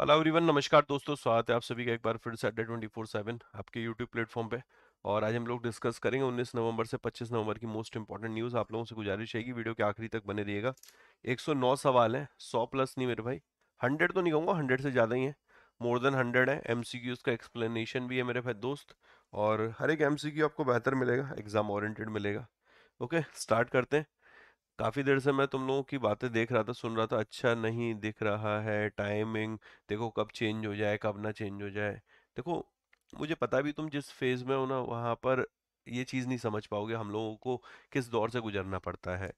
Hello everyone नमस्कार दोस्तों स्वागत है आप सभी का एक बार फिर से अड्डे ट्वेंटी फोर सेवन आपके यूट्यूब प्लेटफॉर्म पे और आज हम लोग डिस्कस करेंगे 19 नवंबर से 25 नवंबर की मोस्ट इंपॉर्टेंट न्यूज़ आप लोगों से गुजारिश है कि वीडियो के आखिरी तक बने रहिएगा 109 सवाल हैं 100 प्लस नहीं मेरे भाई 100 तो नहीं कहूँगा हंड्रेड से ज़्यादा ही है मोर देन हंड्रेड है एम का एक्सप्लेनेशन भी है मेरे भाई दोस्त और हर एक एम आपको बेहतर मिलेगा एग्जाम ओरिएंटेड मिलेगा ओके स्टार्ट करते हैं काफ़ी देर से मैं तुम लोगों की बातें देख रहा था सुन रहा था अच्छा नहीं दिख रहा है टाइमिंग देखो कब चेंज हो जाए कब ना चेंज हो जाए देखो मुझे पता भी तुम जिस फेज़ में हो ना वहाँ पर ये चीज़ नहीं समझ पाओगे हम लोगों को किस दौर से गुजरना पड़ता है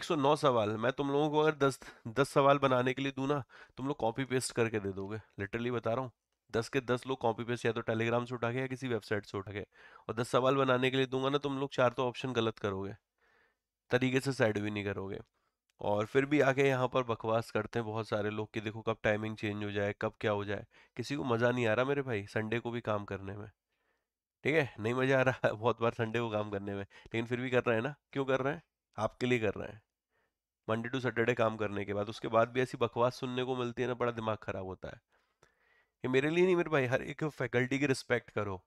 109 सवाल मैं तुम लोगों को अगर 10 10 सवाल बनाने के लिए दूँ ना तुम लोग कॉपी पेस्ट करके दे दोगे लिटरली बता रहा हूँ दस के दस लोग कॉपी पेस्ट या तो टेलीग्राम से उठा के या किसी वेबसाइट से उठा के और दस सवाल बनाने के लिए दूंगा ना तुम लोग चार तो ऑप्शन गलत करोगे तरीके से सेट भी नहीं करोगे और फिर भी आके यहाँ पर बकवास करते हैं बहुत सारे लोग कि देखो कब टाइमिंग चेंज हो जाए कब क्या हो जाए किसी को मज़ा नहीं आ रहा मेरे भाई संडे को भी काम करने में ठीक है नहीं मज़ा आ रहा है बहुत बार संडे को काम करने में लेकिन फिर भी कर रहे हैं ना क्यों कर रहे हैं आपके लिए कर रहे हैं मंडे टू सैटरडे काम करने के बाद उसके बाद भी ऐसी बकवास सुनने को मिलती है ना बड़ा दिमाग ख़राब होता है ये मेरे लिए नहीं मेरे भाई हर एक फैकल्टी की रिस्पेक्ट करो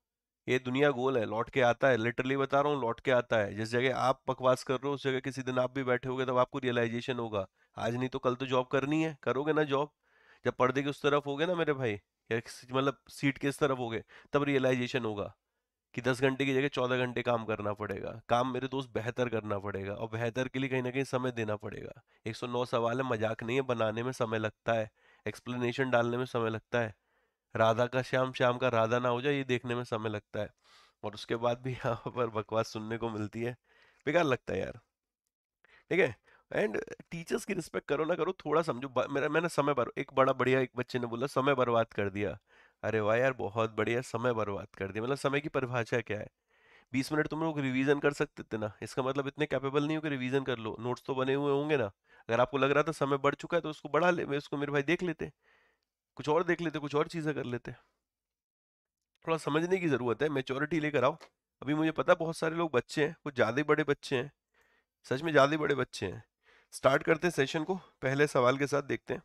ये दुनिया गोल है लौट के आता है लिटरली बता रहा हूँ लौट के आता है जिस जगह आप बकवास कर रहे हो उस जगह किसी दिन आप भी बैठे हो तब आपको रियलाइजेशन होगा आज नहीं तो कल तो जॉब करनी है करोगे ना जॉब जब पर्दे की उस तरफ हो गए ना मेरे भाई मतलब सीट के इस तरफ हो गए तब रियलाइजेशन होगा कि दस घंटे की जगह चौदह घंटे काम करना पड़ेगा काम मेरे दोस्त बेहतर करना पड़ेगा और बेहतर के लिए कहीं ना कहीं समय देना पड़ेगा एक सौ नौ सवाल है मजाक नहीं है बनाने में समय लगता है एक्सप्लेनेशन डालने में समय लगता है राधा का श्याम श्याम का राधा ना हो जाए ये देखने में समय लगता है और उसके बाद भी यहाँ पर बकवास सुनने को मिलती है बेकार लगता है यार ठीक है एंड टीचर्स की रिस्पेक्ट करो ना करो थोड़ा समझो मेरा मैंने समय बर एक बड़ा बढ़िया एक बच्चे ने बोला समय बर्बाद कर दिया अरे वाह यार बहुत बढ़िया समय बर्बाद कर दिया मतलब समय की परिभाषा क्या है बीस मिनट तुम लोग रिवीजन कर सकते थे ना इसका मतलब इतने कैपेबल नहीं हो कि रिवीजन कर लो नोट्स तो बने हुए होंगे ना अगर आपको लग रहा था समय बढ़ चुका है तो उसको बढ़ा ले उसको मेरे भाई देख लेते कुछ और देख लेते कुछ और चीज़ें कर लेते थोड़ा समझने की ज़रूरत है मेचोरिटी लेकर आओ अभी मुझे पता बहुत सारे लोग बच्चे हैं कुछ ज़्यादा बड़े बच्चे हैं सच में ज़्यादा बड़े बच्चे हैं स्टार्ट करते हैं सेशन को पहले सवाल के साथ देखते हैं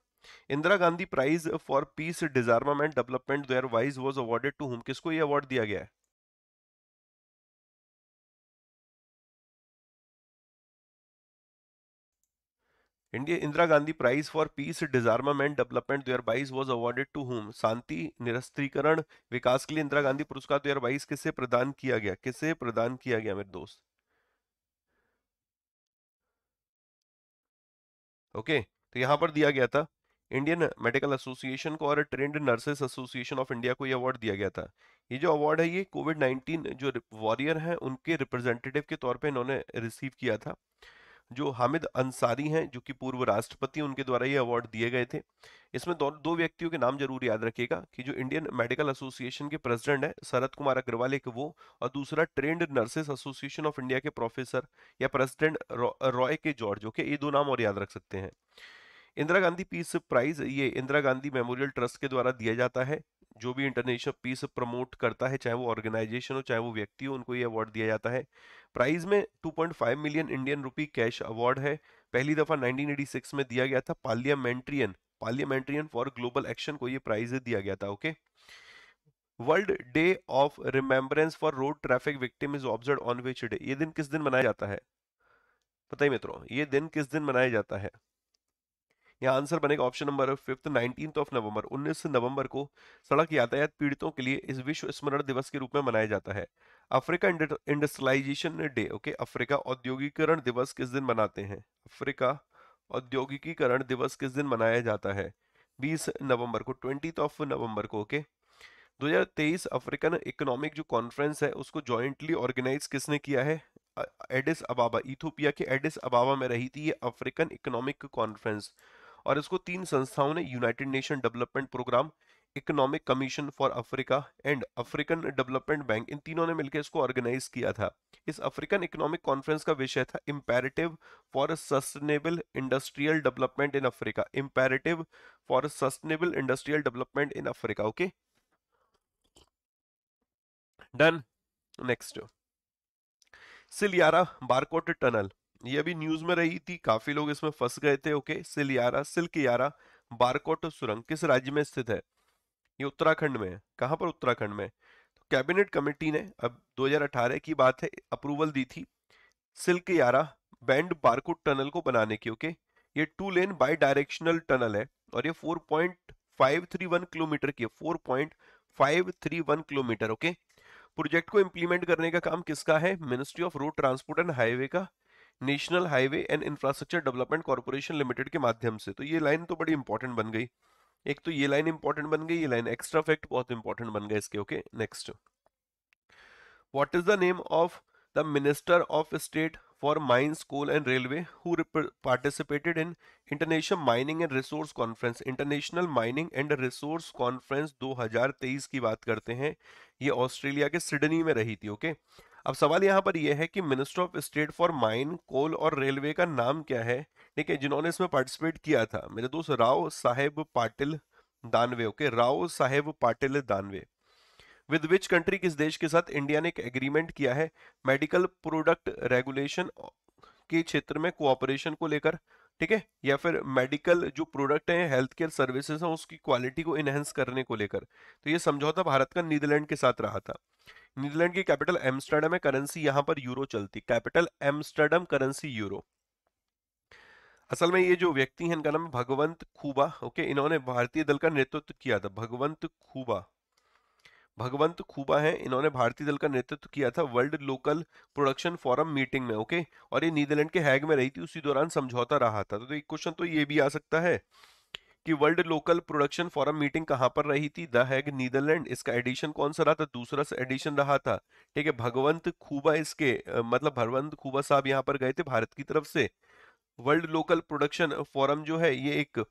Indira Gandhi prize for peace disarmament development there wise was awarded to whom किसको ये अवार्ड दिया गया है India Indira Gandhi prize for peace for development दो हजार बाईस वॉज अवॉर्डेड टू होम शांति निरस्त्रीकरण विकास के लिए इंदिरा गांधी पुरस्कार दो हजार बाईस किसे प्रदान किया गया किसे प्रदान किया गया मेरे दोस्त ओके तो यहां पर दिया गया था इंडियन मेडिकल एसोसिएशन को और trained nurses association of India को ये अवार्ड दिया गया था ये जो अवार्ड है ये कोविड 19 जो वॉरियर हैं उनके रिप्रेजेंटेटिव के तौर पे इन्होंने रिसीव किया था जो हामिद अंसारी हैं जो कि पूर्व राष्ट्रपति उनके द्वारा ये अवार्ड दिए गए थे इसमें दो, दो व्यक्तियों के नाम जरूर याद रखिएगा कि जो इंडियन मेडिकल एसोसिएशन के प्रेसिडेंट है शरद कुमार अग्रवाल एक वो और दूसरा trained nurses association of India के प्रोफेसर या president Roy K George okay ये दो नाम और याद रख सकते हैं इंदिरा गांधी पीस प्राइज ये इंदिरा गांधी मेमोरियल ट्रस्ट के द्वारा दिया जाता है जो भी इंटरनेशनल पीस प्रमोट करता है चाहे वो ऑर्गेनाइजेशन हो चाहे वो व्यक्ति हो उनको ये अवार्ड दिया जाता है प्राइज में 2.5 million Indian rupee cash award है पहली दफा 1986 में दिया गया था parliamentarian parliamentarian for global action को ये प्राइज दिया गया था okay world day of remembrance for road traffic victim is observe on which day ये दिन किस दिन मनाया जाता है बताइए मित्रों ये दिन किस दिन मनाया जाता है यहाँ आंसर बनेगा option number fifth nineteen of November उन्नीस नवंबर को सड़क यातायात पीड़ितों के लिए इस विश्व स्मरण दिवस के रूप में मनाया जाता है Africa industrialisation day okay Africa औद्योगिकरण दिवस किस दिन मनाते हैं अफ्रीका औद्योगिकीकरण दिवस किस दिन मनाया जाता है 20 नवंबर को ट्वेंटी ऑफ नवंबर को ओके okay? 2023 अफ्रीकन इकोनॉमिक जो कॉन्फ्रेंस है उसको जॉइंटली ऑर्गेनाइज किसने किया है एडिस अबाबा इथोपिया के एडिस अबाबा में रही थी ये अफ्रीकन इकोनॉमिक कॉन्फ्रेंस और इसको तीन संस्थाओं ने united nation development programme economic commission for Africa and African development bank इन तीनों ने मिलकर इसको ऑर्गेनाइज किया था इस अफ्रीकन इकोनॉमिक कॉन्फ्रेंस का विषय था imperative for sustainable industrial development in Africa imperative for sustainable industrial development in Africa okay done next Silkyara Barkot tunnel ये अभी न्यूज में रही थी काफी लोग इसमें फंस गए थे ओके सिलियारा सिल्क यारा बारकोट सुरंग किस राज्य में स्थित है ये उत्तराखंड में है कहाँ पर उत्तराखंड में तो कैबिनेट कमेटी ने अब 2018 की बात है अप्रूवल दी थी सिल्क यारा बैंड बारकोट टनल को बनाने की ओके ये two lane bidirectional tunnel है और ये 4.531 किलोमीटर की है 4.531 किलोमीटर ओके प्रोजेक्ट को इंप्लीमेंट करने का काम किसका है ministry of road transport and highway का national highway and infrastructure development corporation limited के माध्यम से तो ये लाइन तो बड़ी इंपॉर्टेंट बन गई एक तो ये लाइन इंपॉर्टेंट बन गई ये लाइन एक्स्ट्रा फैक्ट बहुत इंपॉर्टेंट बन गए इसके okay next what is the name of the minister of state for mine school and railway who participated in international mining and resource conference international mining and resource conference 2023 की बात करते हैं ये Australia के Sydney में रही थी okay okay? अब सवाल यहाँ पर यह है कि minister of state for mine coal और रेलवे का नाम क्या है ठीक है जिन्होंने इसमें पार्टिसिपेट किया था मेरे दोस्त Rao Saheb Patil Danve okay Rao Saheb Patil Danve with which country किस देश के साथ इंडिया ने एक एग्रीमेंट किया है मेडिकल प्रोडक्ट रेगुलेशन के क्षेत्र में कोऑपरेशन को लेकर ठीक है या फिर मेडिकल जो प्रोडक्ट है हेल्थ केयर सर्विसेज हैं उसकी क्वालिटी को इनहेंस करने को लेकर तो ये समझौता भारत का नीदरलैंड के साथ रहा था नीदरलैंड की कैपिटल एम्स्टर्डम है करेंसी यहां पर यूरो चलती कैपिटल एम्स्टर्डम करेंसी यूरो असल में ये जो व्यक्ति हैं इनका नाम भगवंत खूबा ओके इन्होंने भारतीय दल का नेतृत्व किया था भगवंत खूबा भगवंत खूबा है इन्होंने भारतीय दल का नेतृत्व किया था world local production forum meeting में ओके और ये नीदरलैंड के हैग में रही थी उसी दौरान समझौता रहा था तो, तो एक क्वेश्चन तो ये भी आ सकता है कि world local production forum meeting कहाँ पर रही थी द हैग नीदरलैंड इसका एडिशन कौन सा रहा था दूसरा एडिशन रहा था ठीक है भगवंत खूबा इसके मतलब भगवंत खूबा साहब यहाँ पर गए थे भारत की तरफ से वर्ल्ड लोकल प्रोडक्शन फोरम जो है ये एक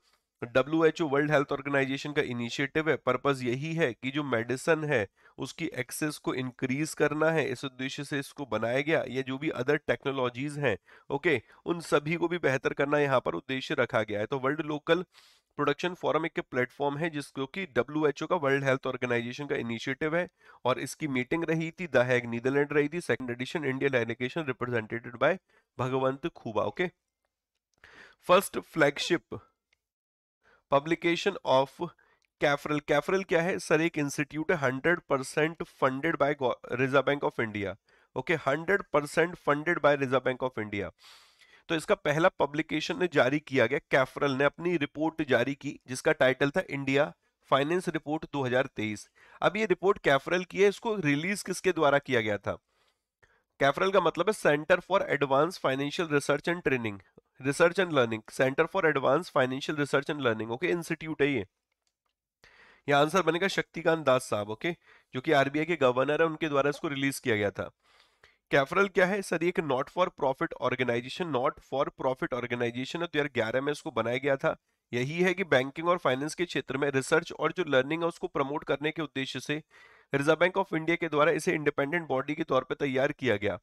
W H O world health organisation का इनिशिएटिव है पर्पज यही है कि जो मेडिसन है उसकी एक्सेस को इंक्रीज करना है इस उद्देश्य से इसको बनाया गया या जो भी अदर टेक्नोलॉजीज हैं ओके उन सभी को भी बेहतर करना यहाँ पर उद्देश्य रखा गया है तो वर्ल्ड लोकल प्रोडक्शन फोरम एक प्लेटफॉर्म है जिसको कि डब्ल्यू का वर्ल्ड हेल्थ ऑर्गेनाइजेशन का इनिशिएटिव है और इसकी मीटिंग रही थी द नीदरलैंड रही थी second edition India delegation represented by Bhagwanth Khuba okay first flagship publication of CAFRAL CAFRAL क्या है सर एक इंस्टीट्यूट है hundred percent funded by Reserve bank of India okay hundred percent funded by Reserve bank of India तो इसका पहला publication ने जारी किया गया कैफरल ने अपनी रिपोर्ट जारी की जिसका टाइटल था इंडिया फाइनेंस रिपोर्ट 2023 अब ये रिपोर्ट कैफरल की है इसको रिलीज किसके द्वारा किया गया था कैफरल का मतलब है centre for advance financial research and training research and learning centre for advance financial research and learning okay institute है ये ये आंसर बनेगा शक्तिकांत दास साहब ओके जो कि आरबीआई के गवर्नर है उनके द्वारा इसको रिलीज किया गया था कैफरल क्या है सर एक not for profit organisation not for profit organisation है दो तो ग्यारह में इसको बनाया गया था यही है कि बैंकिंग और फाइनेंस के क्षेत्र में रिसर्च और जो लर्निंग है उसको प्रमोट करने के उद्देश्य से रिजर्व बैंक ऑफ इंडिया के द्वारा इसे इंडिपेंडेंट बॉडी के तौर पर तैयार किया गया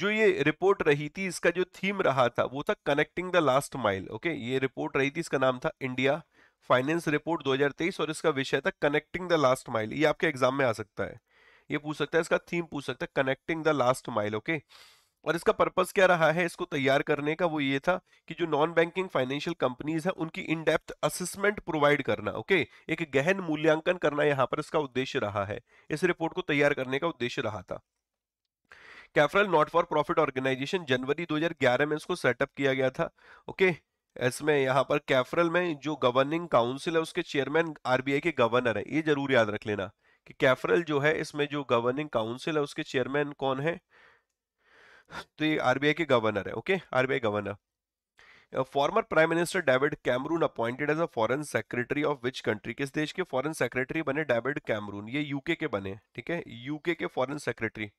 जो ये रिपोर्ट रही थी इसका जो थीम रहा था वो था connecting the last mile okay ये रिपोर्ट रही थी इसका नाम था इंडिया फाइनेंस रिपोर्ट 2023 और इसका विषय था कनेक्टिंग द लास्ट माइल ये आपके एग्जाम में आ सकता है ये पूछ सकता है इसका थीम पूछ सकता है connecting the last mile okay और इसका पर्पस क्या रहा है इसको तैयार करने का वो ये था कि जो नॉन बैंकिंग फाइनेंशियल कंपनीज है उनकी इन डेप्थ प्रोवाइड करना ओके एक गहन मूल्यांकन करना यहाँ पर इसका उद्देश्य रहा है इस रिपोर्ट को तैयार करने का उद्देश्य रहा था CAFRAL not for profit organisation जनवरी 2011 में इसको सेटअप किया गया था ओके इसमें यहाँ पर कैफरल में जो गवर्निंग काउंसिल है उसके चेयरमैन आरबीआई के गवर्नर है ये जरूर याद रख लेना कि कैफरल जो है इसमें जो गवर्निंग काउंसिल है उसके चेयरमैन कौन है तो ये आरबीआई के गवर्नर है okay RBI governor former prime minister David Cameron appointed as a foreign secretary of which country किस देश के फॉरेन सेक्रेटरी बने डेविड कैमरून ये यूके के बने ठीक है यूके के foreign secretary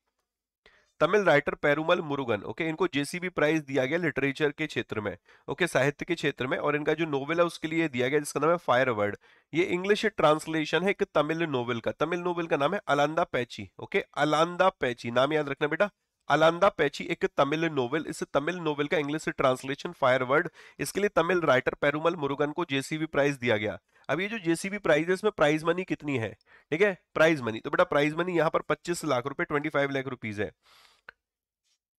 Tamil writer Perumal Murugan okay इनको जेसीबी प्राइज दिया गया लिटरेचर के क्षेत्र में ओके साहित्य के क्षेत्र में और इनका जो नोवेल है उसके लिए दिया गया जिसका नाम है फायर वर्ड ये इंग्लिश ट्रांसलेशन है एक तमिल नोवेल का तमिल नोवेल का नाम है अलांदा पैची ओके अलांदा पैची नाम याद रखना बेटा अलांदा पैची एक तमिल नोवेल इस तमिल नोवेल का इंग्लिश ट्रांसलेशन फायर वर्ड इसके लिए तमिल राइटर पेरूमल मुरुगन को जेसीबी प्राइज दिया गया अब ये जो जेसीबी प्राइज है इसमें प्राइज मनी कितनी है ठीक है प्राइज मनी तो बेटा प्राइज मनी यहाँ पर 25 लाख रुपए 25 लाख रुपीज है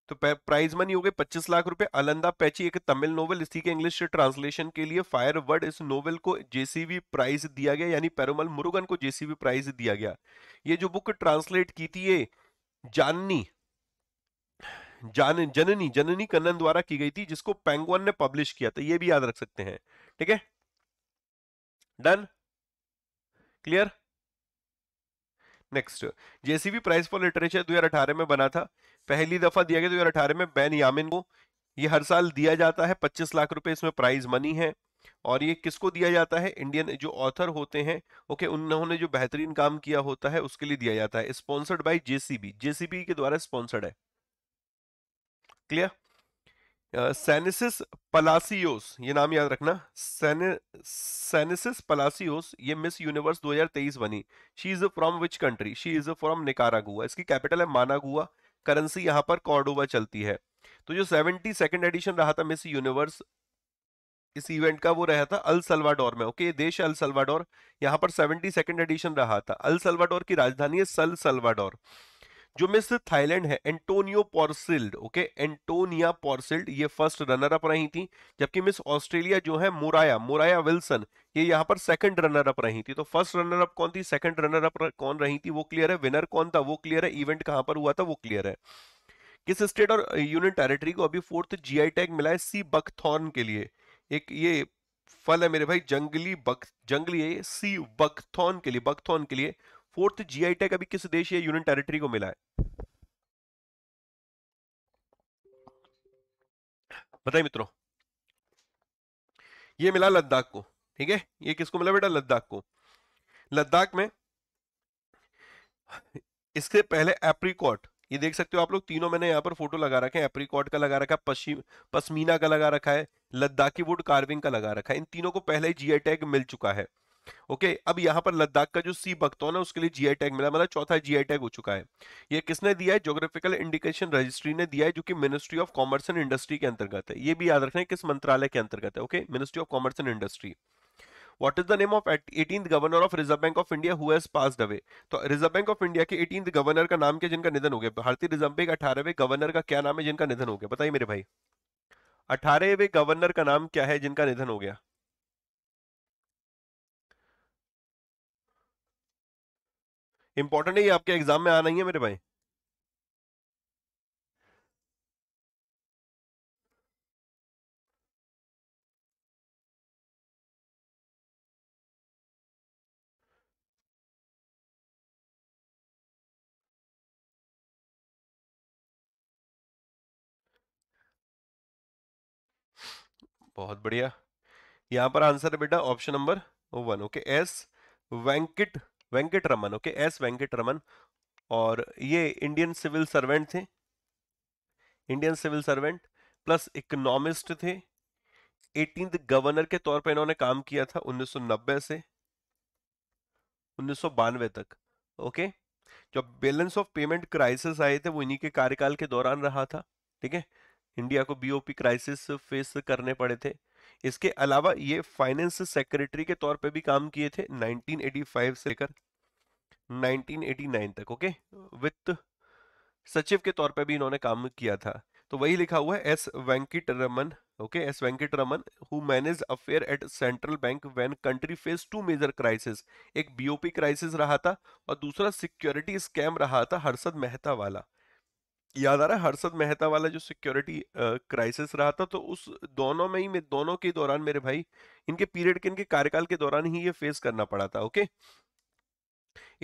तो प्राइज मनी हो गई पच्चीस लाख रुपए अलंदा पैची एक तमिल नोवेल इसी के इंग्लिश ट्रांसलेशन के लिए फायर वर्ड इस नोवेल को जेसीबी प्राइज दिया गया यानी पेरोमल मुरुगन को जेसीबी प्राइज दिया गया ये जो बुक ट्रांसलेट की थी ये जाननी जान जननी जननी कन्नन द्वारा की गई थी जिसको पेंगुअन ने पब्लिश किया था ये भी याद रख सकते हैं ठीक है done clear next JCB prize for literature 2018 में बना था पहली दफा दिया गया दो हजार में बैन यामिन को ये हर साल दिया जाता है पच्चीस लाख रुपए इसमें प्राइज मनी है और ये किसको दिया जाता है इंडियन जो ऑथर होते हैं ओके उन्होंने जो बेहतरीन काम किया होता है उसके लिए दिया जाता है स्पॉन्सर्ड बाय जेसीबी जेसीबी के द्वारा स्पॉन्सर्ड है क्लियर सेनेसिस पलासियोस ये नाम याद रखना सेनेसिस पलासियोस ये मिस यूनिवर्स 2023 बनी she is from which country she is from Nicaragua इसकी कैपिटल है मानागुआ करेंसी यहां पर कॉर्डोवा चलती है तो जो सेवेंटी सेकेंड एडिशन रहा था मिस यूनिवर्स इस इवेंट का वो रहा था अल सलवाडोर में ओके ये देश है अल सलवाडोर यहाँ पर सेवेंटी सेकेंड एडिशन रहा था अल सलवाडोर की राजधानी है सल सलवाडोर जो मिस थाईलैंड है Antonio Porsild okay Antonia Porsild ये फर्स्ट रनर अप रही थी जबकि मिस ऑस्ट्रेलिया जो है मुराया मुराया विल्सन ये यहाँ पर सेकंड रनर अप रही थी तो फर्स्ट रनर अप कौन थी सेकंड रनर अप कौन रही थी वो क्लियर है विनर कौन था वो क्लियर है इवेंट कहां पर हुआ था वो क्लियर है किस स्टेट और यूनियन टेरिटरी को अभी फोर्थ जीआई टैग मिला है सी बकथॉर्न के लिए एक ये फल है मेरे भाई जंगली बक जंगली है सी बकथॉर्न के लिए बकथॉर्न के लिए फोर्थ जीआई टैग अभी किस देश या यूनियन टेरिटरी को मिला है बताइए मित्रों ये मिला लद्दाख को ठीक है ये किसको मिला बेटा लद्दाख को लद्दाख में इससे पहले एप्रीकॉट ये देख सकते हो आप लोग तीनों मैंने यहां पर फोटो लगा रखे हैं एप्रीकॉट का लगा रखा है पश्चिम पश्मीना का लगा रखा है लद्दाखी वुड कार्विंग का लगा रखा है इन तीनों को पहले जीआई टैग मिल चुका है ओके अब यहाँ पर लद्दाख का जो सी बख्तौन है उसके लिए जीआई टैग मिला मतलब चौथा जीआई टैग हो चुका है ये किसने दिया है ज्योग्राफिकल इंडिकेशन रजिस्ट्री ने दिया है जो कि ministry of commerce and industry के अंतर्गत है ये भी याद रखना है किस मंत्रालय के अंतर्गत है okay ministry of commerce and industry what is the name of eighteen governor of reserve bank of India who's pass away तो रिजर्व बैंक ऑफ इंडिया के एटीन गवर्नर का नाम क्या जिनका निधन हो गया भारतीय रिजर्व बैंक अठारहवें गवर्नर का क्या नाम है जिनका निधन हो गया बताइए मेरे भाई अठारहवें गवर्नर का नाम क्या है जिनका निधन हो गया इंपॉर्टेंट है ये आपके एग्जाम में आना ही है मेरे भाई बहुत बढ़िया यहां पर आंसर है बेटा option number one okay S Venkat Venkat Raman okay S Venkat Raman और ये इंडियन सिविल सर्वेंट थे Indian civil servant plus economist थे एटीन गवर्नर के तौर पर इन्होंने काम किया था 1990 से उन्नीस तक ओके जब बैलेंस ऑफ पेमेंट क्राइसिस आए थे वो इन्हीं के कार्यकाल के दौरान रहा था ठीक है इंडिया को बीओपी क्राइसिस फेस करने पड़े थे इसके अलावा ये फाइनेंस सेक्रेटरी के तौर पे भी काम किए थे 1985 से लेकर 1989 तक ओके वित्त सचिव के तौर पे भी इन्होंने काम किया था तो वही लिखा हुआ है S Venkat Raman okay S Venkat Raman who manage affair at central bank when country face two major crisis एक बीओपी क्राइसिस रहा था और दूसरा सिक्योरिटी स्कैम रहा था हर्षद मेहता वाला याद आ रहा है हर्षद मेहता वाला जो सिक्योरिटी क्राइसिस रहा था तो उस दोनों में ही में दोनों के दौरान मेरे भाई इनके पीरियड के इनके कार्यकाल के दौरान ही ये फेस करना पड़ा था ओके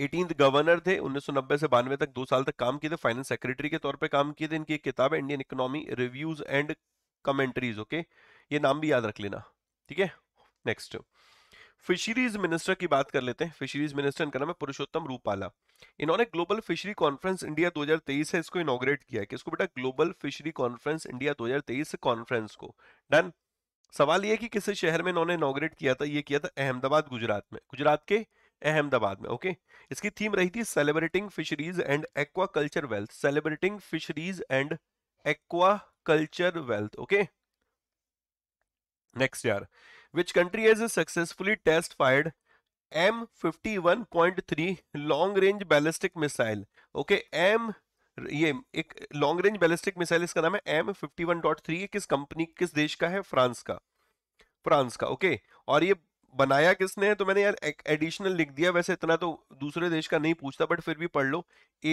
एटीन गवर्नर थे 1990 से बानवे तक दो साल तक काम किए थे फाइनेंस सेक्रेटरी के तौर पे काम किए थे इनकी एक किताब है Indian economy reviews and commentaries okay ये नाम भी याद रख लेना ठीक है नेक्स्ट फिशरीज मिनिस्टर की बात कर लेते हैं फिशरीज मिनिस्टर इनका नाम है पुरुषोत्तम रूपाला इन्होंने ग्लोबल फिशरी कॉन्फ्रेंस इंडिया 2023 है इसको इनोग्रेट किया है किसको बेटा global fishery conference India 2023 conference को डन सवाल ये कि किस शहर में इन्होंने इनोग्रेट किया था ये किया था अहमदाबाद गुजरात में गुजरात के अहमदाबाद में ओके इसकी थीम रही थी celebrating fisheries and aquaculture wealth celebrating fisheries and aquaculture wealth okay next यार which country has successfully test fired M51.3 long range ballistic missile okay M ये एक लॉन्ग रेंज बैलिस्टिक मिसाइल इसका नाम है M fifty one dot three किस कंपनी किस देश का है फ्रांस का फ्रांस का ओके okay? और ये बनाया किसने है तो मैंने यार एक एडिशनल लिख दिया वैसे इतना तो दूसरे देश का नहीं पूछता बट फिर भी पढ़ लो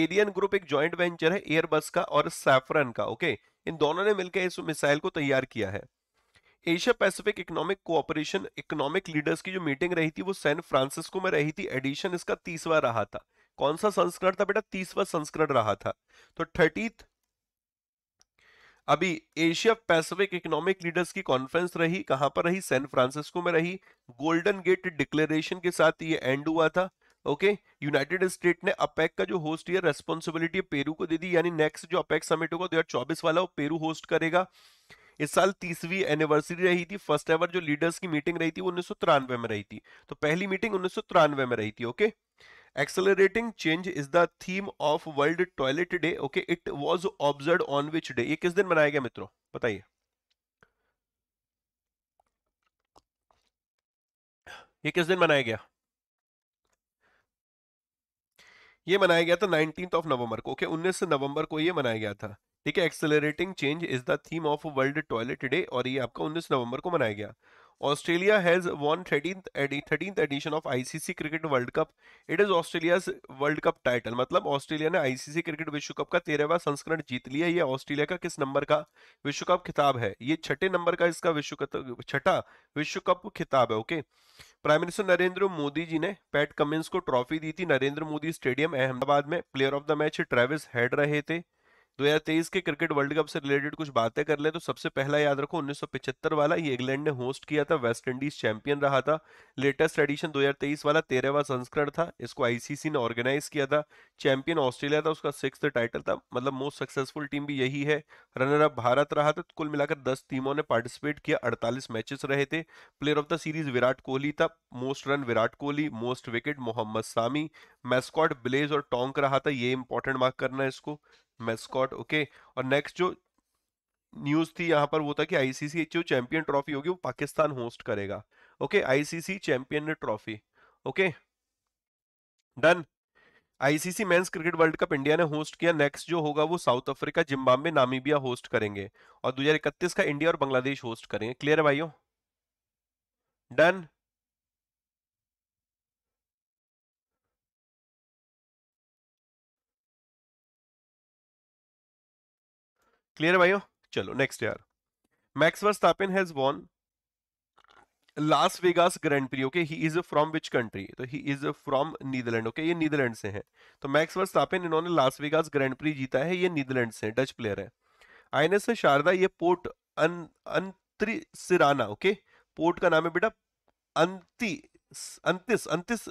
एरियन ग्रुप एक जॉइंट वेंचर है एयरबस का और सैफरन का ओके okay? इन दोनों ने मिलकर इस मिसाइल को तैयार किया है Asia Pacific economic cooperation economic leaders की जो मीटिंग रही थी वो सैन फ्रांसिस्को में रही थी एडिशन इसका तीसवा रहा था कौन सा संस्करण था बेटा तीसवा संस्करण रहा था तो थर्टी अभी एशिया पैसिफिक इकोनॉमिक लीडर्स की कॉन्फ्रेंस रही कहां पर रही सैन फ्रांसिस्को में रही गोल्डन गेट डिक्लेरेशन के साथ ये एंड हुआ था ओके यूनाइटेड स्टेट ने अपेक का जो होस्ट ये रेस्पॉन्सिबिलिटी पेरू को दे दी यानी नेक्स्ट जो अपेक समिट होगा दो हजार चौबीस वाला वो पेरू होस्ट करेगा इस साल तीसवीं एनिवर्सरी रही थी फर्स्ट एवर जो लीडर्स की मीटिंग रही थी वो उन्नीस में रही थी तो पहली मीटिंग उन्नीस में रही थी okay accelerating change is the theme of World Toilet Day okay it was observe on which day ये किस दिन मनाया गया मित्रों बताइए ये किस दिन मनाया गया ये मनाया गया था नाइनटीन ऑफ नवंबर को ओके okay? 19 नवंबर को ये मनाया गया था ठीक है accelerating change is the theme of World Toilet Day और ये आपका 19 नवंबर को मनाया गया Australia has won thirteen edition of ICC cricket World Cup it is Australia World Cup title मतलब ऑस्ट्रेलिया ने आईसीसी क्रिकेट विश्व कप का तेरहवा संस्करण जीत लिया ये ऑस्ट्रेलिया का किस नंबर का विश्व कप खिताब है ये छठे नंबर का इसका विश्व कप छठा विश्व कप खिताब है okay prime minister Narendra Modi ji ने पैट कमिंस को ट्रॉफी दी थी नरेंद्र मोदी स्टेडियम अहमदाबाद में player of the match Travis Head रहे थे 2023 के क्रिकेट वर्ल्ड कप से रिलेटेड कुछ बातें कर ले तो सबसे पहला याद रखो 1975 वाला ये इंग्लैंड ने होस्ट किया था वेस्ट इंडीज चैंपियन रहा था लेटेस्ट एडिशन 2023 वाला तेरहवा संस्करण था इसको आईसीसी ने ऑर्गेनाइज किया था चैंपियन ऑस्ट्रेलिया था उसका सिक्स टाइटल था मतलब मोस्ट सक्सेसफुल टीम भी यही है रनर अप भारत रहा था कुल मिलाकर दस टीमों ने पार्टिसिपेट किया अड़तालीस मैचेस रहे थे player of the series Virat Kohli था most run Virat Kohli most wicket Mohammed Shami mascot Blaze और टोंक रहा था ये इंपॉर्टेंट मार्क करना है इसको मेस्कॉट ओके और नेक्स्ट जो न्यूज थी यहाँ पर वो था कि आईसीसी जो चैंपियन ट्रॉफी होगी वो पाकिस्तान होस्ट करेगा okay ICC champion trophy okay done ICC men's cricket World Cup India ने होस्ट किया नेक्स्ट जो होगा वो South Africa Zimbabwe Namibia host करेंगे और दो का इंडिया और बांग्लादेश होस्ट करेंगे क्लियर है भाइयों डन क्लियर भाइयों चलो नेक्स्ट यार Max Verstappen has won Las Vegas Grand Prix okay he is from which country तो he is from Netherland okay ये नीदरलैंड से हैं तो मैक्स वर्स्टापेन इन्होंने लास्ट वेगास ग्रैंड प्री जीता है ये नीदरलैंड से डच प्लेयर है आई एन एस शारदा ये पोर्ट अन अंतरी सिराना ओके पोर्ट का नाम है बेटा अंति अंतिस अंतिस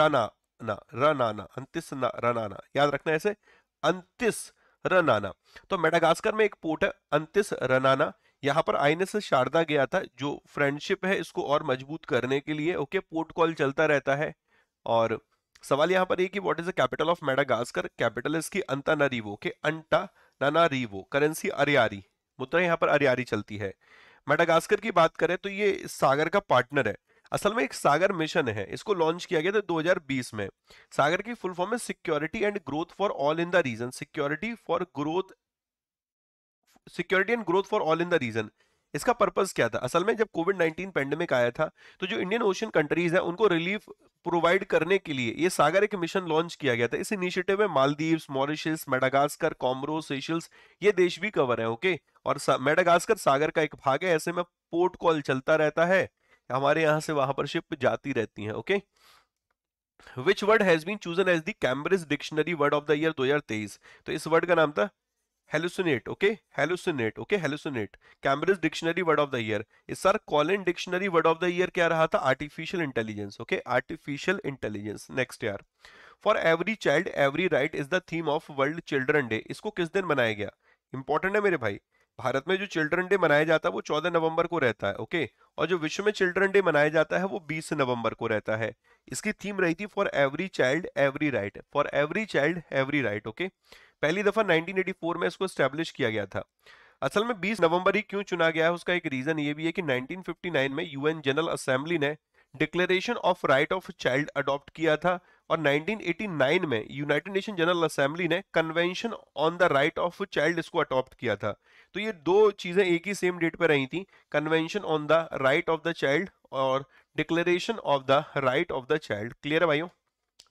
राना ना राना ना अंतिस ना, राना ना याद रखना ऐसे अंतिस रनाना तो मेडागास्कर में एक पोर्ट है अंतिस रनाना यहाँ पर आईएनएस शारदा गया था जो फ्रेंडशिप है इसको और मजबूत करने के लिए ओके पोर्ट कॉल चलता रहता है और सवाल यहाँ पर एक कि what is the capital of Madagascar capital इसकी अंता नीवो के अंटा नाना नानारीवो करेंसी अरियारी मुद्रा यहाँ पर अरियारी चलती है मेडागास्कर की बात करें तो ये सागर का पार्टनर है असल में एक सागर मिशन है इसको लॉन्च किया गया था 2020 में सागर की फुल फॉर्म है security and growth for all in the region security for growth security and growth for all in the region इसका पर्पस क्या था असल में जब कोविड 19 पेंडेमिक आया था तो जो इंडियन ओशन कंट्रीज है उनको रिलीफ प्रोवाइड करने के लिए ये सागर एक मिशन लॉन्च किया गया था इस इनिशिएटिव में Maldives Mauritius Madagascar Comoro Seychelles ये देश भी कवर है ओके और सा, मेडागास्कर सागर का एक भाग है ऐसे में पोर्ट कॉल चलता रहता है हमारे यहां से वहां पर शिप जाती रहती हैं okay which word has been chosen as the Cambridge dictionary word of the year 2023 तो इस वर्ड का नाम था hallucinate okay hallucinate okay hallucinate Cambridge dictionary word of the year इस sir Collin dictionary word of the year क्या रहा था artificial intelligence okay artificial intelligence next year for every child every right is the theme of world children day इसको किस दिन मनाया गया important है मेरे भाई भारत में जो चिल्ड्रन डे मनाया जाता है वो चौदह नवंबर को रहता है ओके और जो विश्व में चिल्ड्रन डे मनाया जाता है वो बीस नवंबर को रहता है इसकी थीम रही थी for every child every right for every child every right okay पहली दफा 1984 में इसको स्टैब्लिश किया गया था असल में 20 नवंबर ही क्यों चुना गया है उसका एक रीजन ये भी है कि 1959 में यूएन जनरल असेंबली ने declaration of right of child adopt किया था और 1989 में यूनाइटेड नेशन जनरल असेंबली ने convention on the right of child इसको अडॉप्ट किया था तो ये दो चीज़ें एक ही सेम डेट पर रही थी convention on the right of the child और declaration of the right of the child clear है भाइयों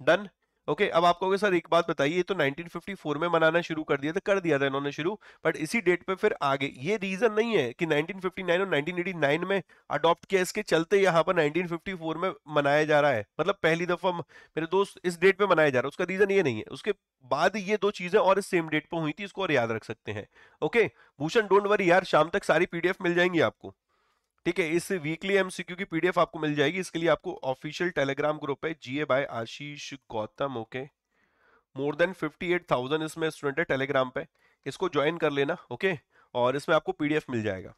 डन ओके okay, अब आपको कहोगे सर एक बात बताइए तो 1954 में मनाना शुरू कर दिया था कर दिया था इन्होंने शुरू बट इसी डेट पे फिर आगे ये रीजन नहीं है कि 1959 और 1989 में अडॉप्ट किया इसके चलते यहाँ पर 1954 में मनाया जा रहा है मतलब पहली दफा मेरे दोस्त इस डेट पे मनाया जा रहा है उसका रीजन ये नहीं है उसके बाद ये दो चीजें और इस सेम डेट पर हुई थी इसको और याद रख सकते हैं ओके भूषण डोंट वरी यार शाम तक सारी पीडीएफ मिल जाएंगी आपको ठीक है इस वीकली एमसीक्यू की पीडीएफ आपको मिल जाएगी इसके लिए आपको ऑफिशियल टेलीग्राम ग्रुप है GA by Ashish Gautam okay more than 58,000 इसमें स्टूडेंट है टेलीग्राम पे इसको ज्वाइन कर लेना ओके और इसमें आपको पीडीएफ मिल जाएगा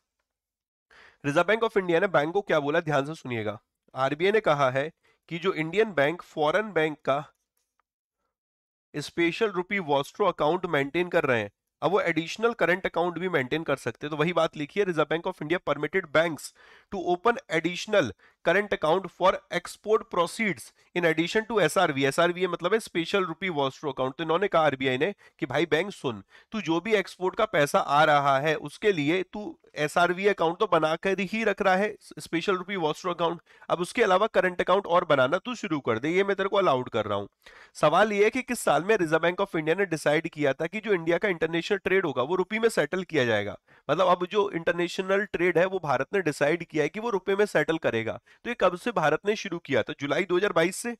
रिजर्व बैंक ऑफ इंडिया ने बैंक को क्या बोला ध्यान से सुनिएगा आरबीआई ने कहा है कि जो इंडियन बैंक फॉरन बैंक का special rupee vostro account maintain कर रहे हैं अब वो एडिशनल करंट अकाउंट भी मेंटेन कर सकते हैं तो वही बात लिखी है reserve bank of India permitted banks to open additional current account for export proceeds in addition to S SRV मतलब है स्पेशल रूपी वॉस्ट्रो अकाउंट तो इन्होंने कहा आरबीआई ने कि भाई बैंक सुन तू जो भी एक्सपोर्ट का पैसा आ रहा है उसके लिए तू एसआरवी अकाउंट तो बनाकर ही रख रहा है स्पेशल रूपी वॉस्ट्रो अकाउंट अब उसके अलावा करंट अकाउंट और बनाना तू शुरू कर दे ये मैं तेरे को अलाउड कर रहा हूँ सवाल ये है कि किस साल में रिजर्व बैंक ऑफ इंडिया ने डिसाइड किया था कि जो इंडिया का इंटरनेशनल ट्रेड होगा वो रुपी में सेटल किया जाएगा मतलब अब जो इंटरनेशनल ट्रेड है वो भारत ने डिसाइड किया है कि वो रुपये में सेटल करेगा तो ये कब से भारत ने शुरू किया था जुलाई 2022 से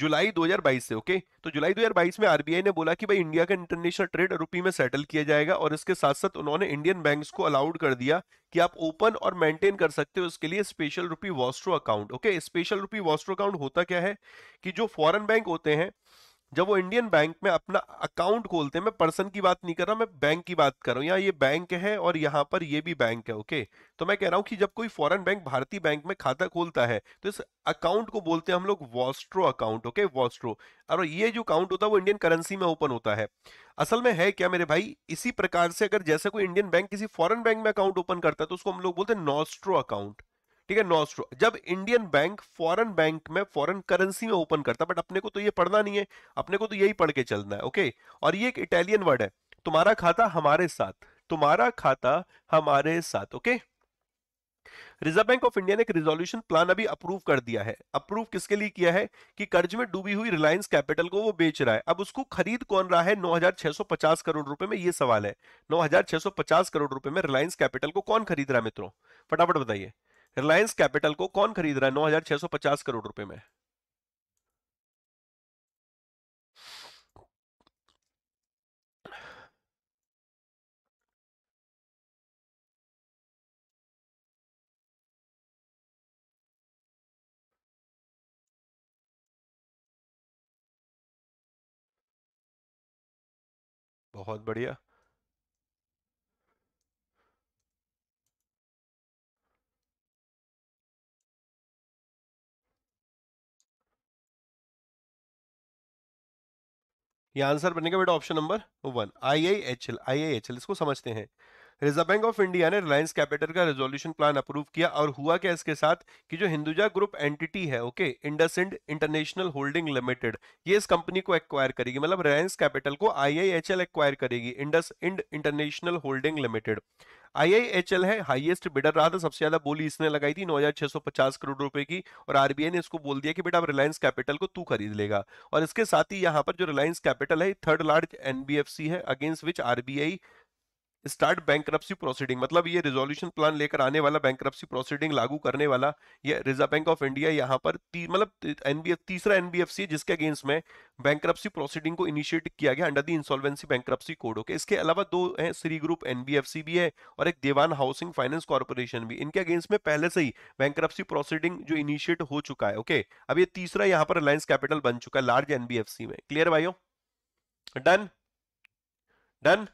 जुलाई 2022 से ओके तो जुलाई 2022 में आरबीआई ने बोला कि भाई इंडिया का इंटरनेशनल ट्रेड रुपी में सेटल किया जाएगा और इसके साथ साथ उन्होंने इंडियन बैंक्स को अलाउड कर दिया कि आप ओपन और मेंटेन कर सकते हो उसके लिए special rupee vostro account okay special rupee vostro account होता क्या है कि जो फॉरन बैंक होते हैं जब वो इंडियन बैंक में अपना अकाउंट खोलते हैं मैं पर्सन की बात नहीं कर रहा मैं बैंक की बात कर रहा हूँ यहाँ ये बैंक है और यहाँ पर ये भी बैंक है ओके तो मैं कह रहा हूँ कि जब कोई फॉरेन बैंक भारतीय बैंक में खाता खोलता है तो इस अकाउंट को बोलते हैं हम लोग वॉस्ट्रो अकाउंट ओके वॉस्ट्रो और ये जो अकाउंट होता है वो इंडियन करेंसी में ओपन होता है असल में है क्या मेरे भाई इसी प्रकार से अगर जैसे कोई इंडियन बैंक किसी फॉरन बैंक में अकाउंट ओपन करता है तो उसको हम लोग बोलते हैं नॉस्ट्रो अकाउंट ठीक है नॉट ट्रू जब इंडियन बैंक फॉरेन बैंक में फॉरेन करेंसी में ओपन करता बट अपने को तो ये पढ़ना नहीं है अपने को तो यही पढ़ के चलना है ओके और ये एक इटालियन वर्ड है तुम्हारा खाता हमारे साथ तुम्हारा खाता हमारे साथ okay reserve bank of India ने एक रिजोल्यूशन प्लान अभी अप्रूव कर दिया है अप्रूव किसके लिए किया है कि कर्ज में डूबी हुई रिलायंस कैपिटल को वो बेच रहा है अब उसको खरीद कौन रहा है 9650 करोड़ रुपए में ये सवाल है 9650 करोड़ रुपए में रिलायंस कैपिटल को कौन खरीद रहा है मित्रों फटाफट बताइए रिलायंस कैपिटल को कौन खरीद रहा है पचास करोड़ रुपए में बहुत बढ़िया ये आंसर बनेगा बेटा option number one I I H L I I H L इसको समझते हैं रिजर्व बैंक ऑफ इंडिया ने रिलायंस कैपिटल का रेजोल्यूशन प्लान अप्रूव किया और हुआ क्या इसके साथ कि जो हिंदुजा ग्रुप एंटिटी है okay IndusInd international holding limited ये इस कंपनी को एक्वायर करेगी मतलब रिलायंस कैपिटल को आईआईएचएल एक्वायर करेगी IndusInd international holding limited IIHL है हाईएस्ट बिडर रहा था सबसे ज्यादा बोली इसने लगाई थी 9650 करोड़ रुपए की और आरबीआई ने इसको बोल दिया कि बेटा रिलायंस कैपिटल को तू खरीद लेगा और इसके साथ ही यहाँ पर जो रिलायंस कैपिटल है थर्ड लार्ज एनबीएफसी है against which RBI start bank proceeding मतलब ये रिजोल्यूशन प्लान लेकर आने वाला बैंक प्रोसीडिंग लागू करने वाला ये रिजर्व बैंक ऑफ इंडिया यहाँ पर ती, मतलब एनबीएफ तीसरा एनबीएफसी जिसके अगेंस्ट में बैंक प्रोसीडिंग को इनिशिएट किया गया under the insolvency bank code okay इसके अलावा दो है श्री ग्रुप एनबीएफसी भी है और एक देवान हाउसिंग फाइनेंस कॉर्पोरेशन भी इनके अगेंस्ट में पहले से ही बैंक प्रोसीडिंग जो इनिशिएट हो चुका है ओके अब ये तीसरा यहाँ पर रिलायंस कैपिटल बन चुका है लार्ज एनबीएफसी में क्लियर भाइयों done done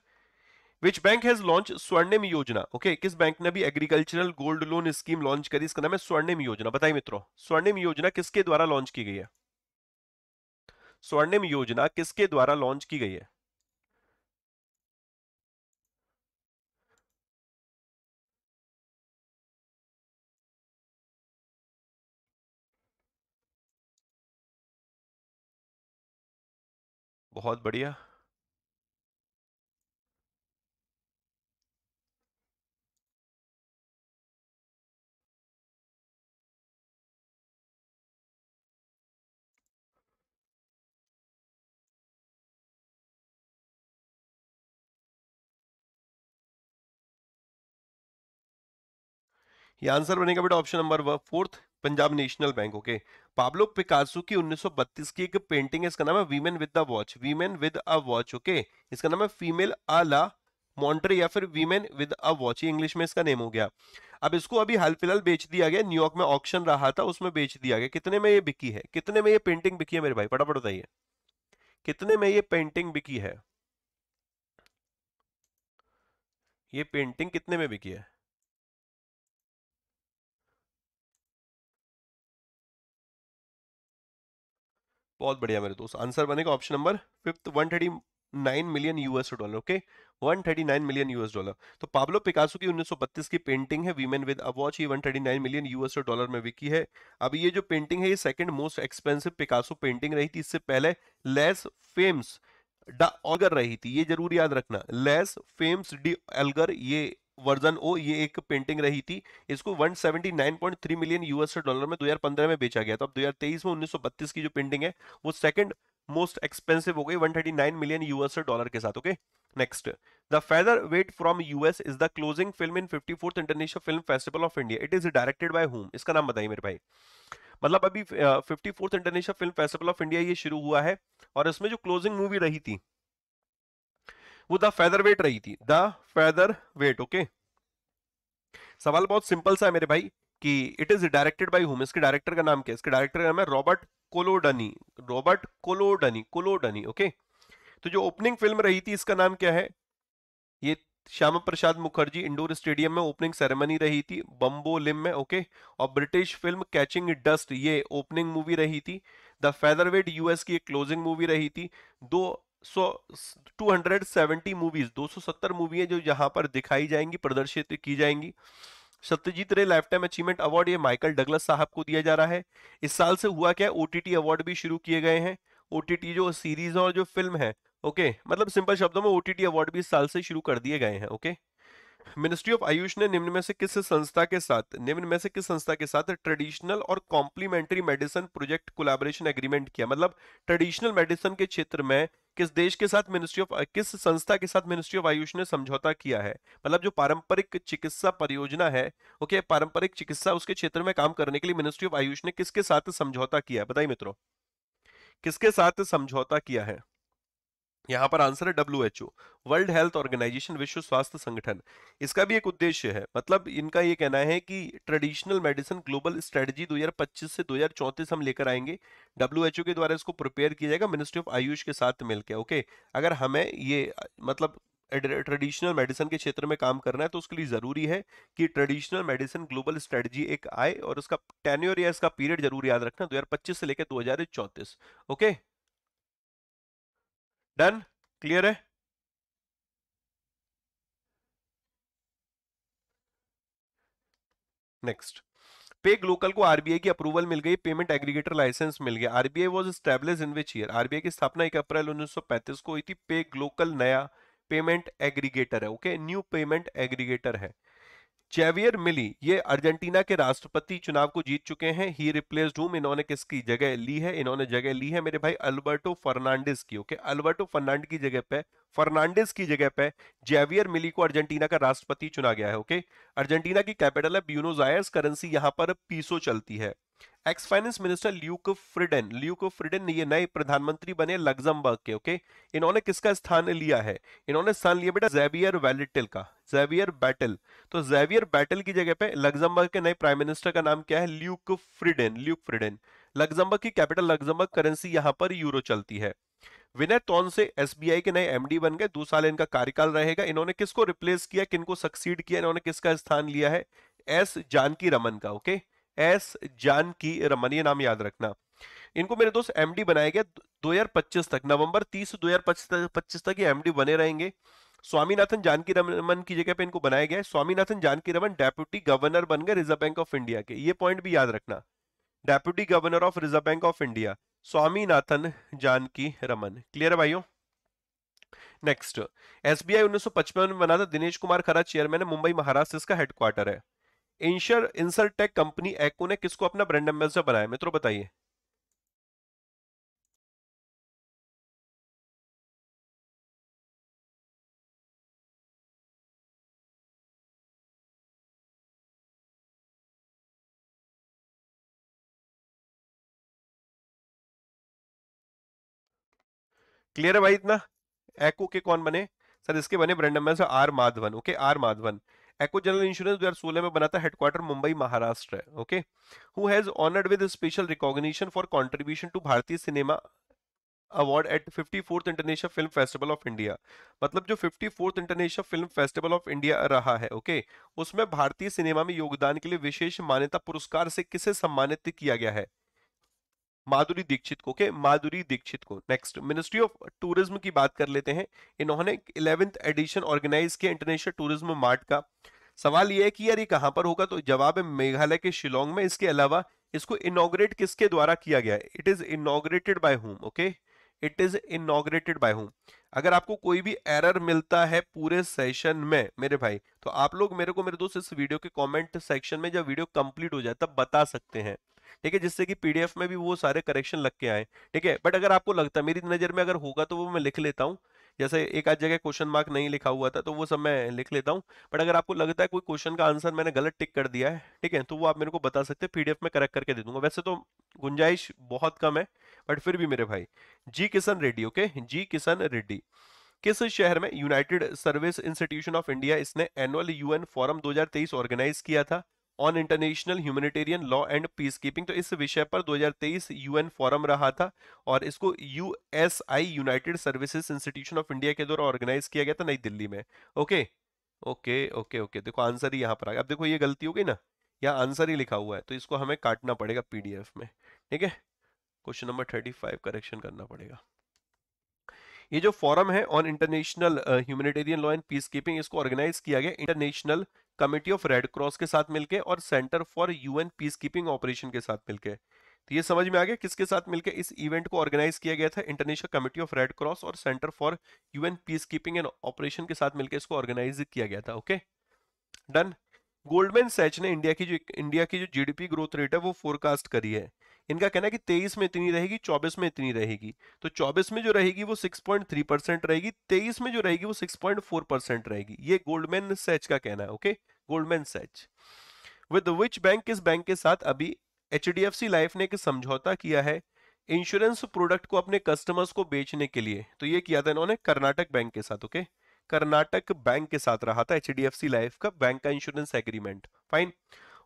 which bank has launch Swarnim Yojana okay किस बैंक ने भी agricultural gold loan scheme launch करी इसका नाम है स्वर्णिम योजना बताइए मित्रों स्वर्णिम योजना किसके द्वारा लॉन्च की गई है स्वर्णिम योजना किसके द्वारा लॉन्च की गई है बहुत बढ़िया ये आंसर बनेगा बेटा option number one fourth Punjab national bank okay Pablo Picasso की 1932 की एक पेंटिंग है इसका नाम है women with a watch women with a watch okay इसका नाम है फीमेल अला मॉन्ट्रे या फिर women with a watch English में इसका नेम हो गया अब इसको अभी हाल फिलहाल बेच दिया गया न्यूयॉर्क में ऑप्शन रहा था उसमें बेच दिया गया कितने में ये बिकी है कितने में ये पेंटिंग बिकी है मेरे भाई फटाफट बताइए कितने में ये पेंटिंग बिकी है ये पेंटिंग कितने में बिकी है बहुत बढ़िया मेरे दोस्त आंसर बनेगा option number fifth one thirty nine million US dollar okay one thirty nine million US dollar तो पाब्लो पिकासो की 1932 की पेंटिंग है वीमेन विद अ वॉच ये 139 मिलियन यूएस डॉलर में विकी है अब ये जो पेंटिंग है ये second most expensive Picasso painting रही थी इससे पहले लेस फेम्स डा ऑलगर रही थी ये जरूर याद रखना लेस फेम्स डी एल्गर ये वर्जन ओ ये एक पेंटिंग रही थी इसको 179.3 मिलियन यूएस डॉलर में 2015 में बेचा गया तो अब 2023 में 1932 की जो पेंटिंग है वो सेकंड मोस्ट एक्सपेंसिव हो गई 139 मिलियन यूएस डॉलर के साथ okay next the featherweight from US is the closing film in fifty international film festival of India it is directed by whom इसका नाम बताइए मेरे भाई मतलब अभी fifty international film festival of India ये शुरू हुआ है और इसमें जो क्लोजिंग मूवी रही थी वो द फेदर वेट रही थी द फेदर वेट ओके सवाल बहुत सिंपल सा है मेरे भाई कि it is directed by whom इसके डायरेक्टर का नाम क्या है इसके डायरेक्टर का नाम है Robert Kolodny Robert Kolodny Kolodny okay तो जो ओपनिंग फिल्म रही थी इसका नाम क्या है ये श्यामा प्रसाद मुखर्जी इंडोर स्टेडियम में ओपनिंग सेरेमनी रही थी बम्बो लिम में ओके और ब्रिटिश फिल्म कैचिंग डस्ट ये ओपनिंग मूवी रही थी द फेदरवेट यूएस की एक क्लोजिंग मूवी रही थी दो सो 270 मूवीज 270 मूवी है जो यहाँ पर दिखाई जाएंगी प्रदर्शित की जाएंगी Satyajit Ray lifetime achievement award ये माइकल डगलस साहब को दिया जा रहा है इस साल से हुआ क्या ओ अवार्ड भी शुरू किए गए हैं ओ जो सीरीज और जो फिल्म है ओके मतलब सिंपल शब्दों में ओ अवार्ड भी इस साल से शुरू कर दिए गए हैं ओके मिनिस्ट्री ऑफ आयुष ने निम्न में से किस संस्था के साथ निम्न में से किस संस्था के साथ ट्रेडिशनल और complementary medicine project collaboration agreement किया मतलब ट्रेडिशनल मेडिसिन के क्षेत्र में किस देश के साथ मिनिस्ट्री ऑफ किस संस्था के साथ मिनिस्ट्री ऑफ आयुष ने समझौता किया है मतलब जो पारंपरिक चिकित्सा परियोजना है ओके पारंपरिक चिकित्सा उसके क्षेत्र में काम करने के लिए मिनिस्ट्री ऑफ आयुष ने किसके साथ समझौता किया है बताइए मित्रों किसके साथ समझौता किया है यहाँ पर आंसर है W H O world health organisation विश्व स्वास्थ्य संगठन इसका भी एक उद्देश्य है मतलब इनका ये कहना है कि ट्रेडिशनल मेडिसिन ग्लोबल स्ट्रेटजी 2025 से 2034 हम लेकर आएंगे डब्ल्यू एच ओ के द्वारा इसको प्रिपेयर किया जाएगा मिनिस्ट्री ऑफ आयुष के साथ मिलकर ओके अगर हमें ये मतलब ट्रेडिशनल मेडिसिन के क्षेत्र में काम करना है तो उसके लिए ज़रूरी है कि ट्रेडिशनल मेडिसिन ग्लोबल स्ट्रेटजी एक आए और उसका टेन्योर या इसका पीरियड जरूर याद रखना पच्चीस से लेकर दो ओके डन क्लियर है नेक्स्ट पे ग्लोकल को आरबीआई की अप्रूवल मिल गई पेमेंट एग्रीगेटर लाइसेंस मिल गया RBI was establish in which year RBI की स्थापना 1 अप्रैल 1935 को हुई थी पे ग्लोकल नया पेमेंट एग्रीगेटर है ओके न्यू पेमेंट एग्रीगेटर है चेवियर मिली ये अर्जेंटीना के राष्ट्रपति चुनाव को जीत चुके हैं ही रिप्लेस हूम इन्होंने किसकी जगह ली है इन्होंने जगह ली है मेरे भाई अल्बर्टो फर्नांडिस की ओके अल्बर्टो फर्नांड की जगह पे फर्नांडिस की जगह पे जेवियर मिली को अर्जेंटीना का राष्ट्रपति चुना गया है ओके अर्जेंटीना की कैपिटल है ब्यूनोजायर्स करेंसी यहां पर पीसो चलती है ex finance minister Luc Frieden Luc Frieden ये नए प्रधानमंत्री बने लग्जमबर्ग के ओके इन्होंने किसका स्थान लिया है इन्होंने स्थान लिया बेटा जेवियर वेलिटिल का जेवियर बैटल तो जेवियर बैटल की जगह पे लग्जमबर्ग के नए प्राइम मिनिस्टर का नाम क्या है Luc Frieden Luc Frieden Luxembourg की कैपिटल लग्जमबर्ग करेंसी यहां पर यूरो चलती है विनय तौन से एसबीआई के नए एमडी बन गए दो साल इनका कार्यकाल रहेगा इन्होंने किसको रिप्लेस किया किनको सक्सीड किया इन्होंने किसका स्थान लिया है एस जानकी रमन का okay okay? S Janaki Raman ये नाम याद रखना इनको मेरे दोस्त एमडी बनाया गया 2025 तक नवंबर 30 2025 तक ये एमडी बने रहेंगे स्वामीनाथन जानकी रमन की जगह पे इनको बनाया गया है स्वामीनाथन जानकी रमन डेप्यूटी गवर्नर बन गए रिजर्व बैंक ऑफ इंडिया के ये पॉइंट भी याद रखना deputy governor of reserve bank of India Swaminathan Janaki Raman clear है भाइयों नेक्स्ट एसबीआई 1955 में बना था दिनेश कुमार खरा चेयरमैन है मुंबई महाराष्ट्र इसका हेडक्वार्टर है इंशर इंसर टेक कंपनी एक्को ने किसको अपना ब्रांड एम्बेसडर बनाया मित्रों बताइए क्लियर है भाई इतना एक्को के कौन बने सर इसके बने brand ambassador R Madhavan okay R Madhavan Acko general insurance 2016 में बना था हेडक्वार्टर मुंबई महाराष्ट्र है okay who has honoured with special recognition for contribution to Bharatiya cinema award at fifty fourth international film festival of India मतलब जो fifty fourth international film festival of India रहा है okay उसमें भारतीय सिनेमा में योगदान के लिए विशेष मान्यता पुरस्कार से किसे सम्मानित किया गया है माधुरी दीक्षित को के माधुरी दीक्षित को नेक्स्ट मिनिस्ट्री ऑफ टूरिज्म की बात कर लेते हैं इन्होंने इलेवेंथ एडिशन ऑर्गेनाइज किया इंटरनेशनल टूरिज्म मार्ट का सवाल यह है कि यार ये कहां पर होगा तो जवाब है मेघालय के शिलोंग में इसके अलावा इसको इनोग्रेट किसके द्वारा किया गया it is inaugurated by whom okay it is inaugurated by whom अगर आपको कोई भी एरर मिलता है पूरे सेशन में मेरे भाई तो आप लोग मेरे को मेरे दोस्त इस वीडियो के कमेंट सेक्शन में जब वीडियो कंप्लीट हो जाए तब बता सकते हैं ठीक है जिससे कि पीडीएफ में भी वो सारे करेक्शन लग के आए ठीक है बट अगर आपको लगता है मेरी नज़र में अगर होगा तो वो मैं लिख लेता हूँ जैसे एक आध जगह क्वेश्चन मार्क नहीं लिखा हुआ था तो वो सब मैं लिख लेता हूँ बट अगर आपको लगता है कोई क्वेश्चन का आंसर मैंने गलत टिक कर दिया है ठीक है तो वो आप मेरे को बता सकते हैं पीडीएफ में करेक्ट करके दे दूंगा वैसे तो गुंजाइश बहुत कम है बट फिर भी मेरे भाई G Kishan Reddy okay G Kishan Reddy किस शहर में united service institution of India इसने एनुअल यूएन फॉरम 2023 ऑर्गेनाइज किया था on international humanitarian law and peacekeeping तो इस विषय पर 2023 यूएन फोरम रहा था और इसको USI united services institution of India के द्वारा ऑर्गेनाइज किया गया था नई दिल्ली में ओके ओके ओके ओके देखो आंसर ही यहाँ पर आ गया अब देखो ये गलती हो गई ना यहाँ आंसर ही लिखा हुआ है तो इसको हमें काटना पड़ेगा पीडीएफ में ठीक है question number thirty five correction करना पड़ेगा ये जो फॉरम है on international humanitarian law and peacekeeping इसको ऑर्गेनाइज किया गया international committee of red cross के साथ मिलके और centre for UN peacekeeping operation के साथ मिलके तो ये समझ में आ गया किसके साथ मिलकर इस इवेंट को ऑर्गेनाइज किया गया था international committee of red cross और centre for UN peacekeeping and operation के साथ मिलकर इसको ऑर्गेनाइज किया गया था ओके डन गोल्डमैन सैच ने इंडिया की जो इंडिया की जो जीडीपी ग्रोथ रेट है वो फोरकास्ट करी है इनका कहना है कि तेईस में इतनी रहेगी चौबीस में इतनी रहेगी तो चौबीस में जो रहेगी वो सिक्स पॉइंट थ्री परसेंट रहेगी तेईस में जो रहेगी वो सिक्स पॉइंट फोर परसेंट रहेगी ये गोल्डमैन सेच का कहना है okay Goldman Sachs with which bank किस बैंक के साथ अभी H D F C life ने एक समझौता किया है इंश्योरेंस प्रोडक्ट को अपने कस्टमर्स को बेचने के लिए तो ये किया था इन्होंने कर्नाटक बैंक के साथ ओके कर्नाटक बैंक के साथ रहा था H D F C life का बैंक का insurance agreement fine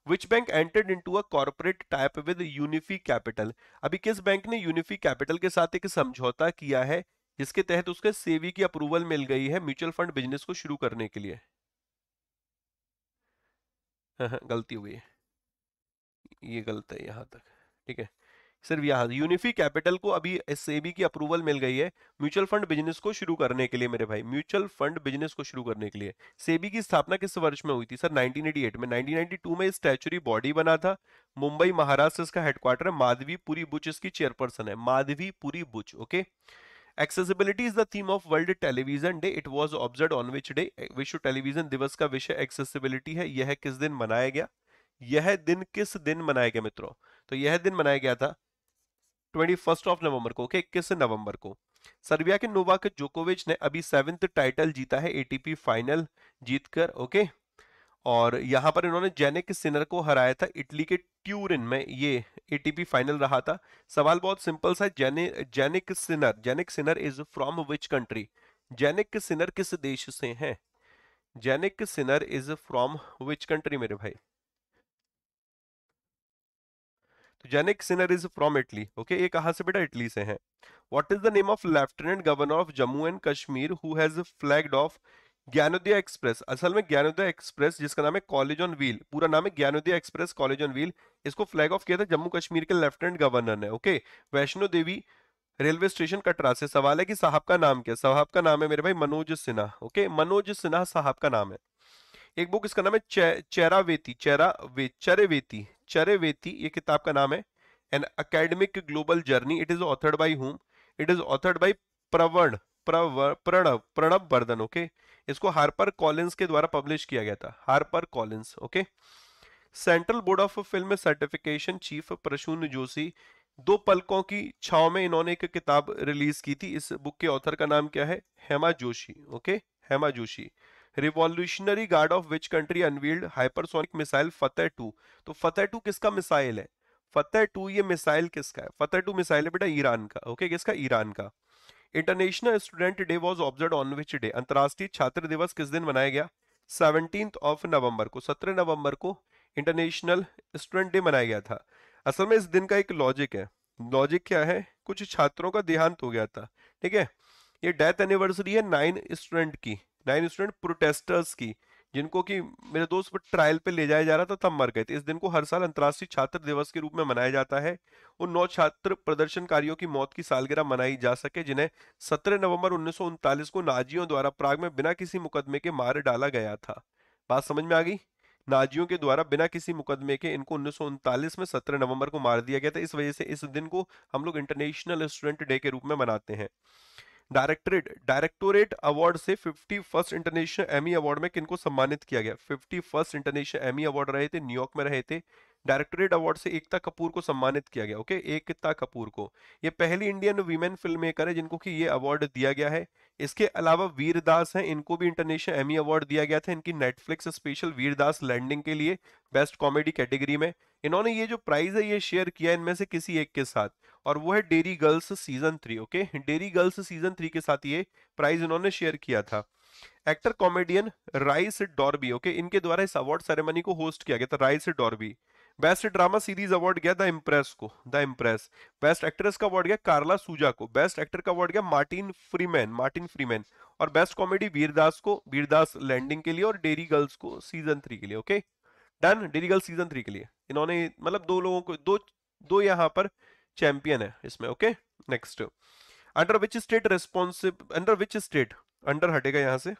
which bank entered into a corporate type with Unifi capital अभी किस बैंक ने यूनिफी कैपिटल के साथ एक समझौता किया है जिसके तहत उसके सेवी की अप्रूवल मिल गई है म्यूचुअल फंड बिजनेस को शुरू करने के लिए हाँ हाँ गलती हुई है ये गलत है यहां तक ठीक है सिर्फ यहाँ यूनिफी कैपिटल को अभी एस की अप्रूवल मिल गई है म्यूचुअल फंड बिजनेस को शुरू करने के लिए मेरे भाई म्यूचुअल फंड बिजनेस को शुरू करने के लिए सेबी की स्थापना किस वर्ष में हुई थी सर 1988 में 1992 में स्टैचुरी बॉडी बना था मुंबई महाराष्ट्र इसका हेडक्वार्टर है माधवी पुरी बुच इसकी चेयरपर्सन है Madhavi Puri Buch okay accessibility is the theme of world television day it was observe on which day विश्व टेलीविजन दिवस का विषय एक्सेसिबिलिटी है यह किस दिन मनाया गया यह दिन किस दिन मनाया गया मित्रों तो यह दिन मनाया गया था ट्वेंटी फर्स्ट ऑफ नवंबर को ओके इक्कीस नवंबर को सर्बिया के नोवाक जोकोविच ने अभी सेवेंथ टाइटल जीता है एटीपी फाइनल जीतकर ओके और यहां पर इन्होंने जेनिक सिनर को हराया था इटली के ट्यूरिन में ये एटीपी फाइनल रहा था सवाल बहुत सिंपल सा जेने Jannik Sinner Jannik Sinner is from which country Jannik Sinner किस देश से हैं Jannik Sinner is from which country मेरे भाई तो Jannik Sinner is from Italy okay ये कहाँ से बेटा इटली से है what is the name of lieutenant governor of Jammu and Kashmir who has flagged off Gyanodaya express असल में ज्ञानोदय एक्सप्रेस जिसका नाम है कॉलेज ऑन व्हील पूरा नाम है Gyanodaya express college on wheel इसको फ्लैग ऑफ किया था जम्मू कश्मीर के लेफ्टिनेंट गवर्नर ने okay Vaishno Devi railway station Katra से सवाल है कि साहब का नाम क्या साहब का नाम है मेरे भाई मनोज सिन्हा ओके मनोज सिन्हा साहब का नाम है एक बुक इसका नाम है चे, चेरावेती चेरा वे चरे वेती चरेवेती ये किताब का नाम है an academic global journey it is authored by whom it is authored by Pravan Pranav Pranav Vardhan okay इसको हार्पर कॉलिंस के द्वारा पब्लिश किया गया था Harper Collins okay central board of film certification chief Prasoon Joshi दो पलकों की छाव में इन्होंने एक किताब रिलीज की थी इस बुक के ऑथर का नाम क्या है Hema Joshi okay Hema Joshi revolutionary guard of which country unveiled hypersonic missile Fattah two तो फतेह टू किसका मिसाइल है फतेह टू ये मिसाइल किसका है फतेह टू मिसाइल है बेटा ईरान का ओके किसका ईरान का international student day was observe on which day अंतर्राष्ट्रीय छात्र दिवस किस दिन मनाया गया सेवनटीन ऑफ नवंबर को सत्रह नवंबर को इंटरनेशनल स्टूडेंट डे मनाया गया था असल में इस दिन का एक लॉजिक है लॉजिक क्या है कुछ छात्रों का देहांत हो गया था ठीक है ये डेथ एनिवर्सरी है नाइन स्टूडेंट की नाइन स्टूडेंट प्रोटेस्टर्स की जिनको कि मेरे दोस्त ट्रायल पे ले जाया जा रहा था तब मर गए थे इस दिन को हर साल अंतर्राष्ट्रीय छात्र दिवस के रूप में मनाया जाता है उन नौ छात्र प्रदर्शनकारियों की मौत की सालगिरह मनाई जा सके जिन्हें 17 नवंबर उन्नीस को नाजियों द्वारा प्राग में बिना किसी मुकदमे के मार डाला गया था बात समझ में आ गई नाजियों के द्वारा बिना किसी मुकदमे के इनको उन्नीस में सत्रह नवंबर को मार दिया गया था इस वजह से इस दिन को हम लोग इंटरनेशनल स्टूडेंट डे के रूप में मनाते हैं डायरेक्टरेट डायरेक्टोरेट अवार्ड से fifty first international Emmy award में किनको सम्मानित किया गया fifty first international Emmy award रहे थे न्यूयॉर्क में रहे थे डायरेक्टोरेट अवार्ड से एकता कपूर को सम्मानित किया गया ओके एकता कपूर को ये पहली इंडियन वीमेन फिल्म मेकर है जिनको कि ये अवार्ड दिया गया है इसके अलावा वीरदास हैं इनको भी इंटरनेशनल एमी अवार्ड दिया गया था इनकी नेटफ्लिक्स स्पेशल वीरदास लैंडिंग के लिए बेस्ट कॉमेडी कैटेगरी में इन्होंने ये जो प्राइज है ये शेयर किया इनमें से किसी एक के साथ और वो है Derry girls season three okay Derry girls season three के साथ ये प्राइज इन्होंने शेयर किया था actor comedian Rhys Darby okay इनके द्वारा इस अवार्ड सेरेमनी को होस्ट किया गया था rice डॉर्बी best drama series award गया द इम्प्रेस को द इम्प्रेस बेस्ट एक्ट्रेस का अवार्ड गया कार्ला सूजा को बेस्ट एक्टर का अवार्ड गया मार्टिन फ्रीमैन मार्टिन फ्रीमैन और बेस्ट कॉमेडी वीरदास को वीरदास लैंडिंग के लिए और डेरी गर्ल्स को सीजन थ्री के लिए okay done dairy girls season three के लिए इन्होंने मतलब दो लोगों को दो दो यहाँ पर चैंपियन है इसमें okay next under which state responsible under which state under हटेगा यहाँ से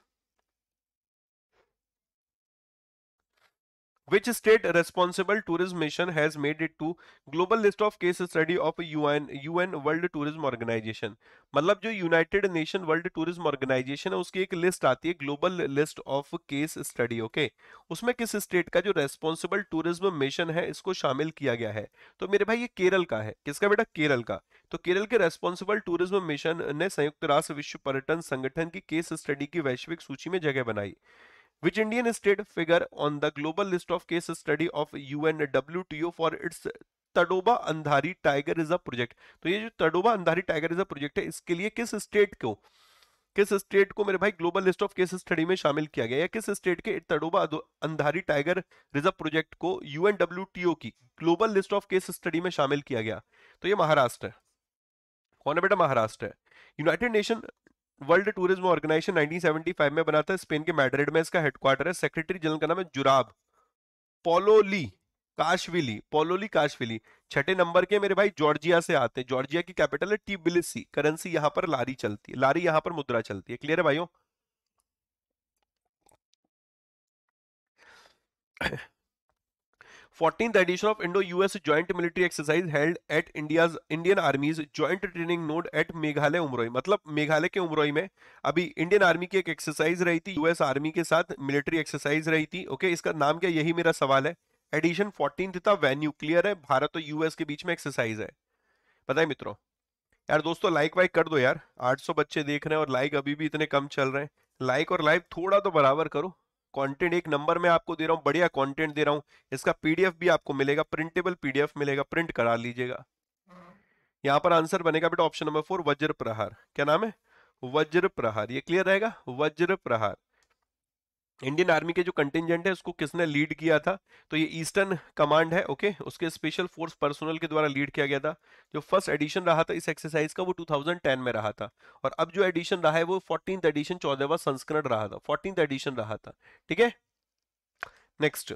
Which state responsible tourism mission has made it to global list of case study of UN UN world tourism organisation मतलब जो United Nation world tourism organisation है उसकी एक list आती है global list of case study okay उसमें किस state का जो रेस्पॉन्सिबल टूरिज्म मिशन है इसको शामिल किया गया है तो मेरे भाई ये केरल का है किसका बेटा केरल का तो केरल के रेस्पॉन्सिबल टूरिज्म मिशन ने संयुक्त राष्ट्र विश्व पर्यटन संगठन की केस स्टडी की वैश्विक सूची में जगह बनाई Which Indian state figure on the global list of case study of UNWTO for its Tadoba Andhari tiger reserve project तो ये जो Tadoba Andhari tiger reserve project है इसके लिए किस स्टेट को किस स्टेट को मेरे भाई global list of case study में शामिल किया गया या किस स्टेट के Tadoba Andhari tiger reserve project को यूएनडब्ल्यूटीओ की global list of case study में शामिल किया गया तो ये महाराष्ट्र है कौन है बेटा महाराष्ट्र है United Nation world tourism organisation 1975 में बना था स्पेन के मैड्रिड में इसका हेडक्वार्टर है सेक्रेटरी जनरल का नाम है जुराब पोलोली काशविली पोलोली काशविली छठे नंबर के मेरे भाई जॉर्जिया से आते हैं जॉर्जिया की कैपिटल है टीबिलिसी करेंसी यहां पर लारी चलती है लारी यहां पर मुद्रा चलती है क्लियर है भाइयों 14th edition of Indo-US joint military exercise held at India's Indian Army's joint training node at Meghalaya Umroi मतलब मेघालय के उमरोई में अभी इंडियन आर्मी की एक एक्सरसाइज रही थी यूएस आर्मी के साथ मिलिट्री एक्सरसाइज रही थी ओके इसका नाम क्या यही मेरा सवाल है एडिशन फोर्टीन था वेन्यू क्लियर है भारत और यूएस के बीच में एक्सरसाइज है पता है मित्रों यार दोस्तों लाइक वाइक कर दो यार 800 बच्चे देख रहे हैं और लाइक अभी भी इतने कम चल रहे हैं लाइक और लाइव थोड़ा तो बराबर करो कंटेंट एक नंबर में आपको दे रहा हूँ बढ़िया कंटेंट दे रहा हूँ इसका पीडीएफ भी आपको मिलेगा प्रिंटेबल पीडीएफ मिलेगा प्रिंट करा लीजिएगा यहाँ पर आंसर बनेगा बेटा ऑप्शन नंबर फोर वज्र प्रहार क्या नाम है वज्र प्रहार ये क्लियर रहेगा वज्र प्रहार इंडियन आर्मी के जो कंटिजेंट है उसको किसने लीड किया था तो ये ईस्टर्न कमांड है ओके उसके स्पेशल फोर्स पर्सनल के द्वारा लीड किया गया था जो फर्स्ट एडिशन रहा था इस एक्सरसाइज का वो 2010 में रहा था और अब जो एडिशन रहा है वो फोर्टीन एडिशन चौदहवा संस्करण रहा था फोर्टीन एडिशन रहा था ठीक है नेक्स्ट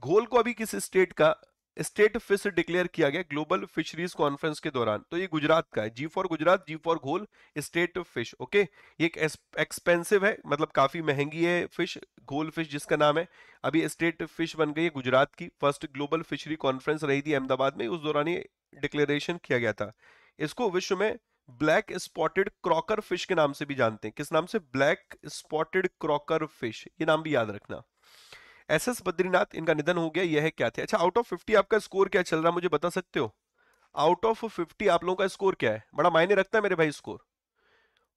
घोल को अभी किस स्टेट का स्टेट फिश डिक्लेयर किया गया ग्लोबल फिशरीज कॉन्फ्रेंस के दौरान तो ये गुजरात का है G for Gujarat G for ghol state fish okay ये एक एक्सपेंसिव है मतलब काफी महंगी है फिश घोल फिश जिसका नाम है अभी स्टेट फिश बन गई है गुजरात की फर्स्ट ग्लोबल फिशरी कॉन्फ्रेंस रही थी अहमदाबाद में उस दौरान ये डिक्लेरेशन किया गया था इसको विश्व में ब्लैक स्पॉटेड क्रॉकर फिश के नाम से भी जानते हैं किस नाम से ब्लैक स्पॉटेड क्रॉकर फिश ये नाम भी याद रखना एस एस बद्रीनाथ इनका निधन हो गया यह क्या थे अच्छा आउट ऑफ फिफ्टी आपका स्कोर क्या चल रहा है मुझे बता सकते हो आउट ऑफ फिफ्टी आप लोगों का स्कोर क्या है बड़ा मायने रखता है मेरे भाई स्कोर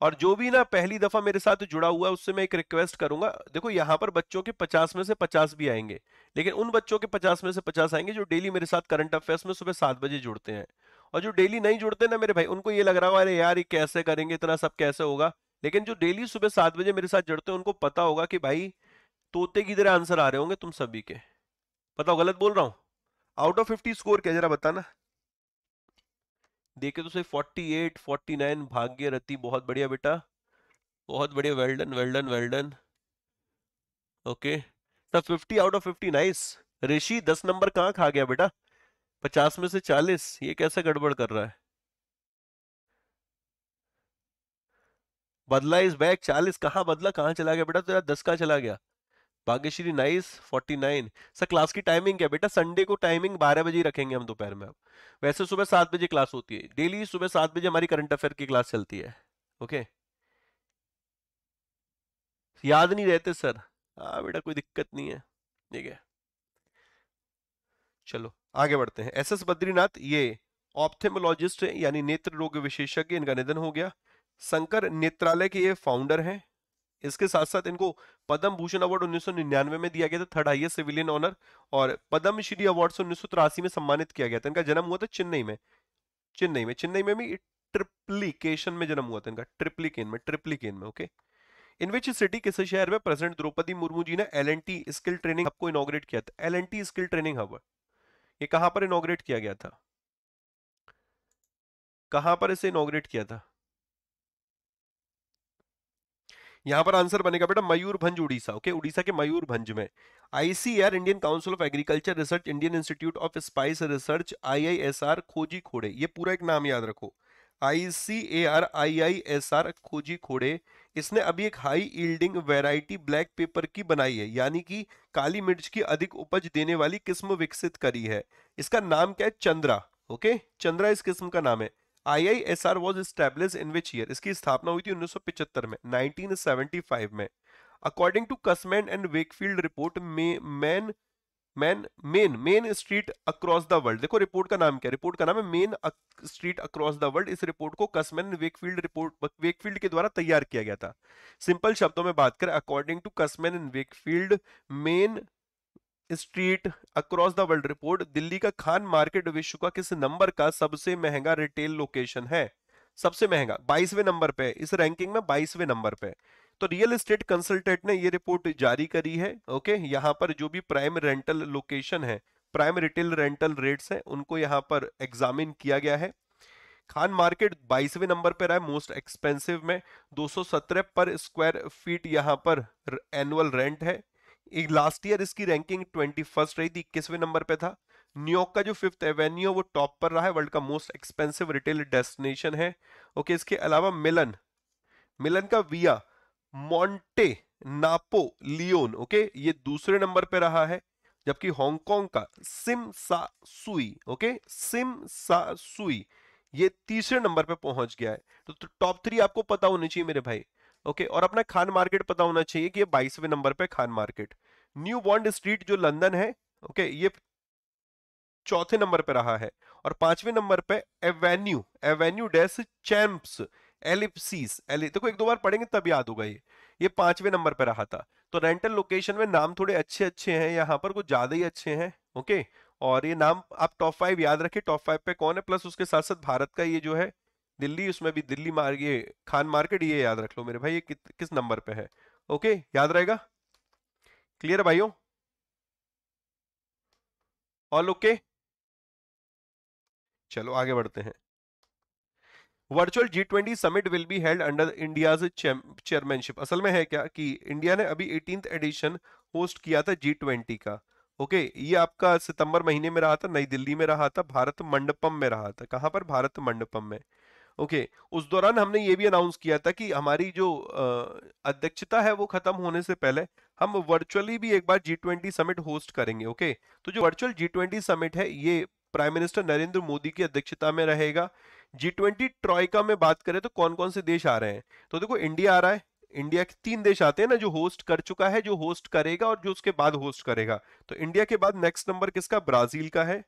और जो भी ना पहली दफा मेरे साथ जुड़ा हुआ है उससे मैं एक रिक्वेस्ट करूंगा देखो यहाँ पर बच्चों के 50 में से 50 भी आएंगे लेकिन उन बच्चों के 50 में से 50 आएंगे जो डेली मेरे साथ करंट अफेयर्स में सुबह सात बजे जुड़ते हैं और जो डेली नहीं जुड़ते ना मेरे भाई उनको ये लग रहा होगा अरे यार ये कैसे करेंगे इतना सब कैसे होगा लेकिन जो डेली सुबह सात बजे मेरे साथ जुड़ते हैं उनको पता होगा कि भाई तोते की तरह आंसर आ रहे होंगे तुम सभी के बताओ गलत बोल रहा हूं आउट ऑफ फिफ्टी स्कोर क्या जरा बताना देखे तो सही फोर्टी एट फोर्टी नाइन भाग्य रति बहुत बढ़िया बेटा बहुत बढ़िया वेल्डन वेल्डन वेल्डन ओके सब fifty out of fifty nice Rishi दस नंबर कहाँ खा गया बेटा पचास में से चालीस ये कैसे गड़बड़ कर रहा है बदला इस बैग चालीस कहाँ बदला कहाँ चला गया बेटा तेरा दस कहाँ चला गया Bhagyashree nice forty nine sir class की टाइमिंग क्या बेटा संडे को टाइमिंग बारह बजे ही रखेंगे हम दोपहर में अब वैसे सुबह सात बजे क्लास होती है डेली सुबह सात बजे हमारी करंट अफेयर की क्लास चलती है ओके याद नहीं रहते सर हाँ बेटा कोई दिक्कत नहीं है ठीक है चलो आगे बढ़ते हैं एस एस बद्रीनाथ ये ऑप्थेमोलॉजिस्ट है यानी नेत्र रोग विशेषज्ञ इनका निधन हो गया शंकर नेत्रालय के ये फाउंडर हैं इसके साथ साथ इनको पद्म भूषण अवार्ड 1999 में दिया गया था थर्ड हाइएस्ट सिविलियन ऑनर और पद्म श्री अवार्ड से उन्नीस में सम्मानित किया गया था इनका जन्म हुआ था चेन्नई में चेन्नई में चेन्नई में भी ट्रिप्लीकेशन में जन्म हुआ था इनका ट्रिप्लीकेन में ट्रिप्लीकेन में ओके इन विच सिटी किस शहर में प्रेसिडेंट द्रौपदी मुर्मू जी ने एल स्किल ट्रेनिंग हब को इनोग्रेट किया था एल स्किल ट्रेनिंग हब ये कहां पर इनोग्रेट किया गया था कहां पर इसे इनोग्रेट किया था यहां पर आंसर बनेगा बेटा भंज उड़ीसा ओके उड़ीसा के भंज में ICR Indian council of agriculture research Indian institute of spice research IISR खोजी खोड़े ये पूरा एक नाम याद रखो आईसीएआर आईआईएसआर खोजी खोड़े इसने अभी एक high yielding variety black pepper की बनाई है यानी कि काली मिर्च की अधिक उपज देने वाली किस्म विकसित करी है इसका नाम क्या है चंद्रा ओके चंद्रा इस किस्म का नाम है IISR was establish in which year इसकी स्थापना हुई थी 1975 में 1975 में according to Cushman and Wakefield report man man main main street across the world देखो रिपोर्ट का नाम क्या रिपोर्ट का नाम है main street across the world इस रिपोर्ट को कसमैन वेकफील्ड रिपोर्ट वेकफील्ड के द्वारा तैयार किया गया था सिंपल शब्दों में बात करें according to Cushman and Wakefield main street across the world report Delhi का खान मार्केट विश्व का किस नंबर का सबसे महंगा रिटेल लोकेशन है सबसे महंगा बाईसवें नंबर पे इस रैंकिंग में बाईसवे नंबर पे तो रियल एस्टेट कंसल्टेंट ने ये रिपोर्ट जारी करी है ओके यहाँ पर जो भी प्राइम रेंटल लोकेशन है प्राइम रिटेल रेंटल रेट्स हैं उनको यहाँ पर एग्जामिन किया गया है खान मार्केट बाईसवें नंबर पर रहा है मोस्ट एक्सपेंसिव में 217 पर स्क्वायर फीट यहां पर एनुअल रेंट है एक लास्ट ईयर इसकी रैंकिंग ट्वेंटी फर्स्ट रही थी इक्कीसवें नंबर पे था न्यूयॉर्क का जो फिफ्थ एवेन्यू वो टॉप पर रहा है वर्ल्ड का मोस्ट एक्सपेंसिव रिटेल डेस्टिनेशन है ओके इसके अलावा मिलन मिलन का विया मोंटे नापो लियोन ओके ये दूसरे नंबर पे रहा है जबकि हांगकांग का सिम सा सुई ओके सिम सा सुई ये तीसरे नंबर पे पहुंच गया है तो टॉप तो थ्री आपको पता होनी चाहिए मेरे भाई ओके और अपना खान मार्केट पता होना चाहिए कि ये बाईसवें नंबर पे Khan market new Bond street जो लंदन है ओके ये चौथे नंबर पे रहा है और पांचवें नंबर पे avenue avenue des Champs Elysees एलि देखो एक दो बार पढ़ेंगे तब याद होगा ये ये पांचवें नंबर पे रहा था तो रेंटल लोकेशन में नाम थोड़े अच्छे अच्छे हैं यहाँ पर कुछ ज्यादा ही अच्छे हैं ओके और ये नाम आप टॉप फाइव याद रखिए टॉप फाइव पे कौन है प्लस उसके साथ साथ भारत का ये जो है दिल्ली उसमें भी दिल्ली मार्ग ये खान मार्केट ये याद रख लो मेरे भाई ये कि, किस नंबर पे है ओके याद रहेगा क्लियर भाइयों ऑल ओके चलो आगे बढ़ते हैं virtual G twenty summit will be held under India chairmanship असल में है क्या कि इंडिया ने अभी एटीन एडिशन होस्ट किया था जी ट्वेंटी का ओके okay, ये आपका सितंबर महीने में रहा था नई दिल्ली में रहा था भारत मंडपम में रहा था कहां पर भारत मंडपम में ओके okay, उस दौरान हमने ये भी अनाउंस किया था कि हमारी जो अध्यक्षता है वो खत्म होने से पहले हम वर्चुअली भी एक बार जी ट्वेंटी समिट होस्ट करेंगे ओके okay? तो जो वर्चुअल जी ट्वेंटी समिट है ये प्राइम मिनिस्टर नरेंद्र मोदी की अध्यक्षता में रहेगा जी ट्वेंटी ट्रॉयका में बात करें तो कौन कौन से देश आ रहे हैं तो देखो इंडिया आ रहा है इंडिया के तीन देश आते हैं ना जो होस्ट कर चुका है जो होस्ट करेगा और जो उसके बाद होस्ट करेगा तो इंडिया के बाद नेक्स्ट नंबर किसका ब्राजील का है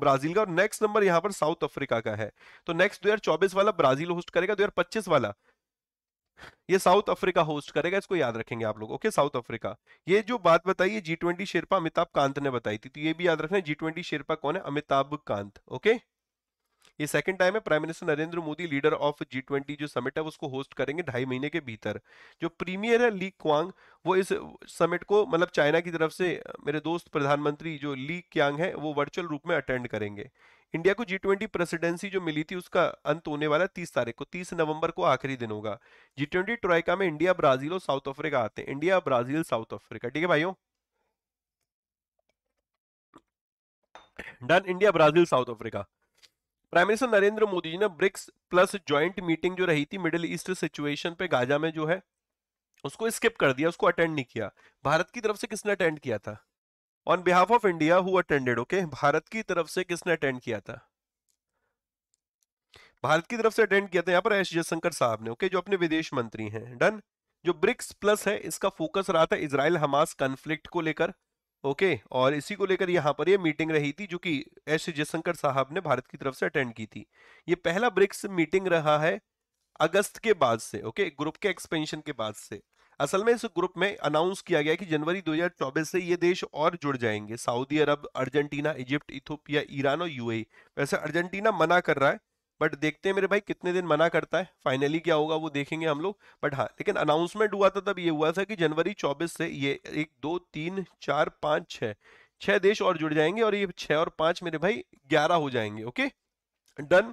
ब्राजील का और नेक्स्ट नंबर यहाँ पर साउथ अफ्रीका का है तो नेक्स्ट चौबीस वाला ब्राजील होस्ट करेगा दो वाला ये साउथ अफ्रीका होस्ट करेगा इसको याद रखेंगे आप लोग ओके साउथ अफ्रीका ये जो बात बताई है G twenty sherpa Amitabh Kant ने बताई थी तो ये भी याद रखना जी ट्वेंटी शेरपा कौन है अमिताभ कांत ओके ये सेकंड टाइम है prime minister Narendra Modi leader of G twenty जो समिट है उसको होस्ट करेंगे ढाई महीने के भीतर जो प्रीमियर है ली क्वांग वो इस समिट को मतलब चाइना की तरफ से मेरे दोस्त प्रधानमंत्री जो ली क्यांग है वो वर्चुअल रूप में अटेंड करेंगे इंडिया को जी ट्वेंटी प्रेसिडेंसी जो मिली थी उसका अंत होने वाला तीस तारीख को तीस नवंबर को आखिरी दिन होगा जी ट्वेंटी ट्राइका में इंडिया ब्राजील और साउथ अफ्रीका आते हैं इंडिया ब्राजील साउथ अफ्रीका ठीक है भाइयों done India Brazil South Africa prime minister Narendra Modi ji ने ब्रिक्स प्लस ज्वाइंट मीटिंग जो रही थी मिडिल ईस्ट सिचुएशन पे गाजा में जो है उसको स्किप कर दिया उसको अटेंड नहीं किया भारत की तरफ से किसने अटेंड किया था on behalf of India who attended okay Bharat की तरफ से किसने अटेंड किया था भारत की तरफ से अटेंड किया था यहाँ पर एस जयशंकर साहब ने ओके जो अपने विदेश मंत्री हैं डन जो ब्रिक्स प्लस है इसका फोकस रहा था इसराइल हमास कंफ्लिक्ट को लेकर ओके okay, और इसी को लेकर यहाँ पर ये मीटिंग रही थी जो कि एस जयशंकर साहब ने भारत की तरफ से अटेंड की थी ये पहला ब्रिक्स मीटिंग रहा है अगस्त के बाद से ओके okay, ग्रुप के एक्सपेंशन के बाद से असल में इस ग्रुप में अनाउंस किया गया कि जनवरी 2024 से ये देश और जुड़ जाएंगे Saudi Arab Argentina Egypt Ethiopia Iran और यूएई वैसे अर्जेंटीना मना कर रहा है बट देखते हैं मेरे भाई कितने दिन मना करता है फाइनली क्या होगा वो देखेंगे हम लोग बट हाँ लेकिन अनाउंसमेंट हुआ था तब ये हुआ था कि जनवरी 24 से ये एक दो तीन चार पाँच छः छः देश और जुड़ जाएंगे और ये छः और पाँच मेरे भाई ग्यारह हो जाएंगे ओके डन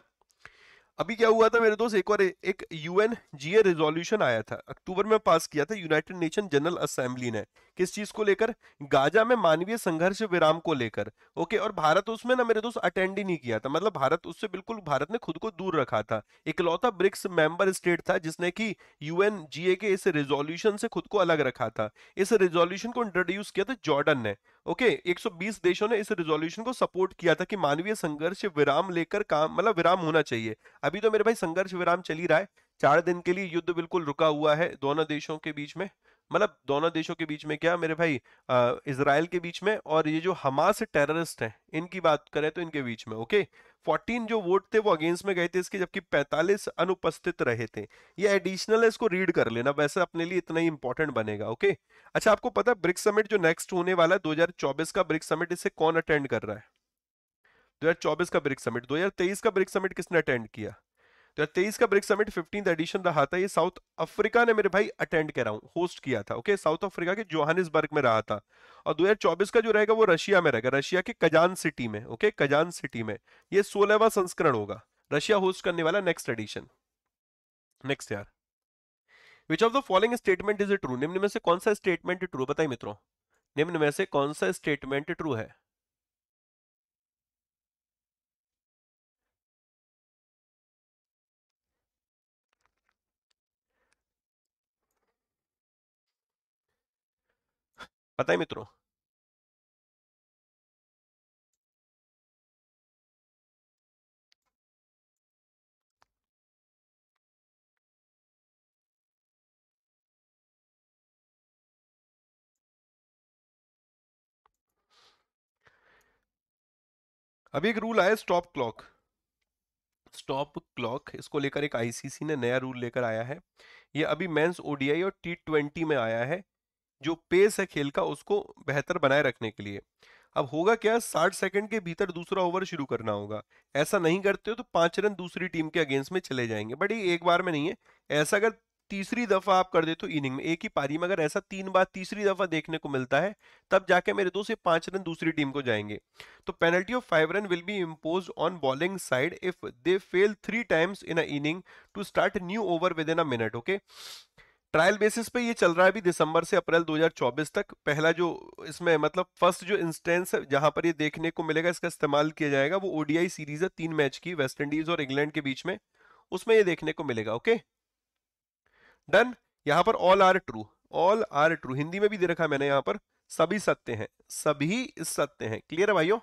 अभी क्या हुआ था मेरे दोस्त एक और एक यूएन जीए रेजोल्यूशन आया था अक्टूबर में पास किया था यूनाइटेड नेशन जनरल असेंबली ने किस चीज को लेकर गाजा में मानवीय संघर्ष विराम को लेकर ओके और भारत उसमें ना मेरे दोस्त अटेंड ही नहीं किया था मतलब भारत उससे बिल्कुल भारत ने खुद को दूर रखा था इकलौता ब्रिक्स मेंबर स्टेट था जिसने की यूएन जीए के इस रेजोल्यूशन से खुद को अलग रखा था इस रेजोल्यूशन को इंट्रोड्यूस किया था जॉर्डन ने ओके सौ 120 देशों ने इस रेजोल्यूशन को सपोर्ट किया था कि मानवीय संघर्ष विराम लेकर काम मतलब विराम होना चाहिए अभी तो मेरे भाई संघर्ष विराम चल ही रहा है चार दिन के लिए युद्ध बिल्कुल रुका हुआ है दोनों देशों के बीच में मतलब दोनों देशों के बीच में क्या मेरे भाई इसराइल के बीच में और ये जो हमास टेररिस्ट हैं इनकी बात करें तो इनके बीच में ओके okay? 14 जो वोट थे वो अगेंस्ट में गए थे इसके जबकि 45 अनुपस्थित रहे थे ये एडिशनल है इसको रीड कर लेना वैसे अपने लिए इतना ही इंपॉर्टेंट बनेगा ओके अच्छा आपको पता है ब्रिक्स समिट जो नेक्स्ट होने वाला है 2024 का ब्रिक्स समिट इसे कौन अटेंड कर रहा है 2024 का ब्रिक्स समिट 2023 का ब्रिक्स समिट किसने अटेंड किया तो तेईस का ब्रिक्स समिट फिफ्टीन एडिशन रहा था ये साउथ अफ्रीका ने मेरे भाई अटेंड करा हूँ होस्ट किया था ओके साउथ अफ्रीका के जोहानिसबर्ग में रहा था और 2024 का जो रहेगा वो रशिया में रहेगा रशिया के कजान सिटी में ओके कजान सिटी में ये सोलहवा संस्करण होगा रशिया होस्ट करने वाला नेक्स्ट एडिशन नेक्स्ट यार which of the following statement is a true निम्न में से कौन सा स्टेटमेंट ट्रू बताइए मित्रों निम्न में से कौन सा स्टेटमेंट ट्रू है है मित्रों अभी एक रूल आया स्टॉप क्लॉक स्टॉप क्लॉक इसको लेकर एक आईसीसी ने नया रूल लेकर आया है ये अभी मेंस ओडीआई और टी ट्वेंटी में आया है जो पेस है खेल का उसको बेहतर बनाए रखने के लिए अब होगा क्या साठ सेकंड के भीतर दूसरा ओवर शुरू करना होगा ऐसा नहीं करते हो तो पांच रन दूसरी टीम के अगेंस्ट में चले जाएंगे बट ये एक बार में नहीं है ऐसा अगर तीसरी दफा आप कर देते हो इनिंग में एक ही पारी में अगर ऐसा तीन बार तीसरी दफा देखने को मिलता है तब जाके मेरे दो से पांच रन दूसरी टीम को जाएंगे तो penalty of five run will be impose on bowling side if they fail three times in a inning to start new over within a minute okay trial basis पे ये चल रहा है अभी दिसंबर से अप्रैल 2024 तक पहला जो इसमें मतलब फर्स्ट जो इंस्टेंस है जहां पर ये देखने को मिलेगा इसका इस्तेमाल किया जाएगा वो ओडीआई सीरीज है तीन मैच की वेस्ट इंडीज और इंग्लैंड के बीच में उसमें ये देखने को मिलेगा ओके डन यहां पर all are true all are true Hindi में भी दे रखा है मैंने यहां पर सभी सत्य हैं सभी सत्य हैं क्लियर है भाइयों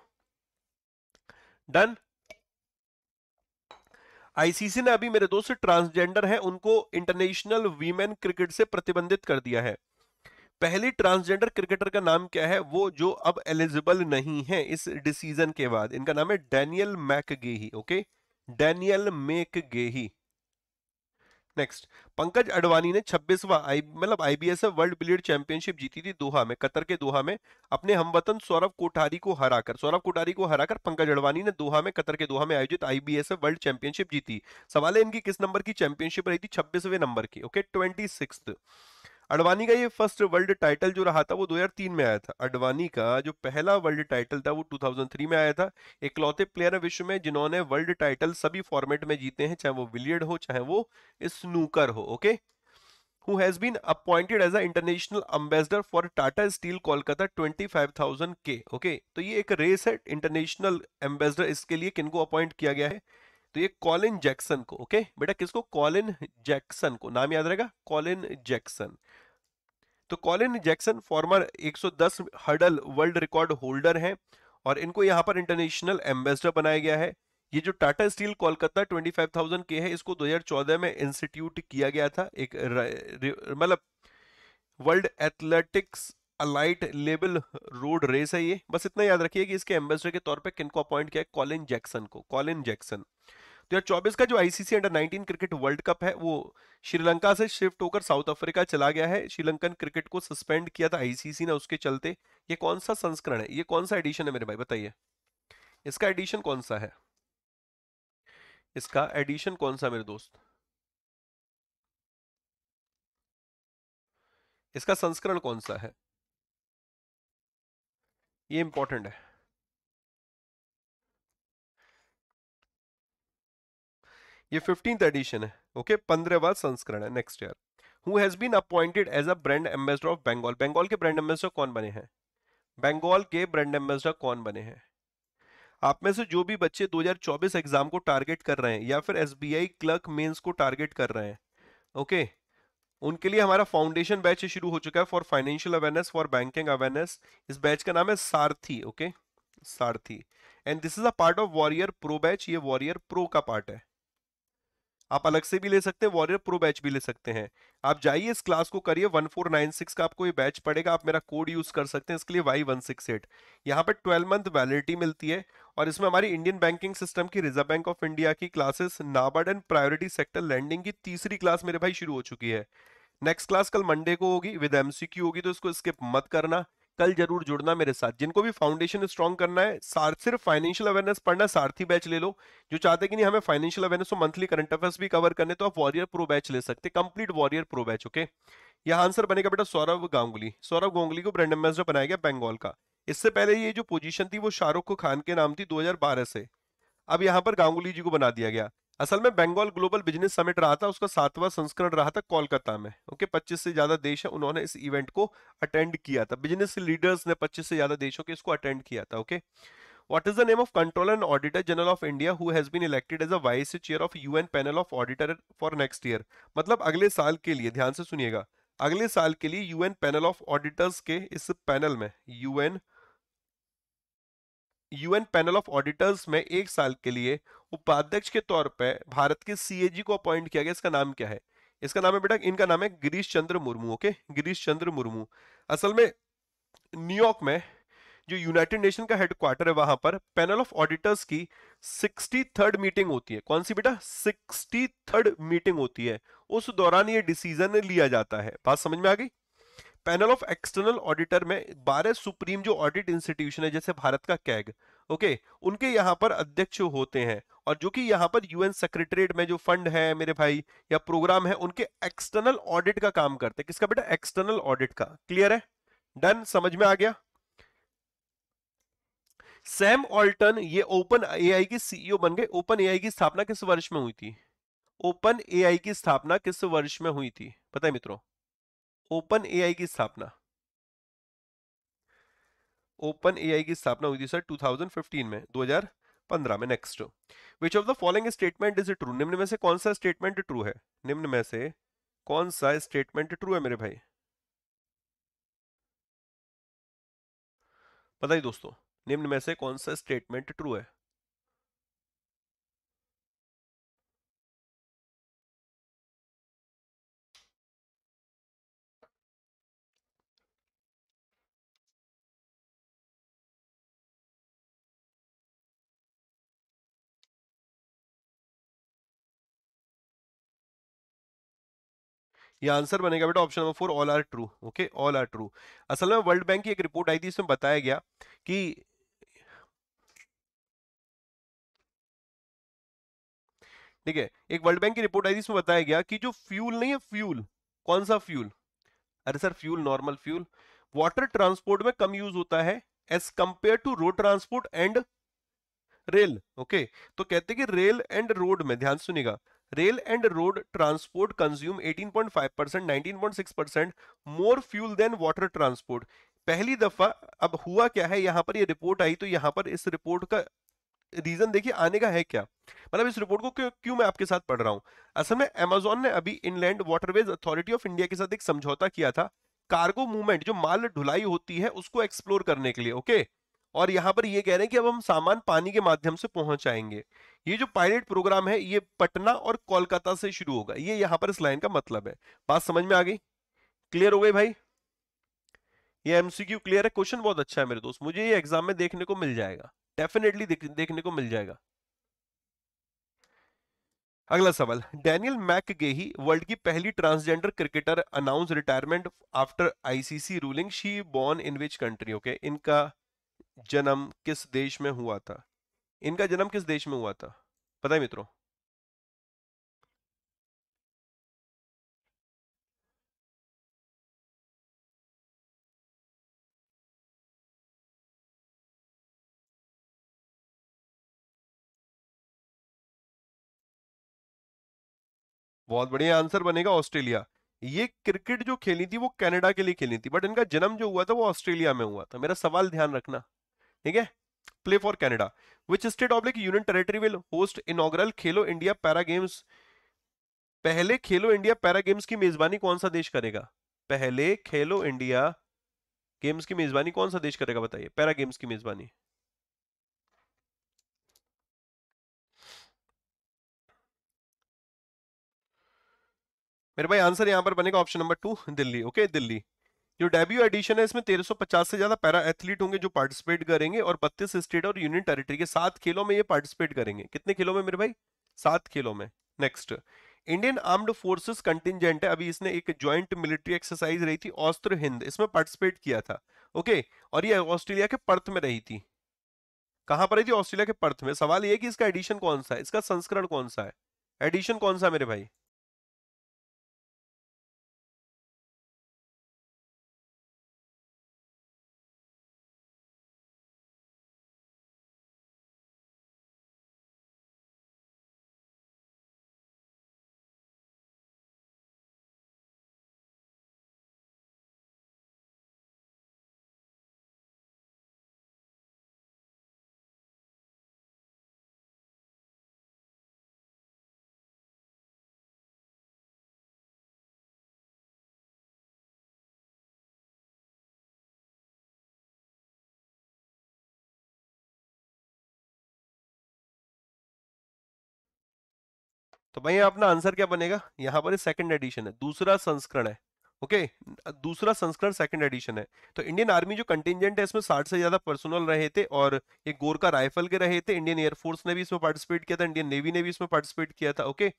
डन आईसीसी ने अभी मेरे दोस्त ट्रांसजेंडर हैं उनको इंटरनेशनल वीमेन क्रिकेट से प्रतिबंधित कर दिया है पहली ट्रांसजेंडर क्रिकेटर का नाम क्या है वो जो अब एलिजिबल नहीं है इस डिसीजन के बाद इनका नाम है Daniel McGehee okay Daniel McGehee next Pankaj Advani ने छब्बीसवा आई मतलब आईबीएसएफ वर्ल्ड बिलियर्ड चैंपियनशिप जीती थी दोहा में कतर के दोहा में अपने हमवतन सौरभ कोठारी को हराकर सौरभ कोठारी को हराकर पंकज अडवाणी ने दोहा में कतर के दोहा में आयोजित आईबीएसएफ वर्ल्ड चैंपियनशिप जीती सवाल है इनकी किस नंबर की चैंपियनशिप रही थी छब्बीसवें नंबर की ओके ट्वेंटी अडवाणी का ये फर्स्ट वर्ल्ड टाइटल जो रहा था वो 2003 में आया था अडवाणी का जो पहला वर्ल्ड टाइटल था वो 2003 में आया था इकलौते प्लेयर है विश्व में जिन्होंने वर्ल्ड टाइटल सभी फॉर्मेट में जीते हैं चाहे वो विलियड हो चाहे वो स्नूकर हो okay who has been appointed as an international ambassador for Tata Steel Kolkata 25,000 K. Okay okay? तो ये एक रेस है इंटरनेशनल एम्बेसडर इसके लिए किनको अपॉइंट किया गया है तो ये कॉलिन जैक्सन को ओके बेटा किसको कॉलिन जैक्सन को नाम याद रहेगा कॉलिन जैक्सन तो Colin Jackson former 110 hurdle world record holder हैं और इनको यहां पर इंटरनेशनल एम्बेसडर बनाया गया है ये जो टाटा स्टील कोलकाता 25,000 के है इसको 2014 में इंस्टीट्यूट किया गया था एक मतलब world athletics elite label road race है ये बस इतना याद रखिए कि इसके एम्बेसडर के तौर पे किनको अपॉइंट किया है कॉलिन जैक्सन को कॉलिन जैक्सन चौबीस का जो ICC under 19 cricket World cup है वो श्रीलंका से शिफ्ट होकर साउथ अफ्रीका चला गया है श्रीलंकन क्रिकेट को सस्पेंड किया था आईसीसी ने उसके चलते ये कौन सा संस्करण है ये कौन सा एडिशन है मेरे भाई बताइए इसका एडिशन कौन सा है इसका एडिशन कौन सा मेरे दोस्त इसका संस्करण कौन सा है ये इंपॉर्टेंट है ये फिफ्टींथ एडिशन है ओके पंद्रहवा संस्करण है next year who has been appointed as a brand ambassador of Bengal Bengal के ब्रांड एम्बेसडर कौन बने हैं बंगाल के ब्रांड एम्बेसडर कौन बने हैं आप में से जो भी बच्चे 2024 एग्जाम को टारगेट कर रहे हैं या फिर एस क्लर्क मेंस को टारगेट कर रहे हैं ओके उनके लिए हमारा फाउंडेशन बैच शुरू हो चुका है for financial awareness for banking awareness इस बैच का नाम है Sarathi okay okay? Sarathi and this is a part of warrior pro batch ये वॉरियर प्रो का पार्ट है आप अलग से भी ले सकते हैं वॉरियर प्रो बैच भी ले सकते हैं आप जाइए इस क्लास को करिए 1496 का आपको ये बैच पड़ेगा आप मेरा कोड यूज कर सकते हैं इसके लिए वाई वन सिक्स एट यहाँ पर ट्वेल्व मंथ वैलिडिटी मिलती है और इसमें हमारी इंडियन बैंकिंग सिस्टम की रिजर्व बैंक ऑफ इंडिया की classes NABARD and priority sector lending की तीसरी क्लास मेरे भाई शुरू हो चुकी है नेक्स्ट क्लास कल मंडे को होगी विद एमसीक्यू होगी तो इसको स्किप मत करना कल जरूर जुड़ना मेरे साथ जिनको भी फाउंडेशन स्ट्रॉन्ग करना है सिर्फ फाइनेंशियल अवेयरनेस पढ़ना सारथी बैच ले लो जो चाहते कि नहीं हमें फाइनेंशियल अवेयरनेस और मंथली करंट अफेयर्स भी कवर करने तो आप वॉरियर प्रो बैच ले सकते complete warrior pro batch okay यह आंसर बनेगा बेटा सौरभ गांगुली सौरभ गांगुली को ब्रांड एम्बेसडर बनाया गया बंगाल का इससे पहले ये जो पोजीशन थी वो शाहरुख खान के नाम थी दो से अब यहाँ पर गांगुली जी को बना दिया गया असल में बंगाल ग्लोबल बिजनेस समिट रहा था उसका सातवां संस्करण रहा था कोलकाता में ओके 25 से ज्यादा देश है उन्होंने इस इवेंट को अटेंड किया था बिजनेस लीडर्स ने 25 से ज्यादा देशों के इसको अटेंड किया था okay what is the name of controller and auditor general of India who has been elected as a vice chair of U panel of auditor for next year मतलब अगले साल के लिए ध्यान से सुनिएगा अगले साल के लिए यूएन पैनल ऑफ ऑडिटर्स के इस पैनल में UN UN panel of auditors में एक साल के लिए उपाध्यक्ष के तौर पर भारत के सीएजी को अपॉइंट किया गया इसका नाम क्या है इसका नाम है बेटा इनका नाम है गिरीश चंद्र मुर्मू ओके गिरीश चंद्र मुर्मू असल में न्यूयॉर्क में जो यूनाइटेड नेशन का हेडक्वार्टर है वहां पर पैनल ऑफ ऑडिटर्स की सिक्सटी थर्ड मीटिंग होती है कौन सी बेटा सिक्सटी थर्ड मीटिंग होती है उस दौरान ये डिसीजन लिया जाता है बात समझ में आ गई पैनल ऑफ एक्सटर्नल ऑडिटर में बारह सुप्रीम जो ऑडिट इंस्टीट्यूशन है जैसे भारत का कैग ओके उनके यहाँ पर अध्यक्ष होते हैं और जो कि यहाँ पर यूएन सेक्रेटरीट में जो फंड है मेरे भाई या प्रोग्राम है उनके एक्सटर्नल ऑडिट का काम करते हैं किसका बेटा एक्सटर्नल ऑडिट का क्लियर है डन समझ में आ गया सैम ऑल्टन ये ओपन एआई की सीईओ बन गए ओपन एआई की स्थापना किस वर्ष में हुई थी ओपन एआई की स्थापना किस वर्ष में हुई थी पता है मित्रों ओपन एआई की स्थापना ओपन एआई की स्थापना हुई थी सर 2015 में पंद्रह में next which of the following statement is true निम्न में से कौन सा स्टेटमेंट ट्रू है निम्न में से कौन सा स्टेटमेंट ट्रू है मेरे भाई पता ही दोस्तों निम्न में से कौन सा स्टेटमेंट ट्रू है ये आंसर बनेगा बेटा option number four all are true okay all are true असल में वर्ल्ड बैंक की एक रिपोर्ट आई थी इसमें बताया गया कि ठीक है एक वर्ल्ड बैंक की रिपोर्ट आई थी इसमें बताया गया कि जो फ्यूल नहीं है फ्यूल कौन सा फ्यूल अरे sir fuel normal fuel water transport में कम यूज होता है as compare to road transport and rail okay तो कहते हैं कि रेल एंड रोड में ध्यान सुनिएगा rail and road transport consume 18.5 percent nineteen percent more fuel than water transport पहली दफा अब हुआ क्या है यहां पर ये यह रिपोर्ट आई तो यहाँ पर इस रिपोर्ट का रीजन देखिए आने का है क्या मतलब इस रिपोर्ट को क्यों क्यों मैं आपके साथ पढ़ रहा हूँ असल में अमेजोन ने अभी inland waterways authority of India के साथ एक समझौता किया था कार्गो मूवमेंट जो माल ढुलाई होती है उसको एक्सप्लोर करने के लिए ओके okay? और यहाँ पर ये कह रहे हैं कि अब हम सामान पानी के माध्यम से पहुंचाएंगे ये जो पायलट प्रोग्राम है ये पटना और कोलकाता से शुरू होगा ये यहाँ पर इस लाइन का मतलब है बात समझ में आ गई क्लियर हो गई भाई ये एमसीक्यू क्लियर है क्वेश्चन बहुत अच्छा है मेरे दोस्त मुझे ये एग्जाम में देखने को मिल जाएगा डेफिनेटली देख, देखने को मिल जाएगा अगला सवाल डेनियल मैक गेही वर्ल्ड की पहली transgender cricketer announce retirement after ICC ruling she born in which country okay इनका जन्म किस देश में हुआ था इनका जन्म किस देश में हुआ था पता है मित्रों बहुत बढ़िया आंसर बनेगा ऑस्ट्रेलिया ये क्रिकेट जो खेली थी वो कनाडा के लिए खेली थी बट इनका जन्म जो हुआ था वो ऑस्ट्रेलिया में हुआ था मेरा सवाल ध्यान रखना ठीक है play for Canada which state oblique union territory will host inaugural Khelo India para games पहले खेलो इंडिया पैरा गेम्स की मेजबानी कौन सा देश करेगा पहले खेलो इंडिया गेम्स की मेजबानी कौन सा देश करेगा बताइए पैरा गेम्स की मेजबानी मेरे भाई आंसर यहां पर बनेगा option number two Delhi okay Delhi जो डेब्यू एडिशन है इसमें 1350 से ज्यादा पैरा एथलीट होंगे जो पार्टिसिपेट करेंगे और 32 स्टेट और यूनियन टेरिटरी के सात खेलों में ये पार्टिसिपेट करेंगे कितने खेलों में मेरे भाई सात खेलों में next Indian armed forces contingent है अभी इसने एक ज्वाइंट मिलिट्री एक्सरसाइज रही थी ऑस्त्र हिंद इसमें पार्टिसिपेट किया था ओके और ये ऑस्ट्रेलिया के पर्थ में रही थी कहां पर रही थी ऑस्ट्रेलिया के पर्थ में सवाल ये कि इसका एडिशन कौन सा है इसका संस्करण कौन सा है एडिशन कौन सा मेरे भाई तो भाई अपना आंसर क्या बनेगा यहाँ पर सेकंड एडिशन है दूसरा संस्करण है ओके दूसरा संस्करण सेकंड एडिशन है तो इंडियन आर्मी जो कंटिजेंट है इसमें साठ से ज्यादा पर्सनल रहे थे और ये गोरखा राइफल के रहे थे इंडियन एयरफोर्स ने भी इसमें पार्टिसिपेट किया था इंडियन नेवी ने भी इसमें पार्टिसिपेट किया था ओके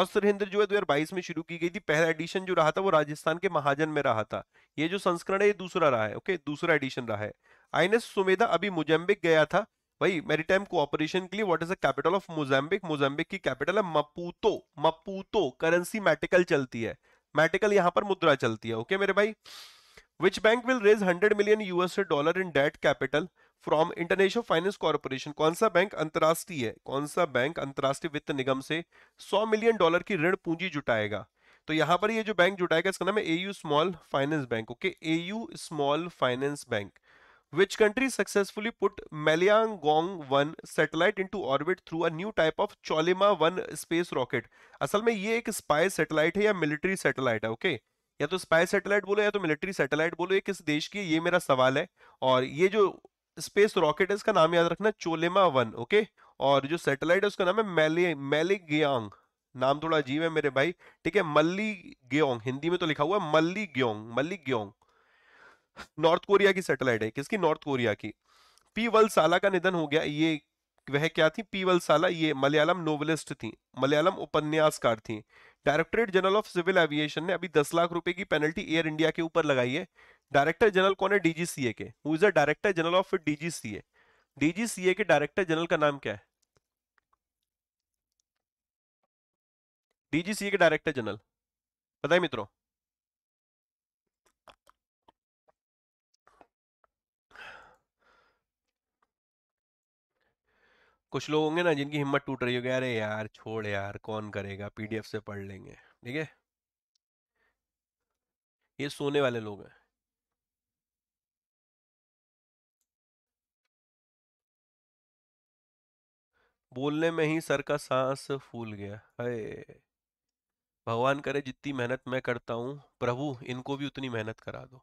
औस्त्र हिंद्र जो है दो में शुरू की गई थी पहला एडिशन जो रहा था वो राजस्थान के महाजन में रहा था ये जो संस्करण है ये दूसरा रहा है ओके दूसरा एडिशन रहा है आईएनएस सुमेधा अभी मुजम्बिक गया था भाई मेरी कोऑपरेशन के लिए what is the capital of Mozambique Mozambique की कैपिटल है मपूतो मपूतो करेंसी मैटिकल चलती है मैटिकल यहां पर मुद्रा चलती है ओके मेरे भाई which bank will raise hundred million USA dollar in debt capital from international finance corporation कौन सा बैंक अंतर्राष्ट्रीय है कौन सा बैंक अंतर्राष्ट्रीय वित्त निगम से 100 मिलियन डॉलर की ऋण पूंजी जुटाएगा तो यहां पर ये जो बैंक जुटाएगा इसका नाम है AU small finance bank okay AU small finance bank which country successfully put Meliangong 1 satellite into orbit through a new type of Cholima 1 space rocket असल में ये एक स्पाई सेटेलाइट है या मिलिट्री सैटेलाइट है ओके okay? या तो spy satellite बोलो या तो मिलिट्री सेटेलाइट बोलो ये किस देश की है ये मेरा सवाल है और ये जो स्पेस रॉकेट है इसका नाम याद रखना चोलेमा वन ओके और जो सेटेलाइट है उसका नाम है मैले मैलेगियांग नाम थोड़ा अजीब है मेरे भाई ठीक है मल्ली ग्योंग हिंदी में तो लिखा हुआ है Malligyong Malligyong North Korea की सैटेलाइट है किसकी नॉर्थ कोरिया की पी साला का निधन हो गया ये वह क्या थी पी साला ये मलयालम नोवेलिस्ट थी मलयालम उपन्यासकार थी directorate general of civil aviation ने अभी दस लाख रुपए की पेनल्टी एयर इंडिया के ऊपर लगाई है डायरेक्टर जनरल कौन है डीजीसीए के who is a director general of DGCA DGCA के डायरेक्टर जनरल का नाम क्या है डीजीसीए के डायरेक्टर जनरल बताए मित्रों कुछ लोग होंगे ना जिनकी हिम्मत टूट रही होगी अरे यार छोड़ यार कौन करेगा पीडीएफ से पढ़ लेंगे ठीक है ये सोने वाले लोग हैं बोलने में ही सर का सांस फूल गया अरे भगवान करे जितनी मेहनत मैं करता हूँ प्रभु इनको भी उतनी मेहनत करा दो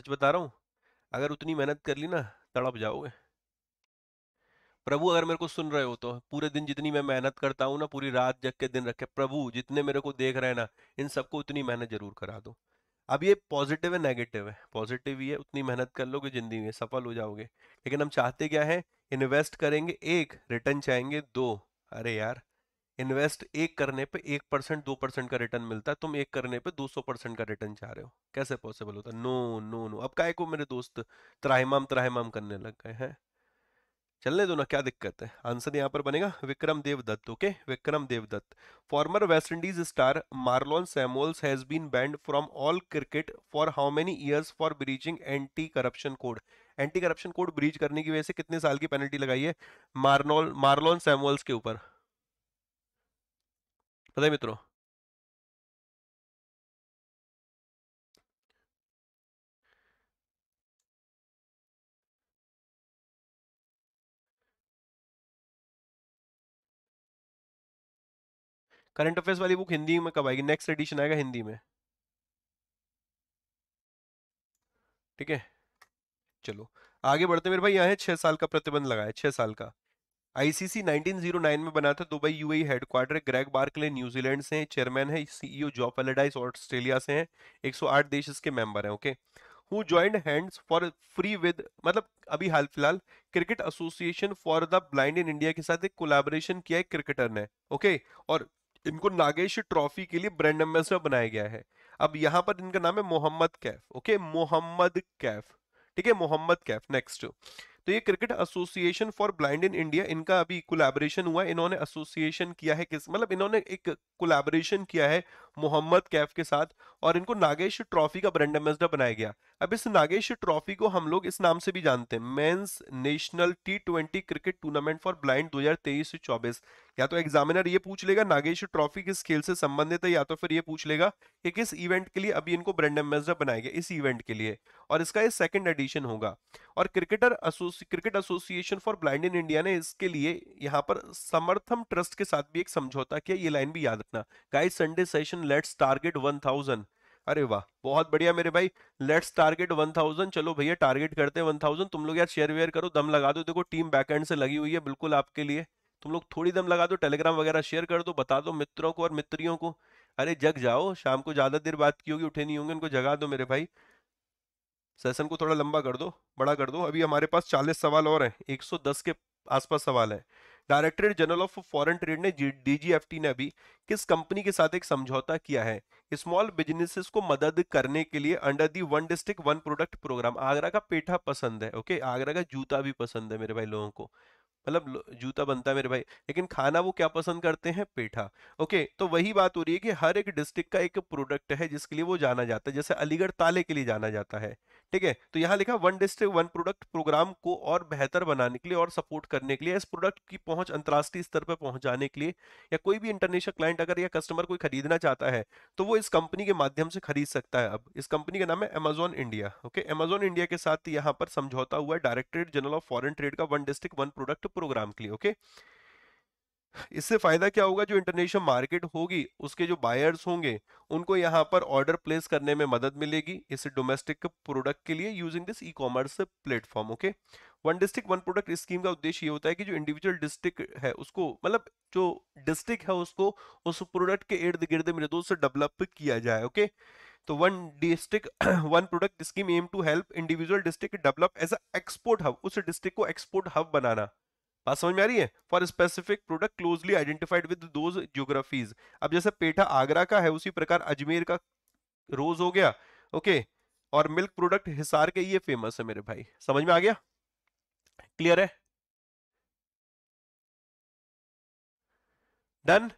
सच बता रहा हूँ अगर उतनी मेहनत कर ली ना तड़प जाओगे प्रभु अगर मेरे को सुन रहे हो तो पूरे दिन जितनी मैं मेहनत करता हूँ ना पूरी रात जग के दिन रखे प्रभु जितने मेरे को देख रहे हैं ना इन सबको उतनी मेहनत जरूर करा दो अब ये पॉजिटिव है नेगेटिव है पॉजिटिव ही है उतनी मेहनत कर लोगे जिंदगी में सफल हो जाओगे लेकिन हम चाहते क्या है इन्वेस्ट करेंगे एक रिटर्न चाहेंगे दो अरे यार इन्वेस्ट एक करने पे एक परसेंट दो परसेंट का रिटर्न मिलता है तुम एक करने पे दो सौ परसेंट का रिटर्न चाह रहे हो कैसे पॉसिबल होता है नो नो नो अब काय को मेरे दोस्त त्राहिमाम त्राहिमाम करने लग गए हैं चलने दो ना क्या दिक्कत है आंसर यहाँ पर बनेगा Vikram Dev Dutt okay Vikram Dev Dutt former West Indies star Marlon Samuels has been banned from all cricket for how many years for breaching anti corruption code anti corruption code breach करने की वजह से कितने साल की पेनल्टी लगाई है मार्नोल मार्लोन सैमोल्स के ऊपर पता है मित्रों करंट अफेयर्स वाली बुक हिंदी में कब आएगी नेक्स्ट एडिशन आएगा हिंदी में ठीक है चलो आगे बढ़ते मेरे भाई यहाँ है छह साल का प्रतिबंध लगाया छह साल का आईसीसी 1909 में बना था Dubai UAE headquarter Greg Barclay New Zealand से चेयरमैन है सीईओ जॉब वेलेडाइस ऑस्ट्रेलिया से हैं 108 e देश इसके मेंबर हैं okay who joint hands for free with मतलब अभी हाल फिलहाल cricket association for the blind in India के साथ एक कोलाबोरेशन किया है क्रिकेटर ने ओके और इनको नागेश ट्रॉफी के लिए ब्रांड एम्बेसडर बनाया गया है अब यहां पर इनका नाम है मोहम्मद कैफ ओके मोहम्मद कैफ ठीक है मोहम्मद कैफ नेक्स्ट तो ये cricket association for blind in India इनका अभी कोलैबोरेशन हुआ इन्होंने एसोसिएशन किया है किस मतलब इन्होंने एक कोलैबोरेशन किया है मोहम्मद कैफ के साथ और इनको नागेश ट्रॉफी का ब्रांड एम्बेसडर बनाया गया अब इस नागेश ट्रॉफी को हम लोग इस नाम से भी जानते हैं men's national T twenty cricket tournament for blind 2023 से 24 या तो एग्जामिनर ये पूछ लेगा नागेश ट्रॉफी किस खेल से संबंधित है या तो फिर ये पूछ लेगा कि किस इवेंट के लिए अभी इनको ब्रांड एम्बेसडर बनाया गया इस इवेंट के लिए और इसका ये सेकंड एडिशन होगा और cricketer cricket association for blind in India ने इसके लिए यहाँ पर समर्थम ट्रस्ट के साथ भी एक समझौता किया ये लाइन भी याद रखना guide Sunday session let's target one thousand अरे वाह बहुत बढ़िया मेरे भाई लेट्स टारगेट 1000 चलो भैया टारगेट करते हैं 1000 तुम लोग यार शेयर वेयर करो दम लगा दो देखो टीम बैकएंड से लगी हुई है बिल्कुल आपके लिए तुम लोग थोड़ी दम लगा दो टेलीग्राम वगैरह शेयर कर दो बता दो मित्रों को और मित्रियों को अरे जग जाओ शाम को ज़्यादा देर बात की होगी उठे नहीं होंगे उनको जगा दो मेरे भाई सेशन को थोड़ा लंबा कर दो बड़ा कर दो अभी हमारे पास चालीस सवाल और हैं दस के आसपास सवाल है directorate general of foreign trade ने डीजीएफटी ने अभी किस कंपनी के साथ एक समझौता किया है स्मॉल बिजनेसेस को मदद करने के लिए under the one district one product programme Agra का पेठा पसंद है ओके आगरा का जूता भी पसंद है मेरे भाई लोगों को मतलब जूता बनता है मेरे भाई लेकिन खाना वो क्या पसंद करते हैं पेठा ओके तो वही बात हो रही है कि हर एक डिस्ट्रिक्ट का एक प्रोडक्ट है जिसके लिए वो जाना जाता है जैसे अलीगढ़ ताले के लिए जाना जाता है ठीक है तो यहाँ लिखा one district one product programme को और बेहतर बनाने के लिए और सपोर्ट करने के लिए इस प्रोडक्ट की पहुंच अंतर्राष्ट्रीय स्तर पर पहुंचाने के लिए या कोई भी इंटरनेशनल क्लाइंट अगर या कस्टमर कोई खरीदना चाहता है तो वो इस कंपनी के माध्यम से खरीद सकता है अब इस कंपनी का नाम है Amazon India okay Amazon India के साथ यहाँ पर समझौता हुआ है directorate general of foreign trade का one district one product programme के लिए ओके okay? इससे फायदा क्या होगा जो इंटरनेशनल मार्केट होगी उसके जो बायर्स होंगे उनको यहाँ पर ऑर्डर प्लेस करने में मदद मिलेगी इस डोमेस्टिक प्रोडक्ट के लिए using this e commerce platform okay one district one product scheme का उद्देश्य ये होता है कि जो इंडिविजुअल डिस्ट्रिक्ट है उसको मतलब जो डिस्ट्रिक्ट है उसको उस प्रोडक्ट के इर्द गिर्द मेरे दोस्त डेवलप किया जाए ओके तो one district one product scheme aim to help individual district develop as a export hub उस डिस्ट्रिक्ट को एक्सपोर्ट हब बनाना बात समझ में आ रही है for specific product closely identified with the geographies अब जैसे पेठा आगरा का है उसी प्रकार अजमेर का रोज हो गया ओके okay. और मिल्क प्रोडक्ट हिसार के ये फेमस है मेरे भाई समझ में आ गया क्लियर है डन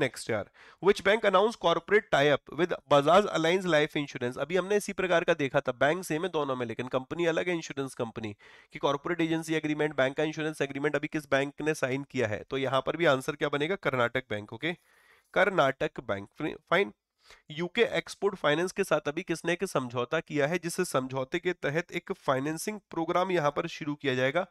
नेक्स्ट यार which bank announce corporate type with Bajaj Allianz life insurance अभी हमने इसी प्रकार का देखा था बैंक सेम है दोनों में लेकिन कंपनी अलग है इंश्योरेंस कंपनी की कॉर्पोरेट एजेंसी एग्रीमेंट बैंक का इंश्योरेंस एग्रीमेंट अभी किस बैंक ने साइन किया है तो यहां पर भी आंसर क्या बनेगा Karnataka bank okay Karnataka bank fine UK export finance के साथ अभी किसने एक समझौता किया है जिस समझौते के तहत एक फाइनेंसिंग प्रोग्राम यहां पर शुरू किया जाएगा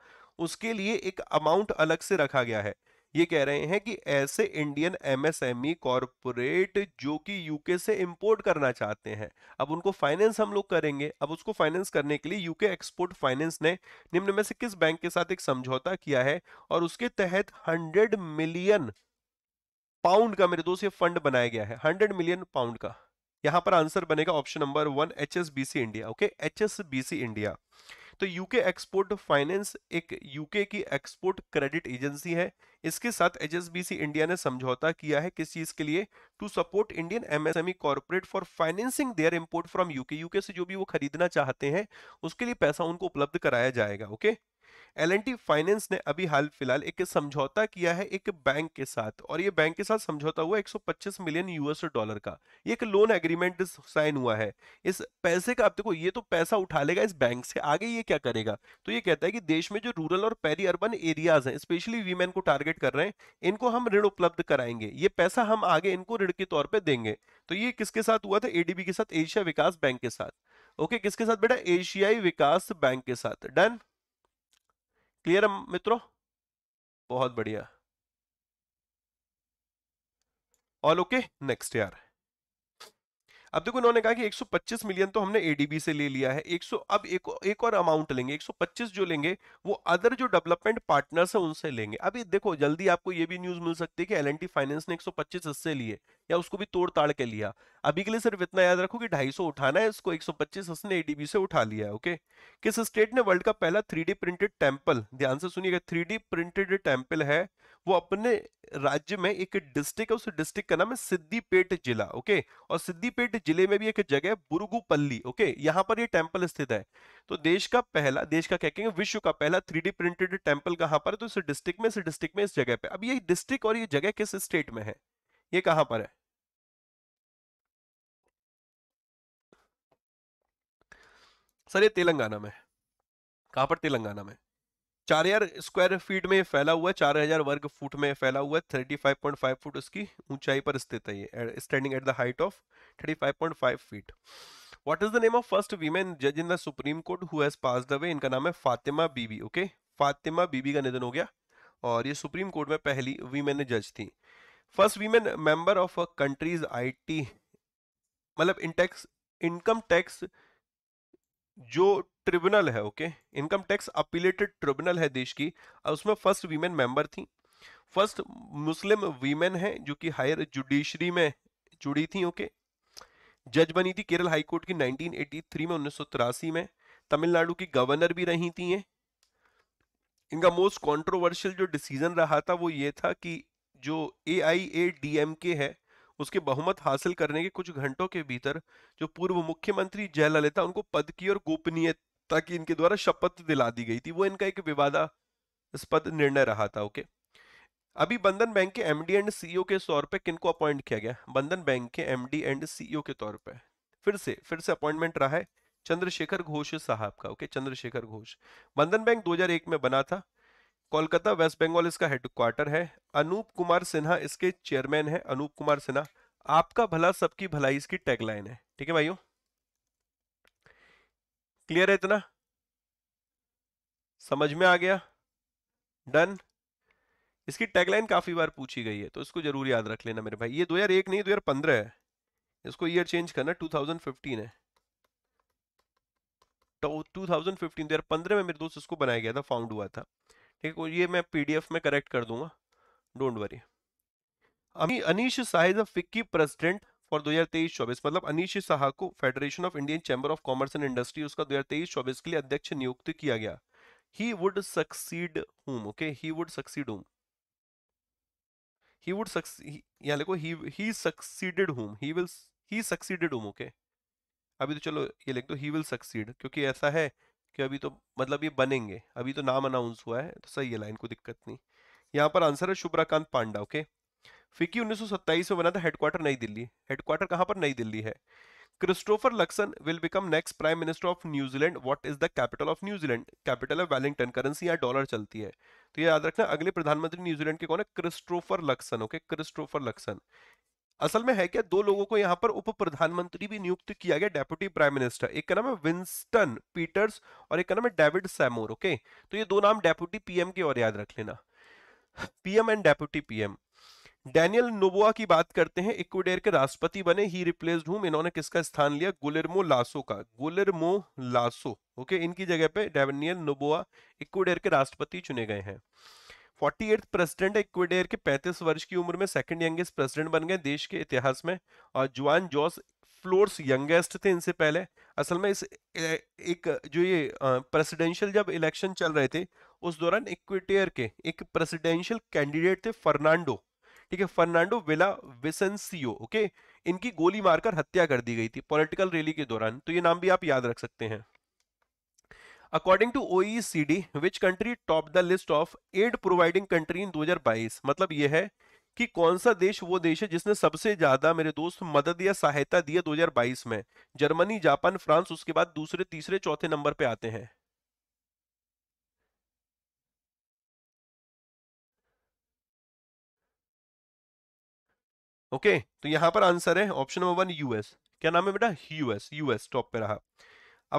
उसके लिए एक अमाउंट अलग से रखा गया है ये कह रहे हैं कि ऐसे इंडियन एमएसएमई e कॉरपोरेट जो कि यूके से इंपोर्ट करना चाहते हैं अब उनको फाइनेंस हम लोग करेंगे अब उसको फाइनेंस करने के लिए यूके एक्सपोर्ट फाइनेंस ने निम्न में से किस बैंक के साथ एक समझौता किया है और उसके तहत हंड्रेड मिलियन पाउंड का मेरे दोस्त ये फंड बनाया गया है हंड्रेड मिलियन पाउंड का यहां पर आंसर बनेगा option number one H India okay H India तो यूके एक्सपोर्ट फाइनेंस एक यूके की एक्सपोर्ट क्रेडिट एजेंसी है इसके साथ एचएसबीसी इंडिया ने समझौता किया है किस चीज के लिए to support Indian MSME corporate for financing their import from UK UK से जो भी वो खरीदना चाहते हैं उसके लिए पैसा उनको उपलब्ध कराया जाएगा ओके okay? एल फाइनेंस ने अभी हाल फिलहाल एक समझौता किया है एक बैंक के साथ और ये बैंक के साथ समझौता हुआ 125 मिलियन यूएस डॉलर का ये एक लोन एग्रीमेंट साइन हुआ है इस पैसे का आप देखो ये तो पैसा उठा लेगा इस बैंक से आगे ये क्या करेगा तो ये कहता है कि देश में जो रूरल और पेरी अर्बन एरियाज हैं स्पेशली वीमेन को टारगेट कर रहे हैं इनको हम ऋण उपलब्ध कराएंगे ये पैसा हम आगे इनको ऋण के तौर पर देंगे तो ये किसके साथ हुआ था एडीबी के साथ एशिया विकास बैंक के साथ ओके किसके साथ बेटा एशियाई विकास बैंक के साथ डन क्लियर है मित्रों बहुत बढ़िया ऑल ओके नेक्स्ट यार अब देखो उन्होंने कहा कि 125 मिलियन तो हमने एडीबी से ले लिया है 100 अब एक एक और अमाउंट लेंगे 125 जो लेंगे वो अदर जो डेवलपमेंट पार्टनर्स हैं उनसे लेंगे अभी देखो जल्दी आपको ये भी न्यूज मिल सकती है कि एल फाइनेंस ने 125 हिस्से लिए या उसको भी तोड़ ताड़ के लिया अभी के लिए सिर्फ इतना याद रखो कि ढाई उठाना है इसको एक सौ ने एडीबी से उठा लिया है ओके किस स्टेट ने वर्ल्ड का पहला थ्री प्रिंटेड टेम्पल ध्यान से सुनिएगा थ्री प्रिंटेड टेम्पल है वो अपने राज्य में एक डिस्ट्रिक्ट है उस डिस्ट्रिक्ट का नाम है सिद्धिपेट जिला ओके और सिद्धिपेट जिले में भी एक जगह है बुरुगुपल्ली ओके यहाँ पर ये टेम्पल स्थित है तो देश का पहला देश का क्या कहेंगे विश्व का पहला थ्री प्रिंटेड टेम्पल कहाँ पर है तो इस डिस्ट्रिक्ट में इस डिस्ट्रिक्ट में इस जगह पे अब ये डिस्ट्रिक्ट और ये जगह किस स्टेट में है ये कहाँ पर है सर ये तेलंगाना में कहां पर तेलंगाना में चार हजार स्क्वायर फीट में फैला हुआ है चार हजार वर्ग फुट में फैला हुआ है thirty five point five foot उसकी ऊंचाई पर स्थित है ये standing at the height of thirty five point five feet what is the name of first women जज in the supreme court who has pass away इनका नाम है फातिमा बीबी ओके फातिमा बीबी का निधन हो गया और ये सुप्रीम कोर्ट में पहली वीमेन जज थी first women member of countries I T मतलब इनटैक्स इनकम टैक्स जो ट्रिब्यूनल है okay income tax appellated tribunal है देश की और उसमें फर्स्ट वीमेन मेंबर थी फर्स्ट मुस्लिम वीमेन है जो कि हायर जुडिशरी में जुड़ी थी ओके जज बनी थी केरल हाई कोर्ट की 1983 में उन्नीस में तमिलनाडु की गवर्नर भी रही थी ये इनका मोस्ट कंट्रोवर्शियल जो डिसीजन रहा था वो ये था कि जो ए आई है उसके बहुमत हासिल करने के कुछ घंटों के भीतर जो पूर्व मुख्यमंत्री जयललिता उनको पद की और गोपनीयता ताकि इनके द्वारा शपथ दिला दी गई थी वो इनका एक विवादास्पद निर्णय रहा था ओके अभी बंधन बैंक के एमडी एंड सीईओ के तौर पे किनको अपॉइंट किया गया बंधन बैंक के एमडी एंड सीईओ के तौर पे फिर से फिर से अपॉइंटमेंट रहा है चंद्रशेखर घोष साहब का ओके चंद्रशेखर घोष बंधन बैंक 2001 में बना था कोलकाता वेस्ट बंगाल इसका हेडक्वार्टर है अनूप कुमार सिन्हा इसके चेयरमैन है अनूप कुमार सिन्हा आपका भला सबकी भलाई इसकी टैगलाइन है ठीक है भाईयों क्लियर है इतना समझ में आ गया डन इसकी टैगलाइन काफी बार पूछी गई है तो इसको जरूर याद रख लेना मेरे भाई ये 2001 नहीं 2015 है इसको ईयर चेंज करना 2015 है तो 2015 2015 में मेरे दोस्त इसको बनाया गया था फाउंड हुआ था ठीक है ये मैं पीडीएफ में करेक्ट कर दूंगा डोंट वरी अमी अनिश साहिद फिक्की प्रेसिडेंट फॉर दो हजार तेईस चौबीस मतलब अनिश शाह को federation of Indian chamber of commerce and industry उसका दो हजार तेईस चौबीस के लिए अध्यक्ष नियुक्त किया गया he would succeed him okay he would succeed him he would यहाँ लिखो he succeeded him he will he succeeded him okay अभी तो चलो ये लिख दो ही विल सक्सीड क्योंकि ऐसा है कि अभी तो मतलब ये बनेंगे अभी तो नाम अनाउंस हुआ है तो सही है लाइन को दिक्कत नहीं यहाँ पर आंसर है Subhrakant Panda okay okay? FICCI उन्नीस में बना था हेडक्वार्टर नई दिल्ली हेडक्वार्टर कहां पर नई दिल्ली है Christopher Luxon will become next prime minister of New Zealand what is the capital of New Zealand capital है वेलिंगटन करेंसी या डॉलर चलती है तो ये याद रखना अगले प्रधानमंत्री न्यूजीलैंड के कौन है Christopher Luxon okay Christopher Luxon असल में है क्या दो लोगों को यहाँ पर उप प्रधानमंत्री भी नियुक्त किया गया डेप्यूटी प्राइम मिनिस्टर एक का नाम है विंस्टन पीटर्स और एक का नाम है डेविड सैमोर ओके तो ये दो नाम डेप्यूटी पीएम के और याद रख लेना PM and deputy PM Daniel Noboa की बात करते हैं इक्वेडेयर के राष्ट्रपति बने ही रिप्लेस्ड हूम इन्होंने किसका स्थान लिया गुलेरमो लासो का गुलेरमो लासो ओके इनकी जगह पे डेवनियल नोबोआ इक्वेडेयर के राष्ट्रपति चुने गए हैं फोर्टी एट प्रेसिडेंट इक्वेडेयर के पैंतीस वर्ष की उम्र में सेकंड यंगेस्ट प्रेसिडेंट बन गए देश के इतिहास में और जुआन जॉस फ्लोर्स यंगेस्ट थे इनसे पहले असल में इस एक जो ये प्रेसिडेंशियल जब इलेक्शन चल रहे थे उस दौरान इक्वेटेयर के एक प्रेसिडेंशियल कैंडिडेट थे फर्नांडो ठीक है फर्नांडो विला विसेंसियो ओके इनकी गोली मारकर हत्या कर दी गई थी पॉलिटिकल रैली के दौरान तो ये नाम भी आप याद रख सकते हैं according to O which country top the list of aid providing country in 2022 मतलब यह है कि कौन सा देश वो देश है जिसने सबसे ज्यादा मेरे दोस्त मदद या सहायता दी है 2022 में जर्मनी जापान फ्रांस उसके बाद दूसरे तीसरे चौथे नंबर पे आते हैं ओके तो यहां पर आंसर है ऑप्शन नंबर वन यूएस क्या नाम है बेटा यूएस यूएस टॉप पे रहा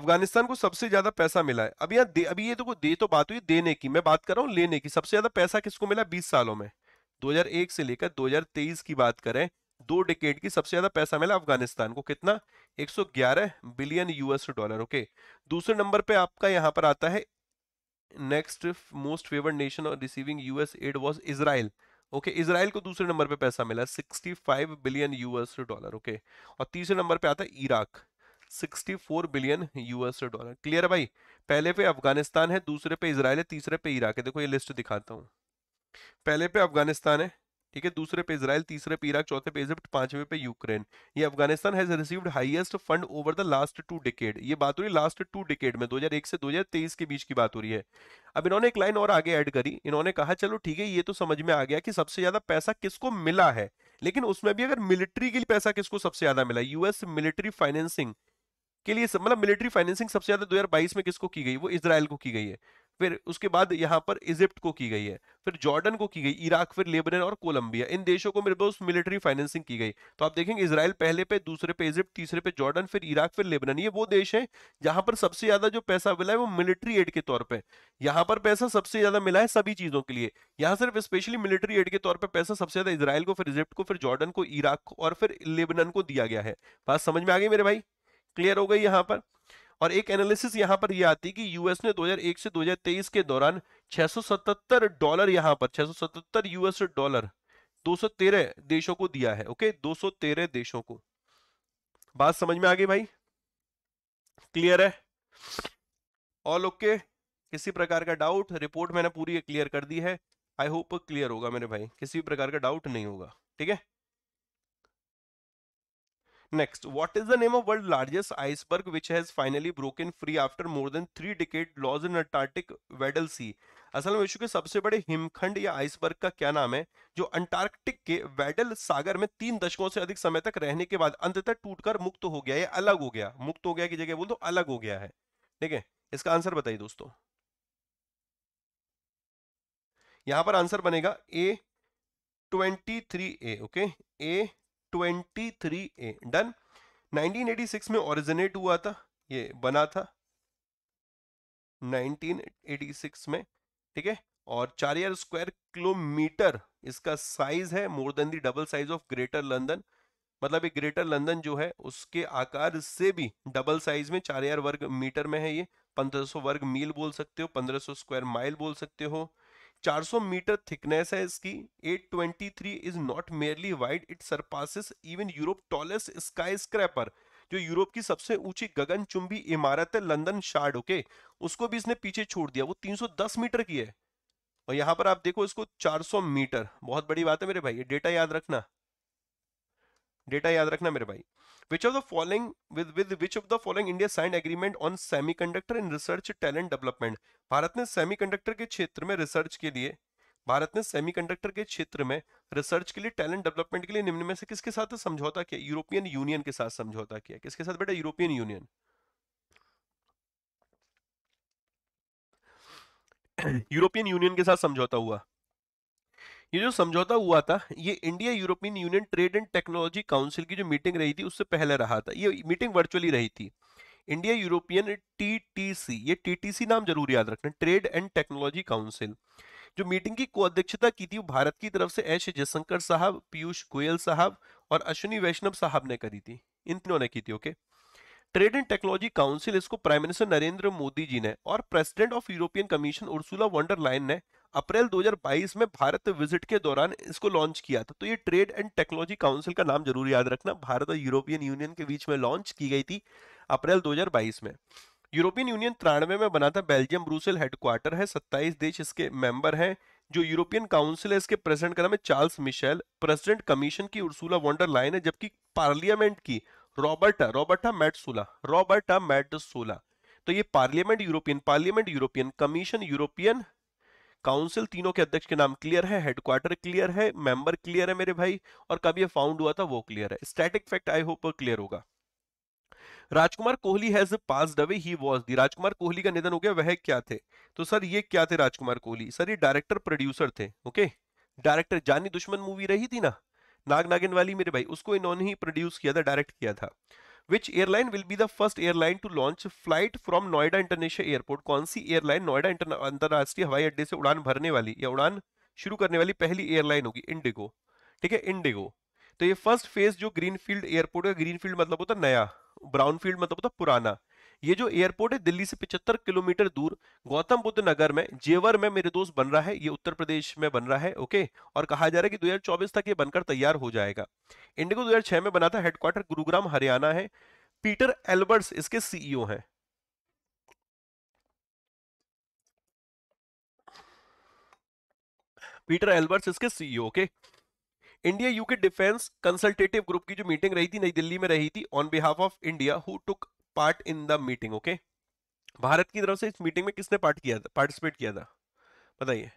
अफगानिस्तान को सबसे ज्यादा पैसा मिला है अब यहाँ अभी ये तो दे तो बात हुई देने की मैं बात कर रहा हूँ लेने की सबसे ज्यादा पैसा किसको मिला बीस सालों में 2001 से लेकर 2023 की बात करें दो डिकेट की सबसे ज्यादा पैसा मिला अफगानिस्तान को कितना 111 बिलियन यूएस डॉलर ओके दूसरे नंबर पे आपका यहां पर आता है नेक्स्ट मोस्ट फेवर्ड नेशन और receiving US aid was Israel okay okay, Israel को दूसरे नंबर पे पैसा मिला 65 बिलियन यूएस डॉलर ओके और तीसरे नंबर पे आता है Iraq 64 billion US dollar clear है भाई पहले पे अफगानिस्तान है दूसरे पे इसराइल है तीसरे पे इराक है देखो ये लिस्ट दिखाता हूँ पहले पे अफगानिस्तान है ठीक है दूसरे पे इसराइल तीसरे पे इराक चौथे पे इजिप्ट पांचवे पे यूक्रेन ये Afghanistan has received highest fund over the last two decade ये बात हो रही है लास्ट टू डिकेड में 2001 से 2023 के बीच की बात हो रही है अब इन्होंने एक लाइन और आगे ऐड करी इन्होंने कहा चलो ठीक है ये तो समझ में आ गया कि सबसे ज्यादा पैसा किसको मिला है लेकिन उसमें भी अगर मिलिट्री के लिए पैसा किसको सबसे ज्यादा मिला यूएस मिलिट्री फाइनेंसिंग के लिए मतलब मिलिट्री फाइनेंसिंग सबसे ज्यादा 2022 में किसको की गई वो इसराइल को की गई है फिर उसके बाद यहाँ पर इजिप्ट को की गई है फिर जॉर्डन को की गई इराक फिर लेबनन और कोलंबिया इन देशों को मेरे दोस्त मिलिट्री फाइनेंसिंग की गई तो आप देखेंगे इसराइल पहले पे दूसरे पे इजिप्ट तीसरे पे जॉर्डन फिर इराक फिर लेबनन ये वो देश है जहां पर सबसे ज्यादा जो पैसा मिला है वो मिलिट्री एड के तौर पर यहाँ पर पैसा सबसे ज्यादा मिला है सभी चीजों के लिए यहां सिर्फ स्पेशली मिलिट्री एड के तौर पर पैसा सबसे ज्यादा इसराइल को फिर इजिप्ट को फिर जॉर्डन को इराक और फिर लेबनन को दिया गया है बात समझ में आ गई मेरे भाई क्लियर हो गई यहाँ पर और एक एनालिसिस यहां पर यह आती कि यूएस ने 2001 से 2023 के दौरान 677 डॉलर यहां पर 677 यूएस डॉलर 213 देशों को दिया है ओके 213 देशों को बात समझ में आ गई भाई क्लियर है ऑल ओके किसी प्रकार का डाउट रिपोर्ट मैंने पूरी क्लियर कर दी है आई होप क्लियर होगा मेरे भाई किसी भी प्रकार का डाउट नहीं होगा ठीक है Next, what is the name of world's largest iceberg which has finally broken free after more than three decade lodge in Antarctic Weddell Sea असल में विश्व के सबसे बड़े हिमखंड या आइसबर्ग का क्या नाम है जो अंटार्कटिक के वेडल सागर में तीन दशकों से अधिक समय तक रहने के बाद अंततः टूटकर मुक्त हो गया या अलग हो गया मुक्त हो गया की जगह बोल दो तो अलग हो गया है ठीक है इसका आंसर बताइए दोस्तों यहां पर आंसर बनेगा A twenty three A okay A twenty three A done 1986 में ओरिजिनेट हुआ था ये बना था 1986 में ठीक है और चार हजार स्क्वायर किलोमीटर इसका साइज है more than the double size of greater London मतलब ये ग्रेटर लंदन जो है उसके आकार से भी डबल साइज में चार हजार वर्ग मीटर में है ये 1500 वर्ग मील बोल सकते हो 1500 स्क्वायर माइल बोल सकते हो 400 मीटर थिकनेस है इसकी 823 is not merely wide it surpasses even Europe tallest skyscraper जो यूरोप की सबसे ऊंची गगनचुंबी इमारत है लंदन शार्ड ओके उसको भी इसने पीछे छोड़ दिया वो 310 मीटर की है और यहाँ पर आप देखो इसको 400 मीटर बहुत बड़ी बात है मेरे भाई ये डेटा याद रखना डेटा याद रखना मेरे भाई of the following with with which of the following India india agreement on semi conductor in research talent development Bharat ने कंडक्टर के क्षेत्र में रिसर्च के लिए भारत ने सेमी कंडक्टर के क्षेत्र में रिसर्च के लिए टैलेंट डेवलपमेंट के लिए निम्न में से किसके साथ समझौता किया यूरोपियन यूनियन के साथ समझौता किया किसके साथ बेटा यूरोपियन यूनियन यूरोपियन यूनियन के साथ समझौता हुआ ये जो समझौता हुआ था ये India European Union trade and technology council की जो मीटिंग रही थी उससे पहले रहा था ये मीटिंग वर्चुअली रही थी इंडिया यूरोपियन टीटीसी ये टीटीसी नाम जरूर याद रखना ट्रेड एंड टेक्नोलॉजी काउंसिल जो मीटिंग की को अध्यक्षता की थी वो भारत की तरफ से एस जयशंकर साहब पीयूष गोयल साहब और अश्विनी वैष्णव साहब ने करी थी इन तीनों ने की थी okay trade and technology council इसको प्राइम मिनिस्टर नरेंद्र मोदी जी ने और president of European commission Ursula von der ने अप्रैल 2022 में भारत विजिट के दौरान इसको लॉन्च किया था तो ये ट्रेड एंड टेक्नोलॉजी काउंसिल का नाम जरूर याद रखना भारत और यूरोपियन यूनियन के बीच में लॉन्च की गई थी अप्रैल 2022 में यूरोपियन यूनियन तिरानवे में बना था बेल्जियम ब्रूसेल हेडक्वार्टर है सत्ताईस देश इसके मेंबर हैं जो यूरोपियन काउंसिल है इसके प्रेसिडेंट का नाम है चार्ल्स मिशेल प्रेसिडेंट कमीशन की उर्सूला वॉन्डर लाइन है जबकि पार्लियामेंट की रॉबर्टा रॉबर्टा मैटसोला रॉबर्टा मैटसोला तो ये parliament European parliament European commission European council तीनों के अध्यक्ष के नाम क्लियर है हेडक्वार्टर क्लियर है मेंबर क्लियर है मेरे भाई और कब ये फाउंड हुआ था वो क्लियर है static fact I hope clear होगा Rajkumar Kohli has pass away he was the Rajkumar Kohli का निधन हो गया वह क्या थे तो सर ये क्या थे राजकुमार कोहली सर ये डायरेक्टर प्रोड्यूसर थे okay director Jaani Dushman movie रही थी ना नाग नागिन वाली मेरे भाई उसको इन्होंने ही प्रोड्यूस किया था डायरेक्ट किया था which airline will be the first airline to launch flight from Noida international airport कौन सी एयरलाइन नोएडा अंतर्राष्ट्रीय हवाई अड्डे से उड़ान भरने वाली या उड़ान शुरू करने वाली पहली एयरलाइन होगी इंडिगो ठीक है इंडिगो तो ये फर्स्ट फेज जो ग्रीनफील्ड एयरपोर्ट है ग्रीनफील्ड मतलब होता है नया ब्राउनफील्ड मतलब होता पुराना ये जो एयरपोर्ट है दिल्ली से 75 किलोमीटर दूर गौतम बुद्ध नगर में जेवर में मेरे दोस्त बन रहा है ये उत्तर प्रदेश में बन रहा है ओके और कहा जा रहा है कि 2024 तक ये बनकर तैयार हो जाएगा इंडिगो 2006 में बना था हेडक्वार्टर गुरुग्राम हरियाणा है पीटर एल्बर्ट्स इसके सीईओ e हैं पीटर एल्बर्ट्स इसके सीईओ e के India UK defence consultative group की जो मीटिंग रही थी नई दिल्ली में रही थी on behalf of India who took part in the meeting okay Bharat की तरफ से इस मीटिंग में किसने पार्ट किया था पार्टिसिपेट किया था बताइए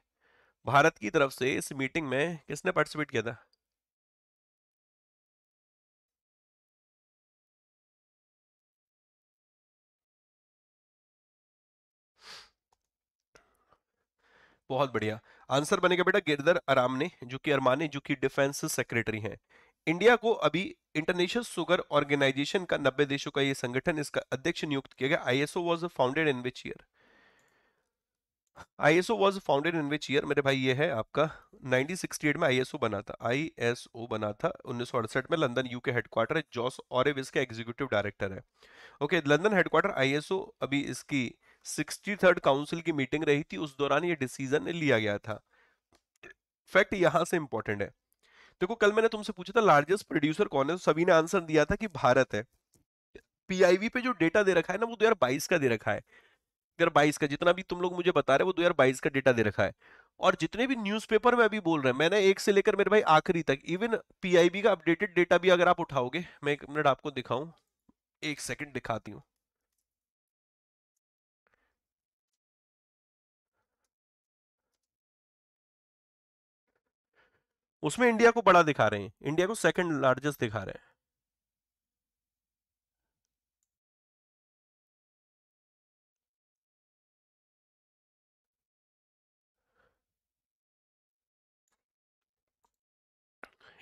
भारत की तरफ से इस मीटिंग में किसने पार्टिसिपेट किया था बहुत बढ़िया आंसर बनेगा बेटा गिरधर आराम ने जो कि अरमाने जो कि डिफेंस सेक्रेटरी हैं इंडिया को अभी इंटरनेशनल सुगर ऑर्गेनाइजेशन का नब्बे देशों का ये संगठन इसका अध्यक्ष नियुक्त किया गया ISO was founded in which year ISO was founded in which year मेरे भाई ये है आपका 1968 में आईएसओ बना था आईएसओ बना था उन्नीस में लंदन यूके हेडक्वार्टर है जॉस और इसके एग्जीक्यूटिव डायरेक्टर है ओके लंदन हेडक्वार्टर आईएसओ अभी इसकी सिक्सटी थर्ड काउंसिल की मीटिंग रही थी उस दौरान ये डिसीजन लिया गया था फैक्ट यहां से इंपॉर्टेंट है देखो कल मैंने तुमसे पूछा था लार्जेस्ट प्रोड्यूसर कौन है तो सभी ने आंसर दिया था कि भारत है पीआईवी पे जो डेटा दे रखा है ना वो दो का दे रखा है दो हजार का जितना भी तुम लोग मुझे बता रहे हो वो दो का डेटा दे रखा है और जितने भी न्यूज़पेपर में अभी बोल रहे हैं मैंने एक से लेकर मेरे भाई आखिरी तक इवन पीआईबी का अपडेटेड डेटा भी अगर आप उठाओगे मैं एक मिनट आपको दिखाऊं एक सेकंड दिखाती हूँ उसमें इंडिया को बड़ा दिखा रहे हैं इंडिया को सेकंड लार्जेस्ट दिखा रहे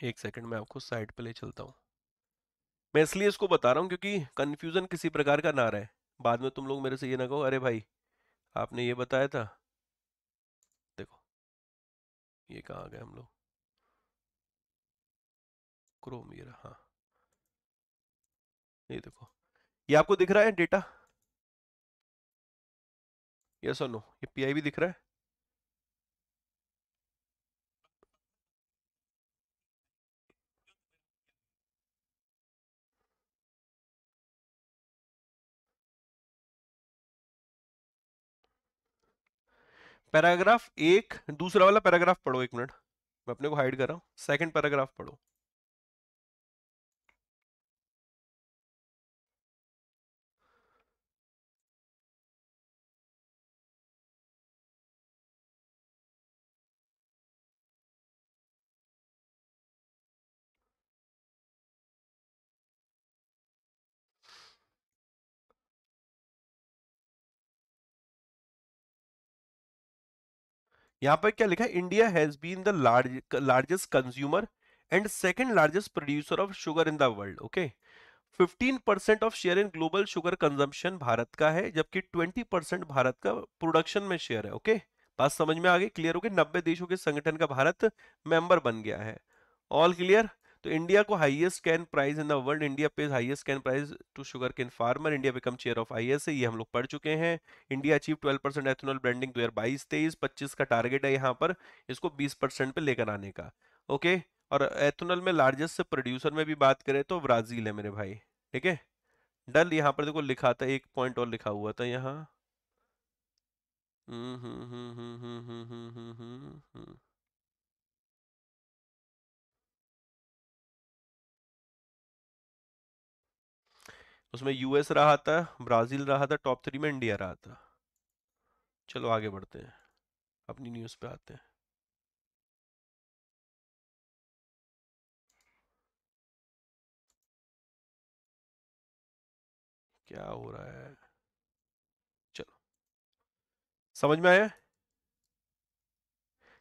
हैं एक सेकंड मैं आपको साइड पे ले चलता हूं मैं इसलिए इसको बता रहा हूं क्योंकि कन्फ्यूज़न किसी प्रकार का ना रहे बाद में तुम लोग मेरे से ये ना कहो अरे भाई आपने ये बताया था देखो ये कहाँ गए हम लोग क्रोम ये रहा ये देखो ये आपको दिख रहा है डेटा ये और नो ये पी भी दिख रहा है पैराग्राफ एक दूसरा वाला पैराग्राफ पढ़ो एक मिनट मैं अपने को हाइड कर रहा हूं सेकंड पैराग्राफ पढ़ो यहाँ पर क्या लिखा है India has been the large largest consumer and second largest producer of sugar in the world okay 15 percent of share in global sugar consumption Bharat का है जबकि 20 परसेंट भारत का प्रोडक्शन में शेयर है ओके बात समझ में आ गई क्लियर हो गई नब्बे देशों के संगठन का भारत मेंबर बन गया है ऑल क्लियर तो इंडिया को highest cane price in the world India pays highest cane price to sugar cane farmer India become chair of I S ये हम लोग पढ़ चुके हैं India achieve 12 percent ethanol branding दो हज़ार बाईस तेईस पच्चीस का टारगेट है यहाँ पर इसको 20 परसेंट पे लेकर आने का ओके और एथनॉल में लार्जेस्ट प्रोड्यूसर में भी बात करें तो ब्राज़ील है मेरे भाई ठीक है डल यहाँ पर देखो लिखा था एक पॉइंट और लिखा हुआ था यहाँ हम्म हम्म हम्म हम्म हम्म हम्म हम्म हम्म, हम्म, हम्म। उसमें यूएस रहा था ब्राज़ील रहा था टॉप थ्री में इंडिया रहा था चलो आगे बढ़ते हैं अपनी न्यूज़ पे आते हैं क्या हो रहा है चलो समझ में आया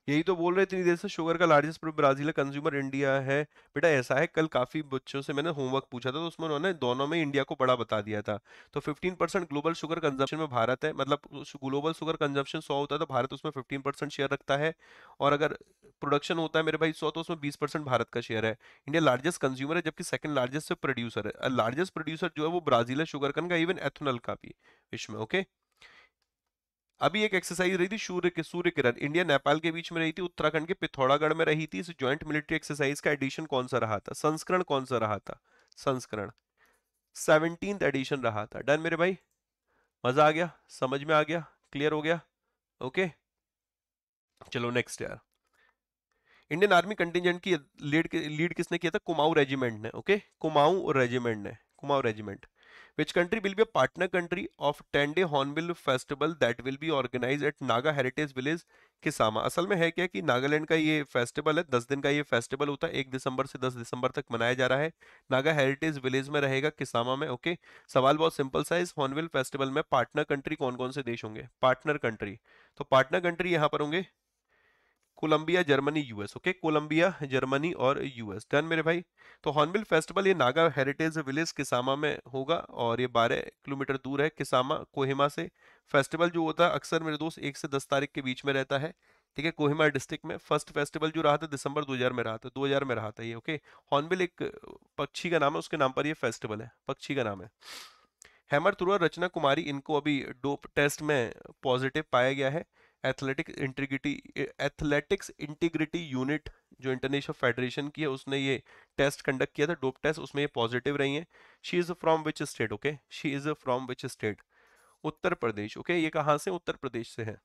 यही तो बोल रहे इतनी देर से शुगर का लार्जेस्ट ब्राजील कंज्यूमर इंडिया है बेटा ऐसा है कल काफी बच्चों से मैंने होमवर्क पूछा था तो उसमें उन्होंने दोनों में इंडिया को बड़ा बता दिया था तो 15 परसेंट ग्लोबल शुगर कंजप्शन में भारत है मतलब ग्लोबल शुगर कंजप्शन सौ होता है तो भारत उसमें फिफ्टीन परसेंट शेयर रखता है और अगर प्रोडक्शन होता है मेरे भाई सौ तो उसमें बीस परसेंट भारत का शेयर है इंडिया लार्जेस्ट कंज्यूमर है जबकि सेकंड लार्जेस्ट प्रोड्यूसर है लार्जेस्ट प्रोड्यूसर जो है वो ब्राजील है शुगर कन का इवन एथोनल का भी विश्व में ओके okay? अभी एक एक्सरसाइज रही थी सूर्य के सूर्य किरण इंडिया नेपाल के बीच में रही थी उत्तराखंड के पिथौरागढ़ में रही थी इस ज्वाइंट मिलिट्री एक्सरसाइज का एडिशन कौन सा रहा था संस्करण कौन सा रहा था संस्करण सेवनटीन एडिशन रहा था डन मेरे भाई मजा आ गया समझ में आ गया क्लियर हो गया ओके चलो नेक्स्ट यार इंडियन आर्मी कंटिजेंट की लीड किसने किया था कुमाऊ रेजिमेंट ने ओके कुमाऊ रेजिमेंट ने Kumaon regiment which country will be a partner country of 10 day hornbill festival that will be organized at naga heritage village Kisama असल में है क्या कि नागालैंड का ये फेस्टिवल है दस दिन का ये फेस्टिवल होता है एक दिसंबर से दस दिसंबर तक मनाया जा रहा है नागा हेरिटेज विलेज में रहेगा किसामा में ओके सवाल बहुत सिंपल सा इस हॉर्नविल फेस्टिवल में पार्टनर कंट्री कौन कौन से देश होंगे पार्टनर कंट्री तो पार्टनर कंट्री यहाँ पर होंगे Colombia Germany US okay Colombia Germany और यूएस डन मेरे भाई तो हॉर्नबिल फेस्टिवल ये नागा हेरिटेज विलेज किसामा में होगा और ये 12 किलोमीटर दूर है किसामा कोहिमा से फेस्टिवल जो होता है अक्सर मेरे दोस्त एक से दस तारीख के बीच में रहता है ठीक है कोहिमा डिस्ट्रिक्ट में फर्स्ट फेस्टिवल जो रहा था दिसंबर 2000 में रहा था 2000 में रहा था ये ओके हॉर्नबिल एक पक्षी का नाम है उसके नाम पर ये फेस्टिवल है पक्षी का नाम है हेमर थ्रू रचना कुमारी इनको अभी डोप टेस्ट में पॉजिटिव पाया गया है athletic integrity athletics integrity unit जो इंटरनेशनल फेडरेशन की है उसने ये टेस्ट कंडक्ट किया था डोप टेस्ट उसमें ये पॉजिटिव रही है she is from which state okay she is from which state Uttar Pradesh okay ये कहाँ से उत्तर प्रदेश से है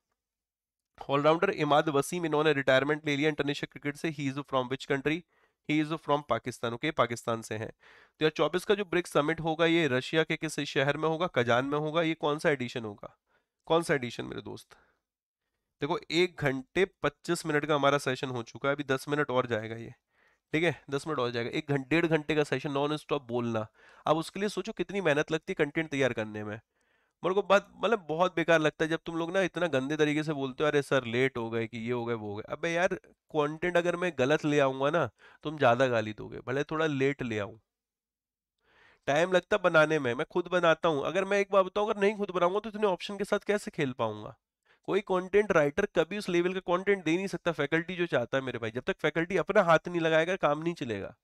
ऑलराउंडर इमाद वसीम इन्होंने रिटायरमेंट ले लिया इंटरनेशनल क्रिकेट से he is from which country he is from Pakistan okay Pakistan से है तो यार चौबीस का जो ब्रिक्स समिट होगा ये रशिया के किस शहर में होगा कजान में होगा ये कौन सा एडिशन होगा कौन सा एडिशन मेरे दोस्त देखो एक घंटे पच्चीस मिनट का हमारा सेशन हो चुका है अभी दस मिनट और जाएगा ये ठीक है दस मिनट और जाएगा एक घंटे डेढ़ घंटे का सेशन नॉन स्टॉप बोलना अब उसके लिए सोचो कितनी मेहनत लगती है कंटेंट तैयार करने में मेरे को बात मतलब बहुत बेकार लगता है जब तुम लोग ना इतना गंदे तरीके से बोलते हो अरे सर लेट हो गए कि ये हो गए वो हो गए अब यार कॉन्टेंट अगर मैं गलत ले आऊंगा ना तो तुम ज़्यादा गाली दोगे भले थोड़ा लेट ले आऊँ टाइम लगता बनाने में मैं खुद बनाता हूँ अगर मैं एक बार बताऊँ अगर नहीं खुद बनाऊंगा तो इतने ऑप्शन के साथ कैसे खेल पाऊंगा कोई कंटेंट राइटर कभी उस लेवल का कंटेंट दे नहीं सकता फैकल्टी जो चाहता है मेरे भाई जब तक फैकल्टी अपना हाथ नहीं लगाएगा काम नहीं चलेगा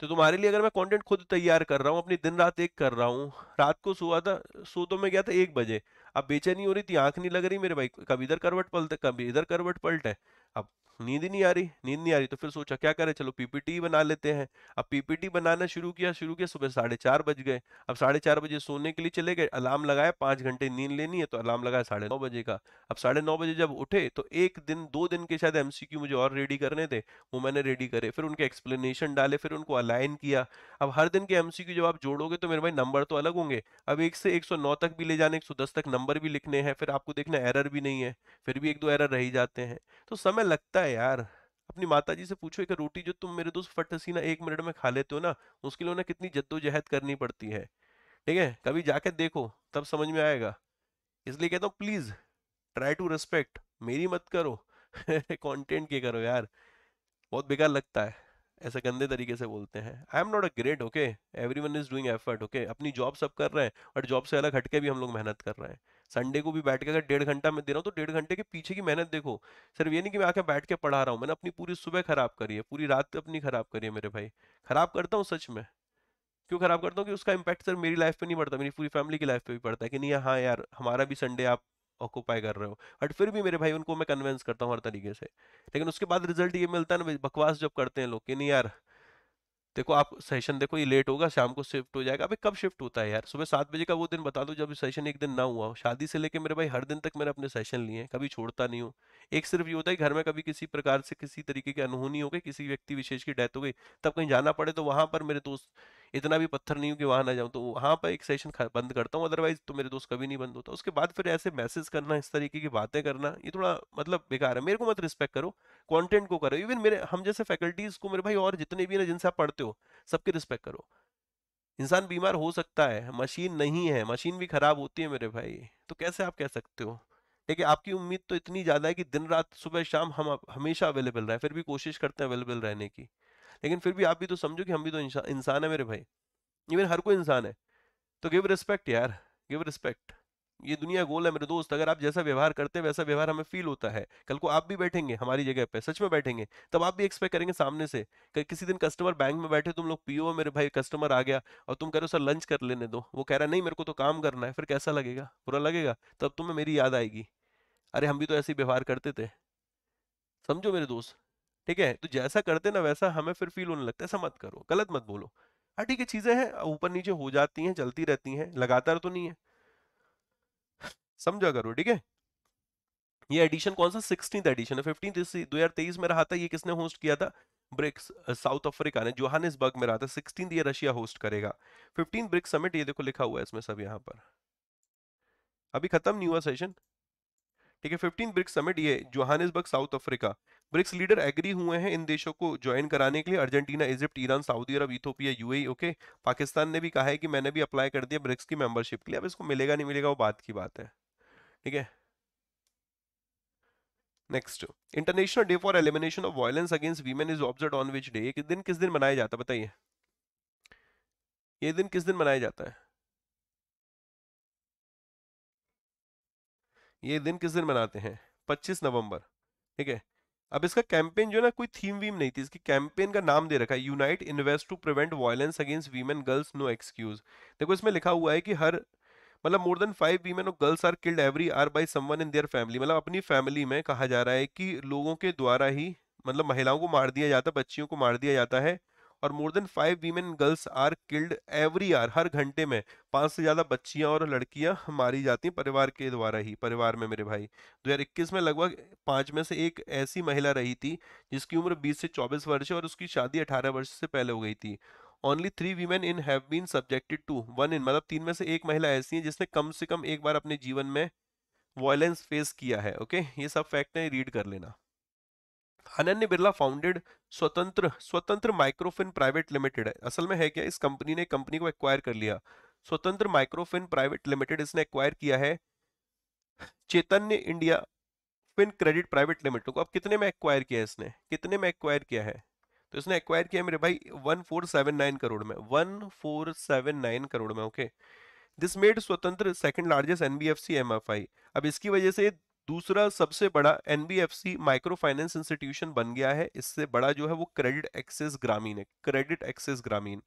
तो तुम्हारे लिए अगर मैं कंटेंट खुद तैयार कर रहा हूँ अपनी दिन रात एक कर रहा हूँ रात को सोआ था सो तो मैं गया था एक बजे अब बेचैनी हो रही थी आंख नहीं लग रही मेरे भाई कभी इधर करवट पलट कभी इधर करवट पलट है अब नींद ही नहीं आ रही नींद नहीं आ रही तो फिर सोचा क्या करें चलो पीपीटी बना लेते हैं अब पीपीटी बनाना शुरू किया शुरू किया सुबह साढ़े चार बज गए अब साढ़े चार बजे सोने के लिए चले गए अलार्म लगाया पाँच घंटे नींद लेनी है तो अलार्म लगाया साढ़े नौ बजे का अब साढ़े नौ बजे जब उठे तो एक दिन दो दिन के शायद एम मुझे और रेडी करने थे वो मैंने रेडी करे फिर उनके एक्सप्लेनेशन डाले फिर उनको अलाइन किया अब हर दिन के एम जब आप जोड़ोगे तो मेरे भाई नंबर तो अलग होंगे अब एक से एक तक भी ले जाने एक तक नंबर भी लिखने हैं फिर आपको देखना एरर भी नहीं है फिर भी एक दो एरर रह जाते हैं तो समय समय लगता है यार अपनी माता जी से पूछो एक रोटी जो तुम मेरे दोस्त फट हसीना एक मिनट में खा लेते हो ना उसके लिए उन्हें कितनी जद्दोजहद करनी पड़ती है ठीक है कभी जाके देखो तब समझ में आएगा इसलिए कहता हूँ प्लीज ट्राई टू रेस्पेक्ट मेरी मत करो कंटेंट के करो यार बहुत बेकार लगता है ऐसे गंदे तरीके से बोलते हैं I am not a great okay everyone is doing effort okay अपनी जॉब सब कर रहे हैं और जॉब से अलग हटके भी हम लोग मेहनत कर रहे हैं संडे को भी बैठ के अगर डेढ़ घंटा मैं दे रहा हूँ तो डेढ़ घंटे के पीछे की मेहनत देखो सिर्फ ये नहीं कि मैं आके बैठ के पढ़ा रहा हूँ मैंने अपनी पूरी सुबह खराब करी है पूरी रात अपनी खराब करी है मेरे भाई खराब करता हूँ सच में क्यों खराब करता हूँ कि उसका इम्पैक्ट सर मेरी लाइफ पे नहीं पड़ता मेरी पूरी फैमिली की लाइफ पे भी पड़ता है कि नहीं हाँ यार हमारा भी संडे आप ऑक्यूपाई कर रहे हो बट फिर भी मेरे भाई उनको मैं कन्विंस करता हूँ हर तरीके से लेकिन उसके बाद रिजल्ट ये मिलता है ना बकवास जब करते हैं लोग कि नहीं यार देखो आप सेशन देखो ये लेट होगा शाम को शिफ्ट हो जाएगा अभी कब शिफ्ट होता है यार सुबह सात बजे का वो दिन बता दो जब सेशन एक दिन ना हुआ शादी से लेके मेरे भाई हर दिन तक मैंने अपने सेशन लिए हैं कभी छोड़ता नहीं हूँ एक सिर्फ ये होता है घर में कभी किसी प्रकार से किसी तरीके की अनहोनी हो गई किसी व्यक्ति विशेष की डेथ हो गई तब कहीं जाना पड़े तो वहां पर मेरे दोस्त इतना भी पत्थर नहीं हूँ कि वहाँ ना जाऊँ तो वहाँ पर एक सेशन बंद करता हूँ अदरवाइज तो मेरे दोस्त कभी नहीं बंद होता उसके बाद फिर ऐसे मैसेज करना इस तरीके की बातें करना ये थोड़ा मतलब बेकार है मेरे को मत रिस्पेक्ट करो कॉन्टेंट को करो इवन मेरे हम जैसे फैकल्टीज को मेरे भाई और जितने भी ना जिनसे आप पढ़ते हो सबकी रिस्पेक्ट करो इंसान बीमार हो सकता है मशीन नहीं है मशीन भी खराब होती है मेरे भाई तो कैसे आप कह सकते हो ठीक है आपकी उम्मीद तो इतनी ज़्यादा है कि दिन रात सुबह शाम हम हमेशा अवेलेबल रहे फिर भी कोशिश करते हैं अवेलेबल रहने की लेकिन फिर भी आप भी तो समझो कि हम भी तो इंसान है मेरे भाई इवन हर कोई इंसान है तो गिव रिस्पेक्ट यार गिव रिस्पेक्ट ये दुनिया गोल है मेरे दोस्त अगर आप जैसा व्यवहार करते हैं वैसा व्यवहार हमें फील होता है कल को आप भी बैठेंगे हमारी जगह पे सच में बैठेंगे तब आप भी एक्सपेक्ट करेंगे सामने से कि किसी दिन कस्टमर बैंक में बैठे तुम लोग पीओ मेरे भाई कस्टमर आ गया और तुम कह रहे हो सर लंच कर लेने दो वो कह रहा नहीं मेरे को तो काम करना है फिर कैसा लगेगा बुरा लगेगा तब तुम्हें मेरी याद आएगी अरे हम भी तो ऐसे व्यवहार करते थे समझो मेरे दोस्त ठीक है तो जैसा करते ना वैसा हमें फिर फील होने लगता है ऐसा मत करो गलत मत बोलो हाँ ठीक है चीजें हैं ऊपर नीचे हो जाती हैं चलती रहती हैं लगातार तो नहीं है समझा करो ठीक है ये एडिशन कौन सा सिक्सटीन एडिशन है फिफ्टीन दो हजार तेईस में रहा था ये किसने होस्ट किया था ब्रिक्स साउथ अफ्रीका ने जोहानिसबर्ग में रहा था सिक्सटीन ये रशिया होस्ट करेगा फिफ्टीन ब्रिक्स समिट ये देखो लिखा हुआ है इसमें सब यहाँ पर अभी खत्म नहीं हुआ सेशन ठीक है फिफ्टीन ब्रिक्स समिट ये Johannesburg South Africa BRICS leader agree हुए हैं इन देशों को ज्वाइन कराने के लिए Argentina Egypt Iran Saudi Arab Ethiopia UAE okay Pakistan ने भी कहा है कि मैंने भी अप्लाई कर दिया ब्रिक्स की मेंबरशिप के लिए अब इसको मिलेगा नहीं मिलेगा वो बात की बात है ठीक है next international day for elimination of violence against women is observe on which day किस दिन किस दिन मनाया जाता है बताइए ये दिन किस दिन मनाया जाता है ये दिन किस दिन मनाते हैं 25 नवंबर ठीक है अब इसका कैंपेन जो है ना कोई थीम वीम नहीं थी इसकी कैंपेन का नाम दे रखा है unite invest to prevent violence against women girls no excuse देखो इसमें लिखा हुआ है कि हर मतलब मोर देन फाइव वीमेन और girls are killed every hour by someone in their family मतलब अपनी फैमिली में कहा जा रहा है कि लोगों के द्वारा ही मतलब महिलाओं को मार दिया जाता है बच्चियों को मार दिया जाता है और more than five women girls are killed every hour हर घंटे में पांच से ज़्यादा बच्चियाँ और लड़कियां मारी जाती हैं परिवार के द्वारा ही परिवार में मेरे भाई 2021 में लगभग पांच में से एक ऐसी महिला रही थी जिसकी उम्र 20 से 24 वर्ष है और उसकी शादी 18 वर्ष से पहले हो गई थी only three women in have been subjected to one in मतलब तीन में से एक महिला ऐसी है जिसने कम से कम एक बार अपने जीवन में वॉयलेंस फेस किया है ओके ये सब फैक्ट है रीड कर लेना अनन्य बिरला फाउंडेड स्वतंत्र स्वतंत्र माइक्रोफिन प्राइवेट लिमिटेड है असल में है क्या इस कंपनी ने कंपनी को एक्वायर कर लिया स्वतंत्र माइक्रोफिन प्राइवेट लिमिटेड इसने एक्वायर किया है Chaitanya India fin credit private limited को अब कितने में एक्वायर किया है इसने कितने में एक्वायर किया है तो इसने एक्वायर किया मेरे भाई 1479 करोड़ में 1479 करोड़ में okay this made Swatantra second largest NBFC MFI अब इसकी वजह से दूसरा सबसे बड़ा एनबीएफसी माइक्रो फाइनेंस इंस्टीट्यूशन बन गया है इससे बड़ा जो है वो क्रेडिट एक्सेस ग्रामीण है credit access Grameen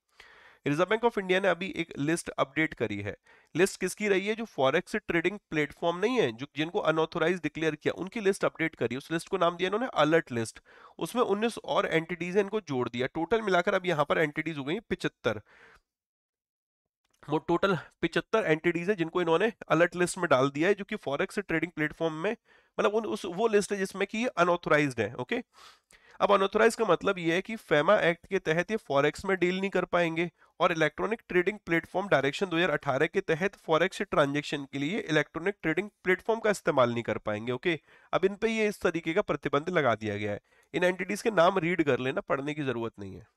Reserve bank of India ने अभी एक लिस्ट अपडेट करी है लिस्ट किसकी रही है जो फॉरेक्स ट्रेडिंग प्लेटफॉर्म नहीं है जो जिनको अनऑथोराइज डिक्लेयर किया उनकी लिस्ट अपडेट करी उस लिस्ट को नाम दिया इन्होंने अलर्ट लिस्ट उसमें 19 और एंटिटीज इनको जोड़ दिया टोटल मिलाकर अब यहाँ पर एंटिटीज हो गई पिछहत्तर वो टोटल हाँ। पिचहत्तर एंटिटीज है जिनको इन्होंने अलर्ट लिस्ट में डाल दिया है जो कि फॉरेक्स ट्रेडिंग प्लेटफॉर्म में मतलब उस वो लिस्ट है जिसमें कि ये अनऑथोराइज है ओके अब अनऑथोराइज का मतलब ये है कि फेमा एक्ट के तहत ये फॉरेक्स में डील नहीं कर पाएंगे और इलेक्ट्रॉनिक ट्रेडिंग प्लेटफॉर्म डायरेक्शन 2018 के तहत फॉरेक्स ट्रांजेक्शन के लिए इलेक्ट्रॉनिक ट्रेडिंग प्लेटफॉर्म का इस्तेमाल नहीं कर पाएंगे ओके अब इन पर ये इस तरीके का प्रतिबंध लगा दिया गया है इन एंटिटीज के नाम रीड कर लेना पढ़ने की जरूरत नहीं है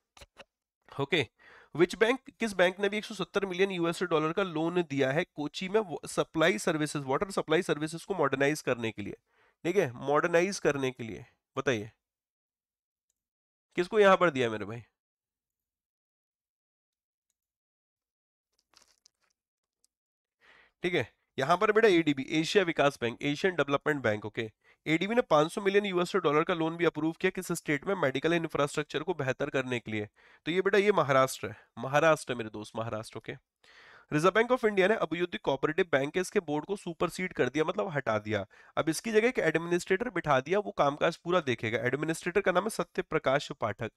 ओके okay. विच बैंक किस बैंक ने भी 170 मिलियन यूएस डॉलर का लोन दिया है कोची में supply services water supply services को मॉडर्नाइज करने के लिए ठीक है मॉडर्नाइज करने के लिए बताइए किसको यहां पर दिया मेरे भाई ठीक है यहाँ पर बेटा एडीबी एशिया विकास bank Asian development bank okay ADB ने 500 मिलियन यूएस डॉलर का लोन भी अप्रूव किया किस स्टेट में मेडिकल इंफ्रास्ट्रक्चर को बेहतर करने के लिए तो ये बेटा ये महाराष्ट्र है महाराष्ट्र मेरे दोस्त Maharashtra okay reserve bank of India ने अभियुद्ध कोऑपरेटिव बैंक के इसके बोर्ड को सुपरसीड कर दिया मतलब हटा दिया अब इसकी जगह एक एडमिनिस्ट्रेटर बिठा दिया वो कामकाज पूरा देखेगा एडमिनिस्ट्रेटर का नाम है सत्य प्रकाश पाठक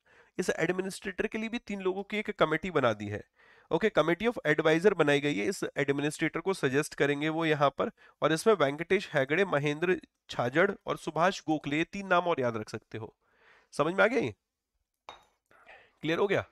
इस एडमिनिस्ट्रेटर के लिए भी तीन लोगों की एक कमेटी बना दी है ओके कमेटी ऑफ एडवाइजर बनाई गई है इस एडमिनिस्ट्रेटर को सजेस्ट करेंगे वो यहाँ पर और इसमें वेंकटेश हैगड़े महेंद्र छाजड़ और सुभाष गोखले तीन नाम और याद रख सकते हो समझ में आ गया ये क्लियर हो गया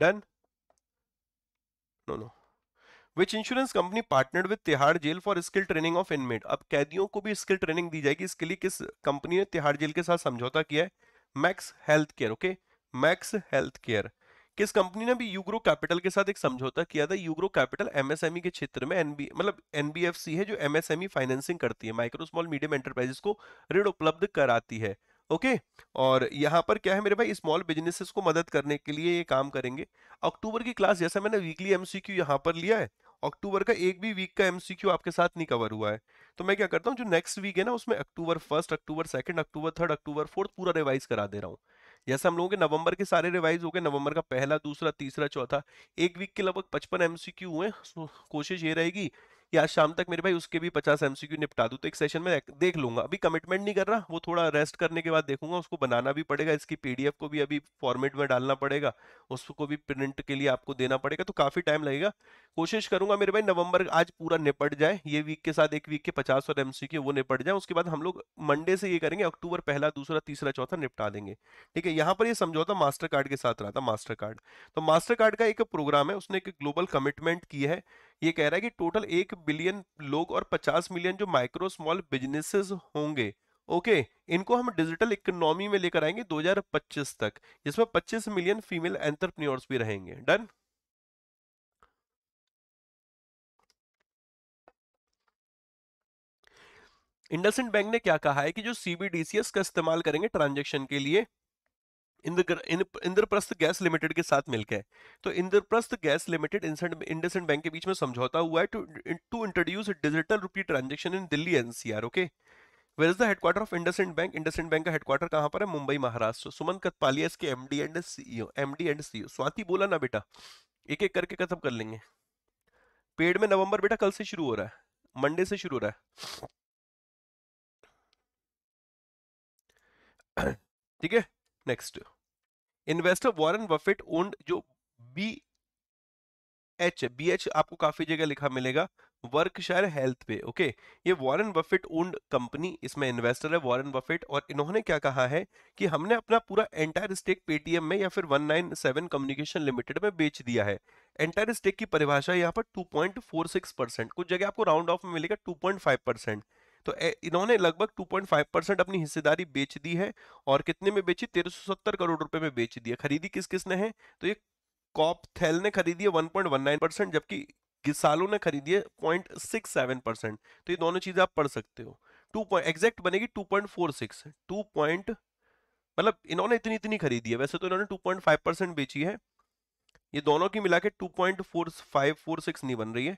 done no no which insurance company partner with Tihar jail for skill training of inmate अब कैदियों को भी स्किल ट्रेनिंग दी जाएगी इसके लिए किस कंपनी ने तिहाड़ जेल के साथ समझौता किया है Max Health Care okay Max Health Care किस कंपनी ने भी यूग्रो कैपिटल के साथ एक समझौता किया था यूग्रो कैपिटल एमएसएमई के क्षेत्र में एनबी मतलब एनबीएफसी है जो एमएसएमई फाइनेंसिंग e करती है माइक्रो स्मॉल मीडियम एंटरप्राइजेस को ऋण उपलब्ध कराती है ओके और यहाँ पर क्या है मेरे भाई स्मॉल बिजनेसेस को मदद करने के लिए ये काम करेंगे अक्टूबर की क्लास जैसा मैंने वीकली एमसीक्यू यहाँ पर लिया है अक्टूबर का एक भी वीक का एमसीक्यू आपके साथ नहीं कवर हुआ है तो मैं क्या करता हूँ जो नेक्स्ट वीक है ना उसमें October first October second October third October fourth पूरा रिवाइज करा दे रहा हूँ जैसे हम लोगों के नवंबर के सारे रिवाइज हो गए नवंबर का पहला दूसरा तीसरा चौथा एक वीक के लगभग पचपन एमसीक्यू हुए कोशिश ये रहेगी कि आज शाम तक मेरे भाई उसके भी पचास एमसीक्यू निपटा दू तो एक सेशन में देख लूंगा अभी कमिटमेंट नहीं कर रहा वो थोड़ा रेस्ट करने के बाद देखूंगा उसको बनाना भी पड़ेगा इसकी पीडीएफ को भी अभी फॉर्मेट में डालना पड़ेगा उसको भी प्रिंट के लिए आपको देना पड़ेगा तो काफ़ी टाइम लगेगा कोशिश करूंगा मेरे भाई नवंबर आज पूरा निपट जाए ये वीक के साथ एक वीक के पचास और एमसीक्यू वो निपट जाए उसके बाद हम लोग मंडे से ये करेंगे अक्टूबर पहला दूसरा तीसरा चौथा निपटा देंगे ठीक है यहाँ पर ये समझौता मास्टर कार्ड के साथ रहा था मास्टर कार्ड तो मास्टर कार्ड का एक प्रोग्राम है उसने एक ग्लोबल कमिटमेंट की है ये कह रहा है कि टोटल एक बिलियन लोग और पचास मिलियन जो माइक्रो स्मॉल बिजनेसेस होंगे ओके okay, इनको हम डिजिटल इकोनॉमी में लेकर आएंगे 2025 तक जिसमें 25 मिलियन फीमेल एंटरप्रेन्योर्स भी रहेंगे डन इंडस बैंक ने क्या कहा है कि जो सीबीडीसीएस का इस्तेमाल करेंगे ट्रांजेक्शन के लिए इंद्रप्रस्थ गैस लिमिटेड के साथ मिलकर तो Indraprastha gas limited IndusInd bank के बीच में समझौता हुआ है to to introduce digital rupee transaction in Delhi NCR okay where is the headquarter of IndusInd bank IndusInd bank का हेडक्वार्टर कहां पर है मुंबई महाराष्ट्र सुमन कतपालिया इसके MD and CEO MD and CEO Swati बोला ना बेटा एक एक करके खत्म कर लेंगे पेड़ में नवंबर बेटा कल से शुरू हो रहा है मंडे से शुरू हो रहा है ठीक है next investor Warren Buffett owned जो बी एच बी एच आपको काफी जगह लिखा मिलेगा वर्कशायर हेल्थ पे ओके ये वॉरेन बफेट ओन्ड कंपनी इसमें इन्वेस्टर है वॉरेन बफेट और इन्होंने क्या कहा है कि हमने अपना पूरा एंटायर स्टेक पेटीएम में या फिर 197 कम्युनिकेशन लिमिटेड में बेच दिया है एंटायर स्टेक की परिभाषा यहाँ पर 2.46 परसेंट कुछ जगह आपको राउंड ऑफ में मिलेगा 2.5 परसेंट तो इन्होंने लगभग 2.5 परसेंट अपनी हिस्सेदारी बेच दी है और कितने में बेची 1370 करोड़ रुपए में बेच दिया खरीदी किस किसने है तो ये कॉप थेल ने खरीदी है वन परसेंट जबकि गिसालो ने खरीदी है पॉइंट परसेंट तो ये दोनों चीजें आप पढ़ सकते हो टू पॉइंट एग्जैक्ट बनेगी टू पॉइंट मतलब इन्होंने इतनी इतनी खरीदी है वैसे तो इन्होंने 2.5 परसेंट बेची है ये दोनों की मिला के टू नहीं बन रही है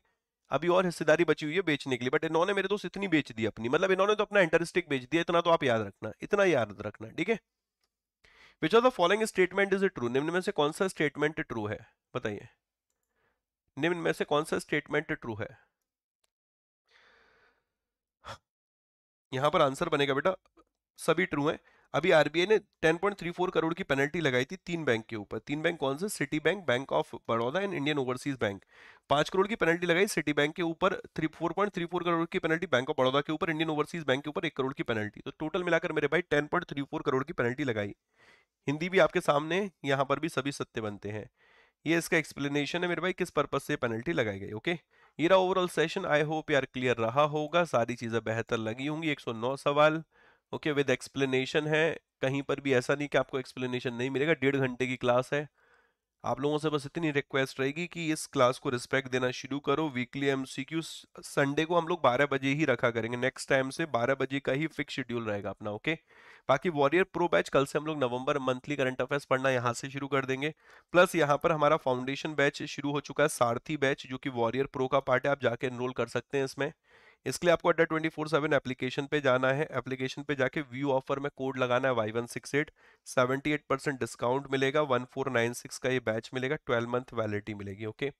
अभी और हिस्सेदारी बची हुई है बेचने के लिए बट इन्होंने मेरे दोस्त इतनी बेच दी अपनी मतलब इन्होंने तो अपना इंटरेस्टिक बेच दिया इतना तो आप याद रखना इतना याद रखना ठीक है which of the following statement is true निम्न में से कौन सा स्टेटमेंट ट्रू है बताइए निम्न में से कौन सा स्टेटमेंट ट्रू है यहां पर आंसर बनेगा बेटा सभी ट्रू हैं अभी आरबीआई ने 10.34 करोड़ की पेनल्टी लगाई थी तीन बैंक के ऊपर तीन बैंक कौन से Citibank Bank of Baroda and Indian Overseas Bank पांच करोड़ की पेनल्टी लगाई सिटी बैंक के ऊपर three four point three four crore की पेनल्टी बैंक ऑफ बड़ौदा के ऊपर इंडियन ओवरसीज बैंक के ऊपर एक करोड़ की पेनल्टी तो टोटल मिलाकर मेरे भाई ten point three four crore की पेनल्टी लगाई हिंदी भी आपके सामने यहाँ पर भी सभी सत्य बनते हैं ये इसका एक्सप्लेनेशन है मेरे भाई किस पर्पज से पेनल्टी लगाई गई ओके ये रहा ओवरऑल सेशन आई होप यार क्लियर रहा होगा सारी चीज़ें बेहतर लगी होंगी 109 सवाल ओके विद एक्सप्लेनेशन है कहीं पर भी ऐसा नहीं कि आपको एक्सप्लेनेशन नहीं मिलेगा डेढ़ घंटे की क्लास है आप लोगों से बस इतनी रिक्वेस्ट रहेगी कि इस क्लास को रिस्पेक्ट देना शुरू करो वीकली एमसीक्यू संडे को हम लोग 12 बजे ही रखा करेंगे नेक्स्ट टाइम से 12 बजे का ही फिक्स शेड्यूल रहेगा अपना ओके बाकी वॉरियर प्रो बैच कल से हम लोग नवंबर मंथली करंट अफेयर्स पढ़ना यहाँ से शुरू कर देंगे प्लस यहाँ पर हमारा फाउंडेशन बैच शुरू हो चुका है सारथी बैच जो कि वॉरियर प्रो का पार्ट है आप जाके एनरोल कर सकते हैं इसमें इसके लिए आपको अड्डा ट्वेंटी फोर सेवन एप्लीकेशन पे जाना है एप्लीकेशन पे जाके व्यू ऑफर में कोड लगाना है Y one six eight seventy eight percent discount मिलेगा वन फोर नाइन सिक्स का ये बैच मिलेगा ट्वेल्व मंथ वैलिडिटी मिलेगी ओके okay?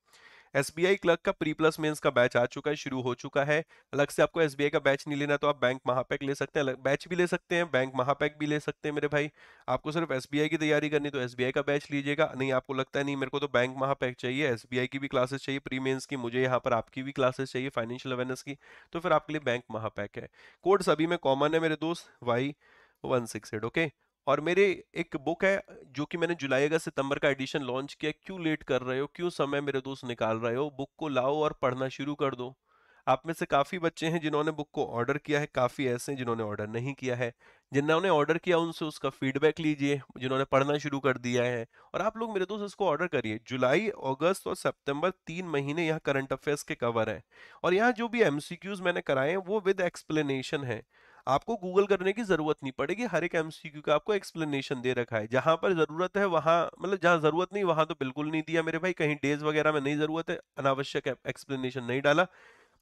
एसबीआई क्लर्क का प्री प्लस मेंस का बैच आ चुका है शुरू हो चुका है अलग से आपको एसबीआई का बैच नहीं लेना तो आप बैंक महापैक ले सकते हैं बैच भी ले सकते हैं बैंक महापैक भी ले सकते हैं मेरे भाई आपको सिर्फ एसबीआई की तैयारी करनी तो एसबीआई का बैच लीजिएगा नहीं आपको लगता है नहीं मेरे को तो बैंक महापैक चाहिए आई की भी क्लासेस चाहिए प्री मेन्स की मुझे यहाँ पर आपकी भी क्लासेस चाहिए फाइनेंशियल अवेयरनेस की तो फिर आपके लिए बैंक महापैक है कोड सभी में कॉमन है मेरे दोस्त Y one six eight okay और मेरे एक बुक है जो कि मैंने जुलाई अगस्त सितंबर का एडिशन लॉन्च किया क्यों लेट कर रहे हो क्यों समय मेरे दोस्त निकाल रहे हो बुक को लाओ और पढ़ना शुरू कर दो आप में से काफ़ी बच्चे हैं जिन्होंने बुक को ऑर्डर किया है काफ़ी ऐसे हैं जिन्होंने ऑर्डर नहीं किया है जिन्होंने ऑर्डर किया उनसे उसका फीडबैक लीजिए जिन्होंने पढ़ना शुरू कर दिया है और आप लोग मेरे दोस्त इसको ऑर्डर करिए जुलाई अगस्त और सितंबर तीन महीने यहाँ करंट अफेयर्स के कवर हैं और यहाँ जो भी एम मैंने कराए हैं वो विद एक्सप्लेनेशन है आपको गूगल करने की जरूरत नहीं पड़ेगी हर एक एमसीक्यू का आपको एक्सप्लेनेशन दे रखा है जहां पर जरूरत है वहां मतलब जहां जरूरत नहीं वहां तो बिल्कुल नहीं दिया मेरे भाई कहीं डेज वगैरह में नहीं जरूरत है अनावश्यक एक्सप्लेनेशन नहीं डाला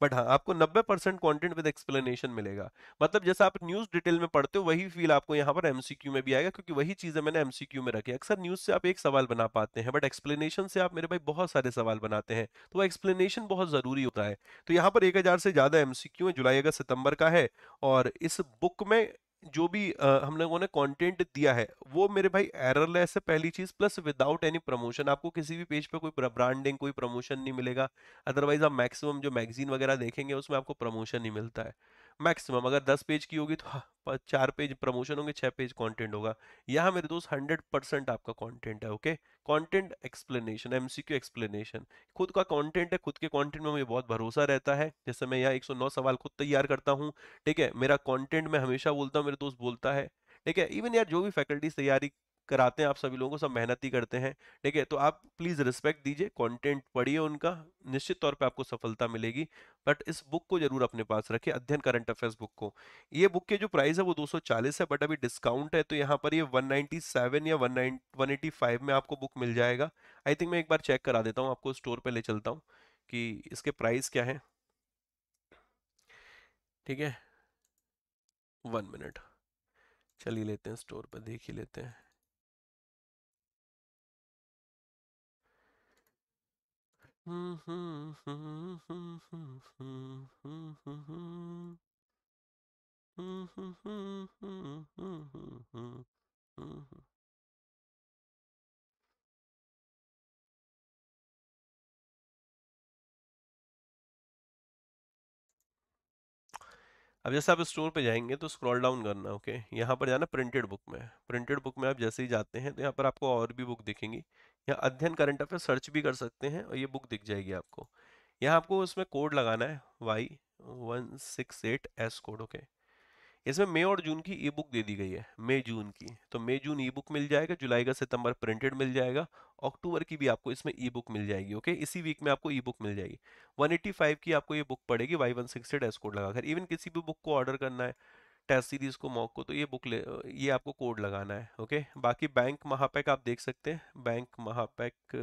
बट हाँ आपको 90 परसेंट कॉन्टेंट विद एक्सप्लेनेशन मिलेगा मतलब जैसा आप न्यूज डिटेल में पढ़ते हो वही फील आपको यहाँ पर एमसीक्यू में भी आएगा क्योंकि वही चीजें मैंने एमसीक्यू में रखी अक्सर न्यूज से आप एक सवाल बना पाते हैं बट एक्सप्लेनेशन से आप मेरे भाई बहुत सारे सवाल बनाते हैं तो एक्सप्लेनेशन बहुत जरूरी होता है तो यहाँ पर एक से ज्यादा एमसीक्यू है जुलाई अगस्त सितंबर का है और इस बुक में जो भी आ, हम लोगों ने कंटेंट दिया है वो मेरे भाई एररलेस है पहली चीज प्लस विदाउट एनी प्रमोशन आपको किसी भी पेज पे कोई ब्रांडिंग कोई प्रमोशन नहीं मिलेगा अदरवाइज आप मैक्सिमम जो मैगजीन वगैरह देखेंगे उसमें आपको प्रमोशन नहीं मिलता है मैक्सिमम अगर दस पेज की होगी तो हाँ, चार पेज प्रमोशन होंगे छह पेज कंटेंट होगा यहाँ मेरे दोस्त हंड्रेड परसेंट आपका कंटेंट है okay content explanation MCQ explanation खुद का कंटेंट है खुद के कंटेंट में मुझे बहुत भरोसा रहता है जैसे मैं यहाँ 109 सवाल खुद तैयार करता हूँ ठीक है मेरा कॉन्टेंट मैं हमेशा बोलता हूँ मेरे दोस्त बोलता है ठीक है इवन यार जो भी फैकल्टीज तैयारी कराते हैं आप सभी लोगों को सब मेहनत ही करते हैं ठीक है तो आप प्लीज रिस्पेक्ट दीजिए कंटेंट पढ़िए उनका निश्चित तौर पे आपको सफलता मिलेगी बट इस बुक को जरूर अपने पास रखिए अध्ययन करंट अफेयर्स बुक को ये बुक के जो प्राइस है वो 240 है बट अभी डिस्काउंट है तो यहाँ पर ये 197 या 185 में आपको बुक मिल जाएगा आई थिंक मैं एक बार चेक करा देता हूँ आपको स्टोर पर ले चलता हूँ कि इसके प्राइस क्या है ठीक है वन मिनट चलिए लेते हैं स्टोर पर देख ही लेते हैं अब जैसे आप स्टोर पे जाएंगे तो स्क्रॉल डाउन करना ओके यहाँ पर जाना प्रिंटेड बुक में प्रिंटेड बुक में आप जैसे ही जाते हैं तो यहाँ पर आपको और भी बुक दिखेंगी या अध्ययन करंट अफेयर सर्च भी कर सकते हैं और ये बुक दिख जाएगी आपको यहाँ आपको उसमें कोड लगाना है Y one six eight S code okay इसमें मई और जून की ई बुक दे दी गई है मई जून की तो मई जून ई बुक मिल जाएगा जुलाई का सितंबर प्रिंटेड मिल जाएगा अक्टूबर की भी आपको इसमें ई बुक मिल जाएगी ओके इसी वीक में आपको ई बुक मिल जाएगी 185 की आपको ये बुक पड़ेगी Y one six eight S code लगाकर इवन किसी भी बुक को ऑर्डर करना है टेस्ट सीरीज को मॉक को तो ये बुक ले ये आपको कोड लगाना है ओके बाकी बैंक महापैक आप देख सकते हैं बैंक महापैक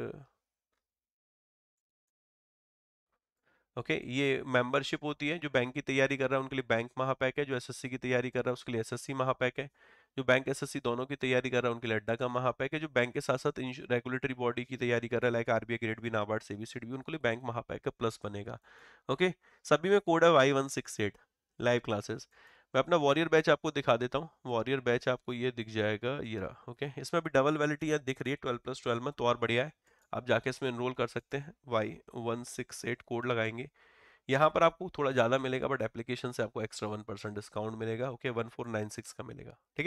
ओके okay, ये मेंबरशिप होती है जो बैंक की तैयारी कर रहा है उनके लिए बैंक महापैक है जो एसएससी की तैयारी कर रहा है उसके लिए एसएससी महापैक है जो बैंक एसएससी दोनों की तैयारी कर रहा है उनके लिए अड्डा का महापैक है जो बैंक के साथ साथ रेगुलेटरी बॉडी की तैयारी कर रहा है लाइक आरबीआई ग्रेड भी नाबार्ड से भी उनके लिए बैंक महापैक का प्लस बनेगा ओके okay? सभी में कोड है Y one six eight live classes मैं अपना वॉरियर बैच आपको दिखा देता हूँ वॉरियर बैच आपको ये दिख जाएगा ये रहा ओके इसमें भी डबल वैलिटी यहाँ दिख रही है ट्वेल्व प्लस ट्वेल्व में तो और बढ़िया है आप जाके इसमें इनरोल कर सकते हैं Y one six eight code लगाएंगे यहाँ पर आपको थोड़ा ज़्यादा मिलेगा बट एप्लीकेशन से आपको एक्स्ट्रा वन परसेंट डिस्काउंट मिलेगा okay one four nine six का मिलेगा ठीक है